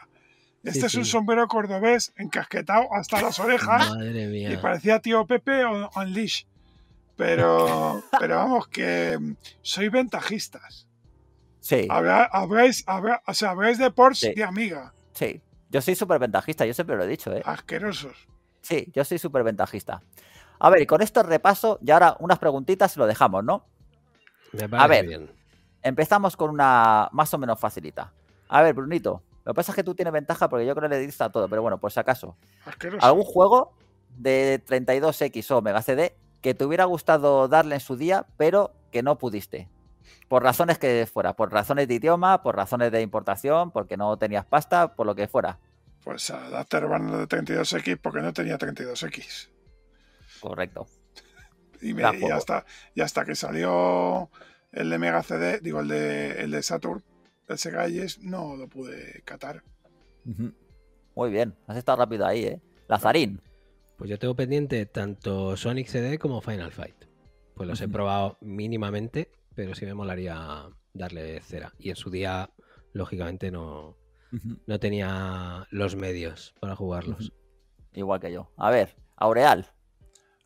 Este es un sombrero cordobés encasquetado hasta las orejas. Madre mía. Y parecía tío Pepe o Unleash. Pero, pero vamos, que mm, sois ventajistas. Sí. Habréis, o sea, de Porsche sí. de amiga. Sí. Yo soy súper ventajista, yo siempre lo he dicho, ¿eh? Asquerosos. Sí, yo soy súper ventajista. A ver, y con esto repaso, y ahora unas preguntitas lo dejamos, ¿no? a ver, empezamos con una más o menos facilita. A ver, Brunito, lo que pasa es que tú tienes ventaja porque yo creo que le diste a todo, pero bueno, por si acaso. ¿Algún juego de 32X o Mega CD que te hubiera gustado darle en su día, pero que no pudiste? Por razones que fuera, por razones de idioma, por razones de importación, porque no tenías pasta, por lo que fuera. Pues a la de 32X porque no tenía 32X. Correcto. y, ya hasta, hasta que salió el de Mega CD, digo, el de, el de Saturn, ese Galles no lo pude catar. Muy bien, has estado rápido ahí, ¿eh? Lazarín. Pues yo tengo pendiente tanto Sonic CD como Final Fight. Pues los he probado mínimamente, pero sí me molaría darle cera. Y en su día, lógicamente, no, no tenía los medios para jugarlos. Igual que yo. A ver, Aureal.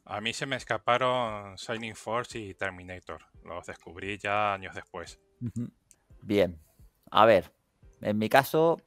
A mí se me escaparon Shining Force y Terminator. Los descubrí ya años después. Bien. A ver, en mi caso,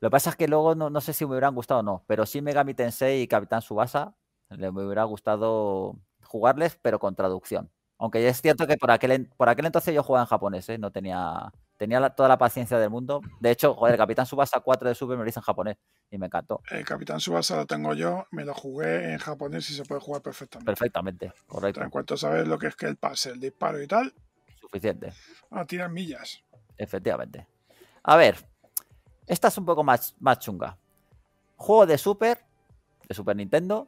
lo que pasa es que luego no, sé si me hubieran gustado o no, pero sí Megami Tensei y Capitán Subasa me hubiera gustado jugarles, pero con traducción. Aunque es cierto que por aquel, por aquel entonces yo jugaba en japonés, ¿eh? no tenía, tenía toda la paciencia del mundo. De hecho, joder, Capitán Subasa 4 de Super me lo hice en japonés y me encantó. El Capitán Subasa lo tengo yo, me lo jugué en japonés y se puede jugar perfectamente. Perfectamente, correcto. En cuanto sabes lo que es que el pase, el disparo y tal. Suficiente. Ah, tiran millas. Efectivamente. A ver, esta es un poco más, más chunga. Juego de Super, de Super Nintendo,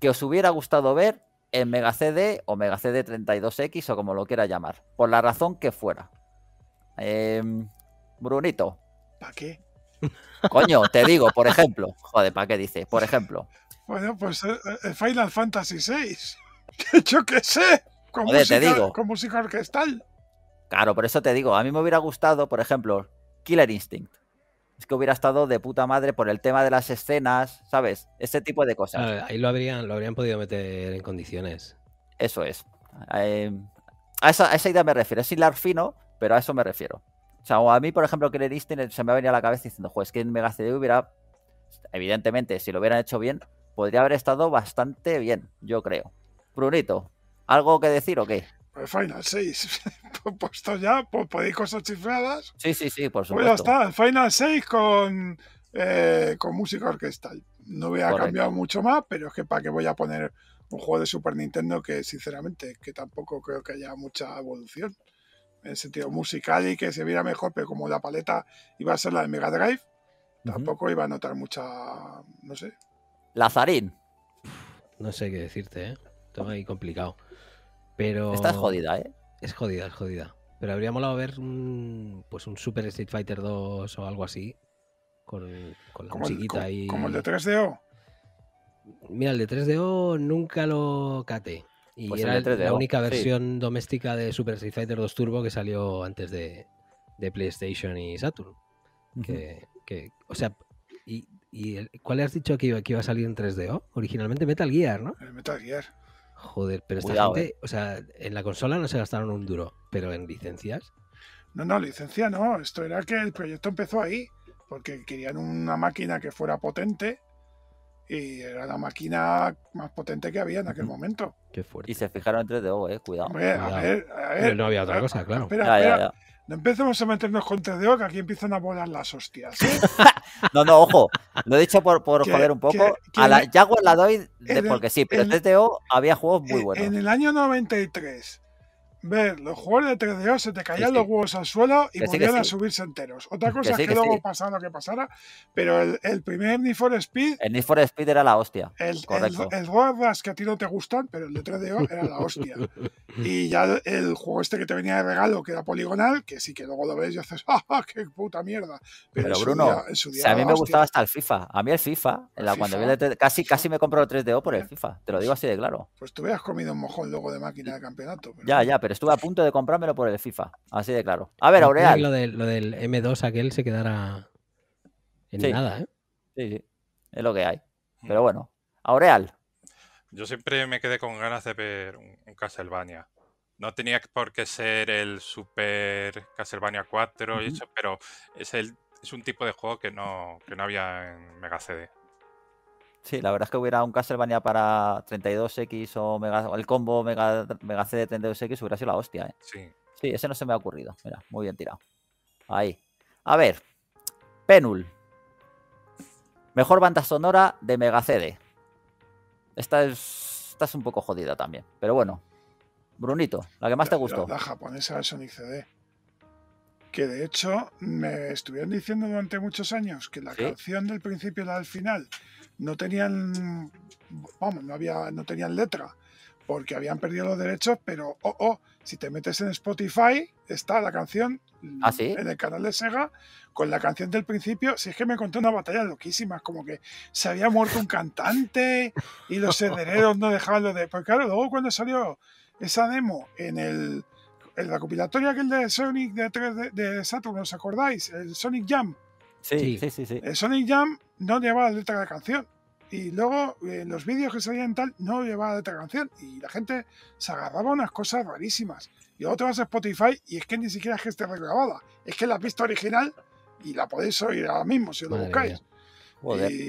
que os hubiera gustado ver en Mega CD o Mega CD 32X o como lo quiera llamar, por la razón que fuera. Em, Brunito. ¿Para qué? Coño, te digo, por ejemplo. Joder, ¿para qué dice? Por ejemplo. Bueno, pues eh, eh, Final Fantasy VI. yo qué sé. Con, Joder, te digo. con música orquestal. Claro, por eso te digo, a mí me hubiera gustado, por ejemplo, Killer Instinct. Es que hubiera estado de puta madre por el tema de las escenas, ¿sabes? Ese tipo de cosas. Ah, ahí lo habrían, lo habrían podido meter en condiciones. Eso es. Em, a, esa, idea me refiero. Es hilar fino, pero a eso me refiero. O sea, a mí, por ejemplo, Killer Instinct se me ha venido a la cabeza diciendo, joder, es que en Mega CD hubiera, evidentemente, si lo hubieran hecho bien, podría haber estado bastante bien, yo creo. Brunito, ¿algo que decir o qué? Eh, Final 6. Puesto pues ya, pues podéis cosas chifladas. Sí, sí, sí, por pues supuesto. Pues está, Final 6 con, eh, con música orquestal. No voy a cambiar mucho más, pero es que para qué voy a poner un juego de Super Nintendo que, sinceramente, que tampoco creo que haya mucha evolución en sentido musical y que se viera mejor, pero como la paleta iba a ser la de Mega Drive, tampoco iba a notar mucha. No sé. Lazarín. No sé qué decirte, ¿eh? Todo ahí complicado. Pero. Esta jodida, ¿eh? Es jodida, es jodida. Pero habría molado ver un, pues un Super Street Fighter 2 o algo así. Con, la musiquita ahí. Como el de 3DO. Mira, el de 3DO nunca lo caté. Y pues era la única versión doméstica de Super Street Fighter 2 Turbo que salió antes de, PlayStation y Saturn. o sea, y, y el, has dicho que iba, a salir en 3DO? Originalmente Metal Gear, ¿no? Metal Gear. Joder, pero esta gente, eh. o sea, en la consola no se gastaron un duro, pero en licencias. No, no, licencia no. Esto era que el proyecto empezó ahí, porque querían una máquina que fuera potente y era la máquina más potente que había en aquel momento. Qué fuerte. Y se fijaron en 3DO, eh, cuidado. A ver, a ver, no había otra cosa, claro. No empecemos a meternos con de que aquí empiezan a volar las hostias. no, no, ojo. Lo he dicho por, por joder un poco. a la Jaguar la doy porque sí, pero TTO había juegos muy buenos. En el año 93 ver los jugadores de 3DO se te caían los huevos al suelo y volvían a subirse enteros. Otra cosa que luego pasaba lo que pasara, pero el, el, primer Need for Speed. El Need for Speed era la hostia. El, Correcto. el, el que a ti no te gustan, pero el de 3DO era la hostia. Y ya el juego este que te venía de regalo, que era poligonal, que sí que luego lo ves y haces, ¡ah, qué puta mierda! Pero, Bruno, a mí me gustaba hasta el FIFA. A mí el FIFA, cuando casi, casi me compro el 3DO por el FIFA, te lo digo así de claro. Pues tú hubieras comido un mojón luego de máquina de campeonato. Ya, ya, pero estuve a punto de comprármelo por el FIFA, así de claro. A ver, ah, Aureal. Lo, de, lo del M2 aquel se quedara en nada, ¿eh? Sí, sí, es lo que hay. Pero bueno, Aureal. Yo siempre me quedé con ganas de ver un, Castlevania. No tenía por qué ser el Super Castlevania 4 pero es, el, es un tipo de juego que no, que no había en Mega CD. Sí, la verdad es que hubiera un Castlevania para 32X o el combo Mega, Mega CD 32X hubiera sido la hostia, ¿eh? Sí. Sí, ese no se me ha ocurrido. Mira, muy bien tirado. Ahí. A ver. Penul. Mejor banda sonora de Mega CD. Esta es, un poco jodida también. Pero bueno. Brunito, la que más te gustó. La japonesa de Sonic CD. Que de hecho me estuvieron diciendo durante muchos años que la canción del principio y la del final no tenían, vamos, no, había, no tenían letra, porque habían perdido los derechos, pero, oh, oh si te metes en Spotify, está la canción ¿Ah, en el canal de Sega con la canción del principio. Si es que me conté una batalla loquísima, como que se había muerto un cantante y los herederos no dejaban lo de. Pues claro, luego cuando salió esa demo en el el recopilatorio el de Sonic de, 3 de Saturn, ¿os acordáis? El Sonic Jam. Sí, sí, sí, El Sonic Jam no llevaba letra de canción. Y luego en eh, los vídeos que salían tal no llevaba letra de canción. Y la gente se agarraba unas cosas rarísimas. Y luego te vas a Spotify y es que ni siquiera es que esté regrabada. Es que la pista original y la podéis oír ahora mismo si lo buscáis.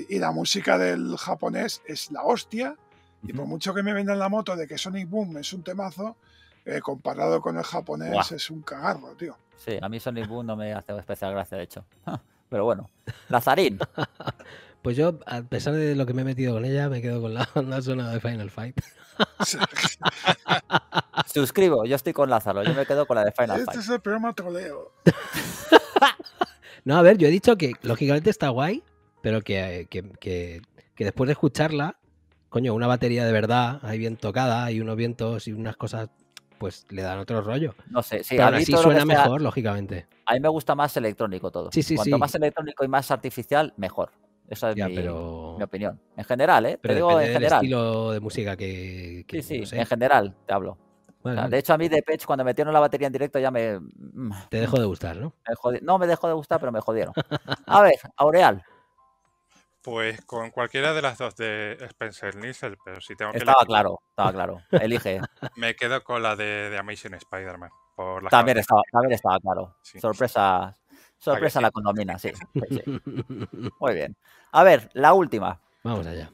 Y, la música del japonés es la hostia. Y por mucho que me vendan la moto de que Sonic Boom es un temazo, eh, comparado con el japonés es un cagarro, tío. Sí, a mí Sonic Boom no me hace especial gracia, de hecho. Pero bueno, Lazarín. Pues yo, a pesar de lo que me he metido con ella, me quedo con la banda de Final Fight. Suscribo, yo estoy con Lázaro, yo me quedo con la de Final este Fight. Este es el programa troleo. no, a ver, yo he dicho que lógicamente está guay, pero que, después de escucharla, coño, una batería de verdad, ahí bien tocada, y unos vientos y unas cosas pues le dan otro rollo. No sé, sí, Pero así suena mejor, lógicamente. A mí me gusta más electrónico todo. Sí, sí, Cuanto más electrónico y más artificial, mejor. Esa es mi, opinión. En general, ¿eh? Pero digo en general. estilo de música que. sí, sí, en general te hablo. De hecho, a mí de Pech, cuando metieron la batería en directo, ya me. Mm, te dejo de gustar, ¿no? No me dejo de gustar, pero me jodieron. A ver, Aureal. Pues con cualquiera de las dos de Spencer Nielsen, pero si tengo que Estaba claro, estaba claro. Elige. Me quedo con la de, Amazing Spider-Man. también, estaba, también estaba claro. Sorpresa, sorpresa la condomina, sí, Muy bien. A ver, la última. Vamos allá.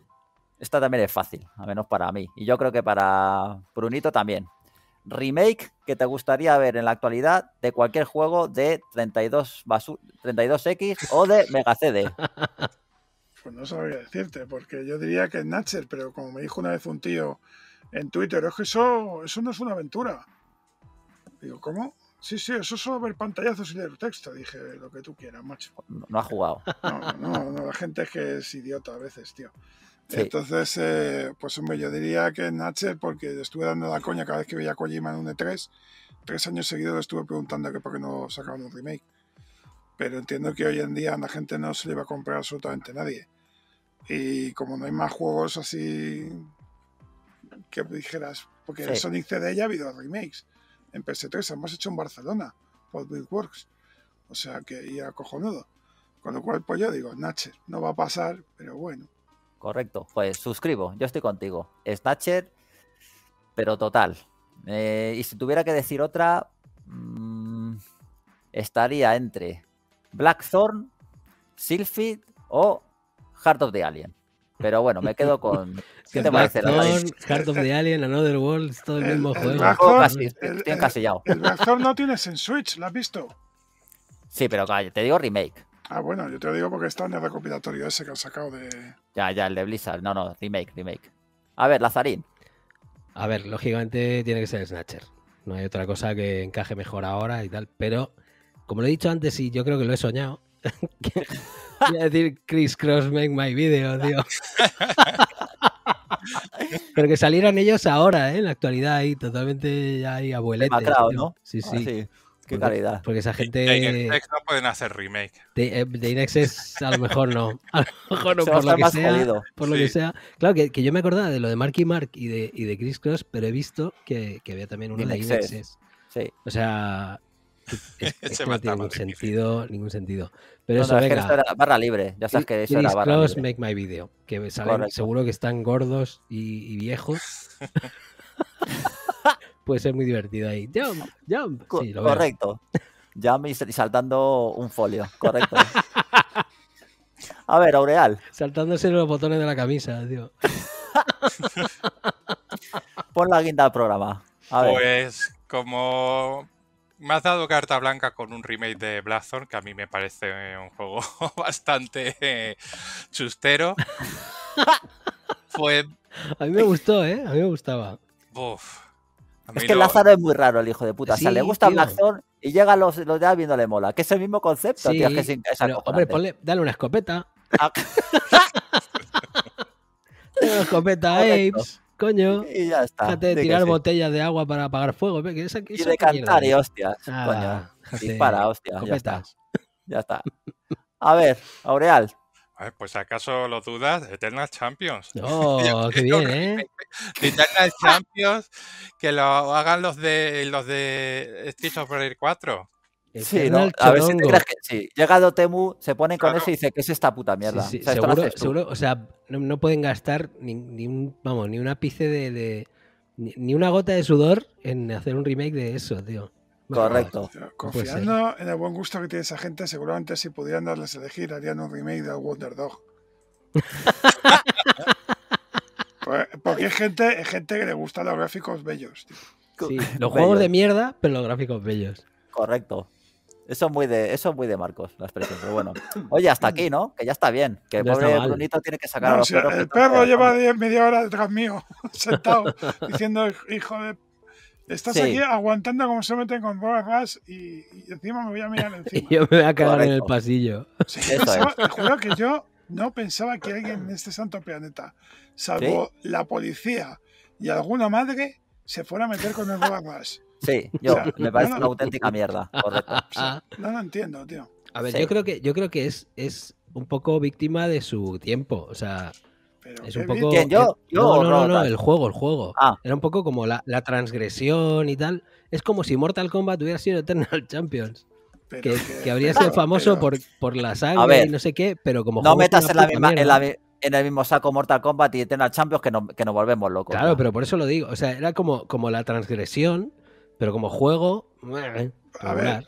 Esta también es fácil, a menos para mí. Y yo creo que para Brunito también. Remake que te gustaría ver en la actualidad de cualquier juego de 32 32X o de Mega CD. pues no sabría decirte, porque yo diría que es Natcher, pero como me dijo una vez un tío en Twitter, es que eso, eso no es una aventura. Digo, ¿cómo? Sí, sí, eso es solo ver pantallazos y leer texto. Dije, lo que tú quieras, macho. No, ha jugado. No, no, no, la gente es que es idiota a veces, tío. Entonces, eh, pues hombre, yo diría que es Natcher, porque estuve dando la coña cada vez que veía a Kojima en un E3, tres años seguidos estuve preguntando que por qué no sacaban un remake. Pero entiendo que hoy en día a la gente no se le va a comprar absolutamente nadie. Y como no hay más juegos así que dijeras, porque en el Sonic CD ya ha habido remakes. En PS3 hemos hecho en Barcelona, por Works. O sea que ya cojonudo. Con lo cual, pues yo digo, Snatcher no va a pasar, pero bueno. Correcto, pues suscribo, yo estoy contigo. Snatcher, pero total. Eh, y si tuviera que decir otra, mm, estaría entre Blackthorn, Silphid o Heart of the Alien. Pero bueno, me quedo con. ¿Qué te parece? Heart of the Alien, Another World, es todo el, mismo juego. Casi, el, estoy encasillado. El no tienes en Switch, ¿lo has visto? Sí, pero te digo remake. Ah, bueno, yo te lo digo porque está en el recopilatorio ese que han sacado de. Ya, ya, el de Blizzard. No, no, remake, remake. A ver, Lazarín. A ver, lógicamente tiene que ser el Snatcher. No hay otra cosa que encaje mejor ahora y tal. Pero, como lo he dicho antes y yo creo que lo he soñado, Voy a decir Chris Cross Make My Video, tío. Pero que salieran ellos ahora, ¿eh? en la actualidad, ahí totalmente ya hay abueletes. ¿no? Ah, sí, sí. Qué porque, calidad. Porque esa gente. De Inex no pueden hacer remake. De, eh, de a lo mejor no. A lo mejor no, por lo, que sea, por lo que sea. Claro, que, yo me acordaba de lo de Marky Mark y de, y de Chris Cross, pero he visto que, que había también uno de, Inexes. Sí. O sea, no tiene ningún sentido, ningún sentido. Pero eso, venga. Es que barra libre, ya sabes que eso barra Make My Video, que salen, seguro que están gordos y, viejos. Puede ser muy divertido ahí. Jump, jump. Correcto. Jump y saltando un folio. Correcto. A ver, Aureal. Saltándose los botones de la camisa, tío. Pon la guinda del programa. Pues como me has dado carta blanca con un remake de Blackthorn, que a mí me parece eh, un juego bastante eh, chustero. A mí me gustó, ¿eh? A mí me gustaba. es que lo... Lázaro es muy raro, el hijo de puta. o sea, le gusta Blackthorn y llega los, los de Alvin mola. Que es el mismo concepto, tío. hombre, dale una escopeta. Ah. escopeta Apes coño. Y Déjate de, tirar botellas de agua para apagar fuego. que Esa, esa y de cantar y eh, hostias. Ah, coño. Dispara, hostias. Ya está. ya está. A ver, Aureal, pues acaso lo dudas, Eternal Champions. Oh, qué bien, ¿eh? Eternal Champions, que lo hagan los de los de Street of Rage 4. Sí, a ver si que sí. Llega Temu, se pone con eso y dice, ¿qué es esta puta mierda? o sea, seguro, seguro, o sea, no, pueden gastar ni, ni, un, vamos, ni ápice de, ni, una gota de sudor en hacer un remake de eso, tío. Correcto. confiando en el buen gusto que tiene esa gente, seguramente si pudieran darles a elegir, harían un remake de Wonder Dog. Pues, porque hay gente, gente que le gustan los gráficos bellos. los juegos de mierda, pero los gráficos bellos. Correcto. Eso es muy de, eso muy de Marcos, la expresión. bueno, oye, hasta aquí, ¿no? Que ya está bien. Que el pobre Brunito tiene que sacar no, a los El perro lleva media hora detrás mío, sentado, diciendo, hijo de. Estás aquí aguantando como se meten con borras y, y, encima me voy a mirar encima. yo me voy a quedar en el pasillo. Sí, Juro que yo no pensaba que alguien en este santo planeta, salvo la policía y alguna madre, se fuera a meter con el borras. Sí, yo, me parece una auténtica mierda, ah, No lo entiendo, tío. A ver, yo creo que, yo creo que es, es un poco víctima de su tiempo. O sea, es un poco. no, no, no, el juego, el juego. Ah. Era un poco como la, la, transgresión y tal. Es como si Mortal Kombat hubiera sido Eternal Champions. que, habría sido famoso por, por la saga y no sé qué, pero como. No metas en la, misma, en, el mismo saco Mortal Kombat y Eternal Champions que, no, que nos volvemos locos. Claro, pero por eso lo digo. O sea, era como, como la transgresión pero como juego. a ver,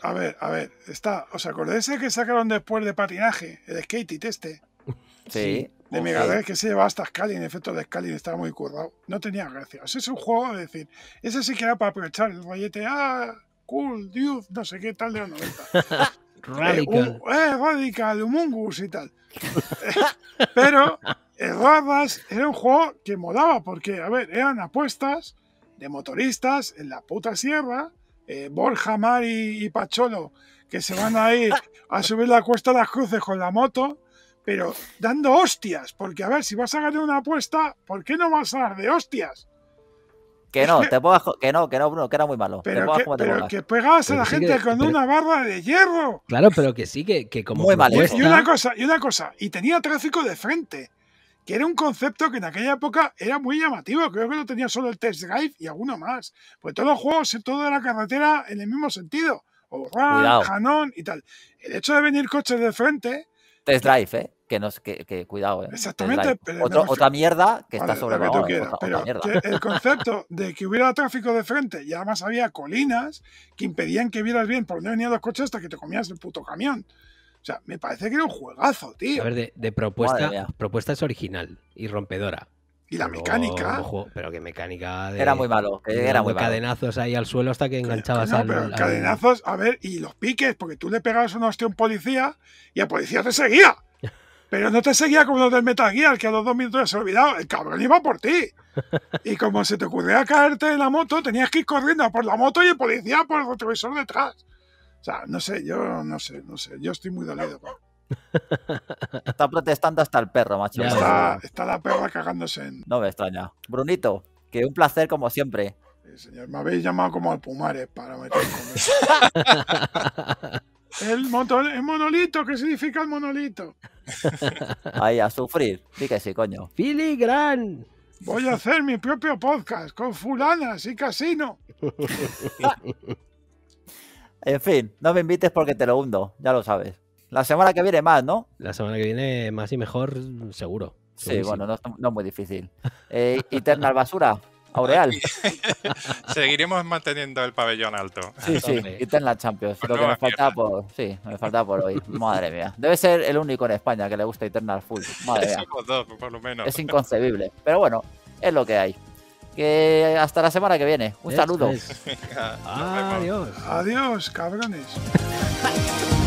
a ver, a ver. Está, ¿Os acordáis el que sacaron después de patinaje? El skate este. Sí. De Mega que se llevaba hasta Scaling, efecto de Scaling, estaba muy currado. No tenía gracia. Ese es un juego, es decir, ese sí que era para aprovechar el rollete. Ah, cool, dude, no sé qué tal de los 90. Eh, eh, radical. Humungus y tal. Eh, pero el era un juego que molaba porque, a ver, eran apuestas de motoristas en la puta sierra, eh, Borja, Mari y Pacholo, que se van a ir a subir la cuesta de las cruces con la moto, pero dando hostias, porque a ver, si vas a ganar una apuesta, ¿por qué no vas a dar de hostias? Que no, te que no, que no, que era muy malo. Pero, que, te a la gente con una barra de hierro. Claro, pero que sí, que, como. Muy Y una cosa, y una cosa, y tenía tráfico de frente que era un concepto que en aquella época era muy llamativo. Creo que no tenía solo el test drive y alguno más. Pues todos los juegos, toda la carretera en el mismo sentido. O Ram, y tal. El hecho de venir coches de frente. Test drive, ¿eh? Que, nos, que, cuidado, ¿eh? Exactamente. otra mierda que está sobre la ¿eh? que tú quieras, el concepto de que hubiera tráfico de frente y además había colinas que impedían que vieras bien por no venían los coches hasta que te comías el puto camión sea, me parece que era un juegazo, tío. A ver, de, propuesta, propuesta es original y rompedora. Y la mecánica. pero qué mecánica. era muy malo. Era muy cadenazos ahí al suelo hasta que enganchabas no, pero Cadenazos, a ver, y los piques, porque tú le pegabas una hostia a un policía y el policía te seguía. Pero no te seguía como los del Metal Gear, que a los dos minutos ya se olvidado. El cabrón iba por ti. Y como se te ocurría caerte en la moto, tenías que ir corriendo por la moto y el policía por el retrovisor detrás. O sea, no sé, yo no sé, no sé. Yo estoy muy dolido. Está protestando hasta el perro, macho. Está, la perra cagándose en. No me extraña. Brunito, que un placer como siempre. Eh, señor, me habéis llamado como al Pumares para meter el, el monolito, ¿qué significa el monolito? Ahí, a sufrir. Sí que sí, coño. filigrán Voy a hacer mi propio podcast con fulanas y casino. En fin, no me invites porque te lo hundo, ya lo sabes. La semana que viene más, ¿no? La semana que viene más y mejor, seguro. Sí, bueno, no, es muy difícil. Eh, Eternal Basura, Aureal. Seguiremos manteniendo el pabellón alto. Sí, sí, Eternal Champions. lo que nos faltaba por, sí, me faltaba por hoy. Madre mía. Debe ser el único en España que le gusta Eternal Full. Madre mía. por menos. Es inconcebible. Pero bueno, es lo que hay hasta la semana que viene. Un saludo. Adiós. Adiós, cabrones.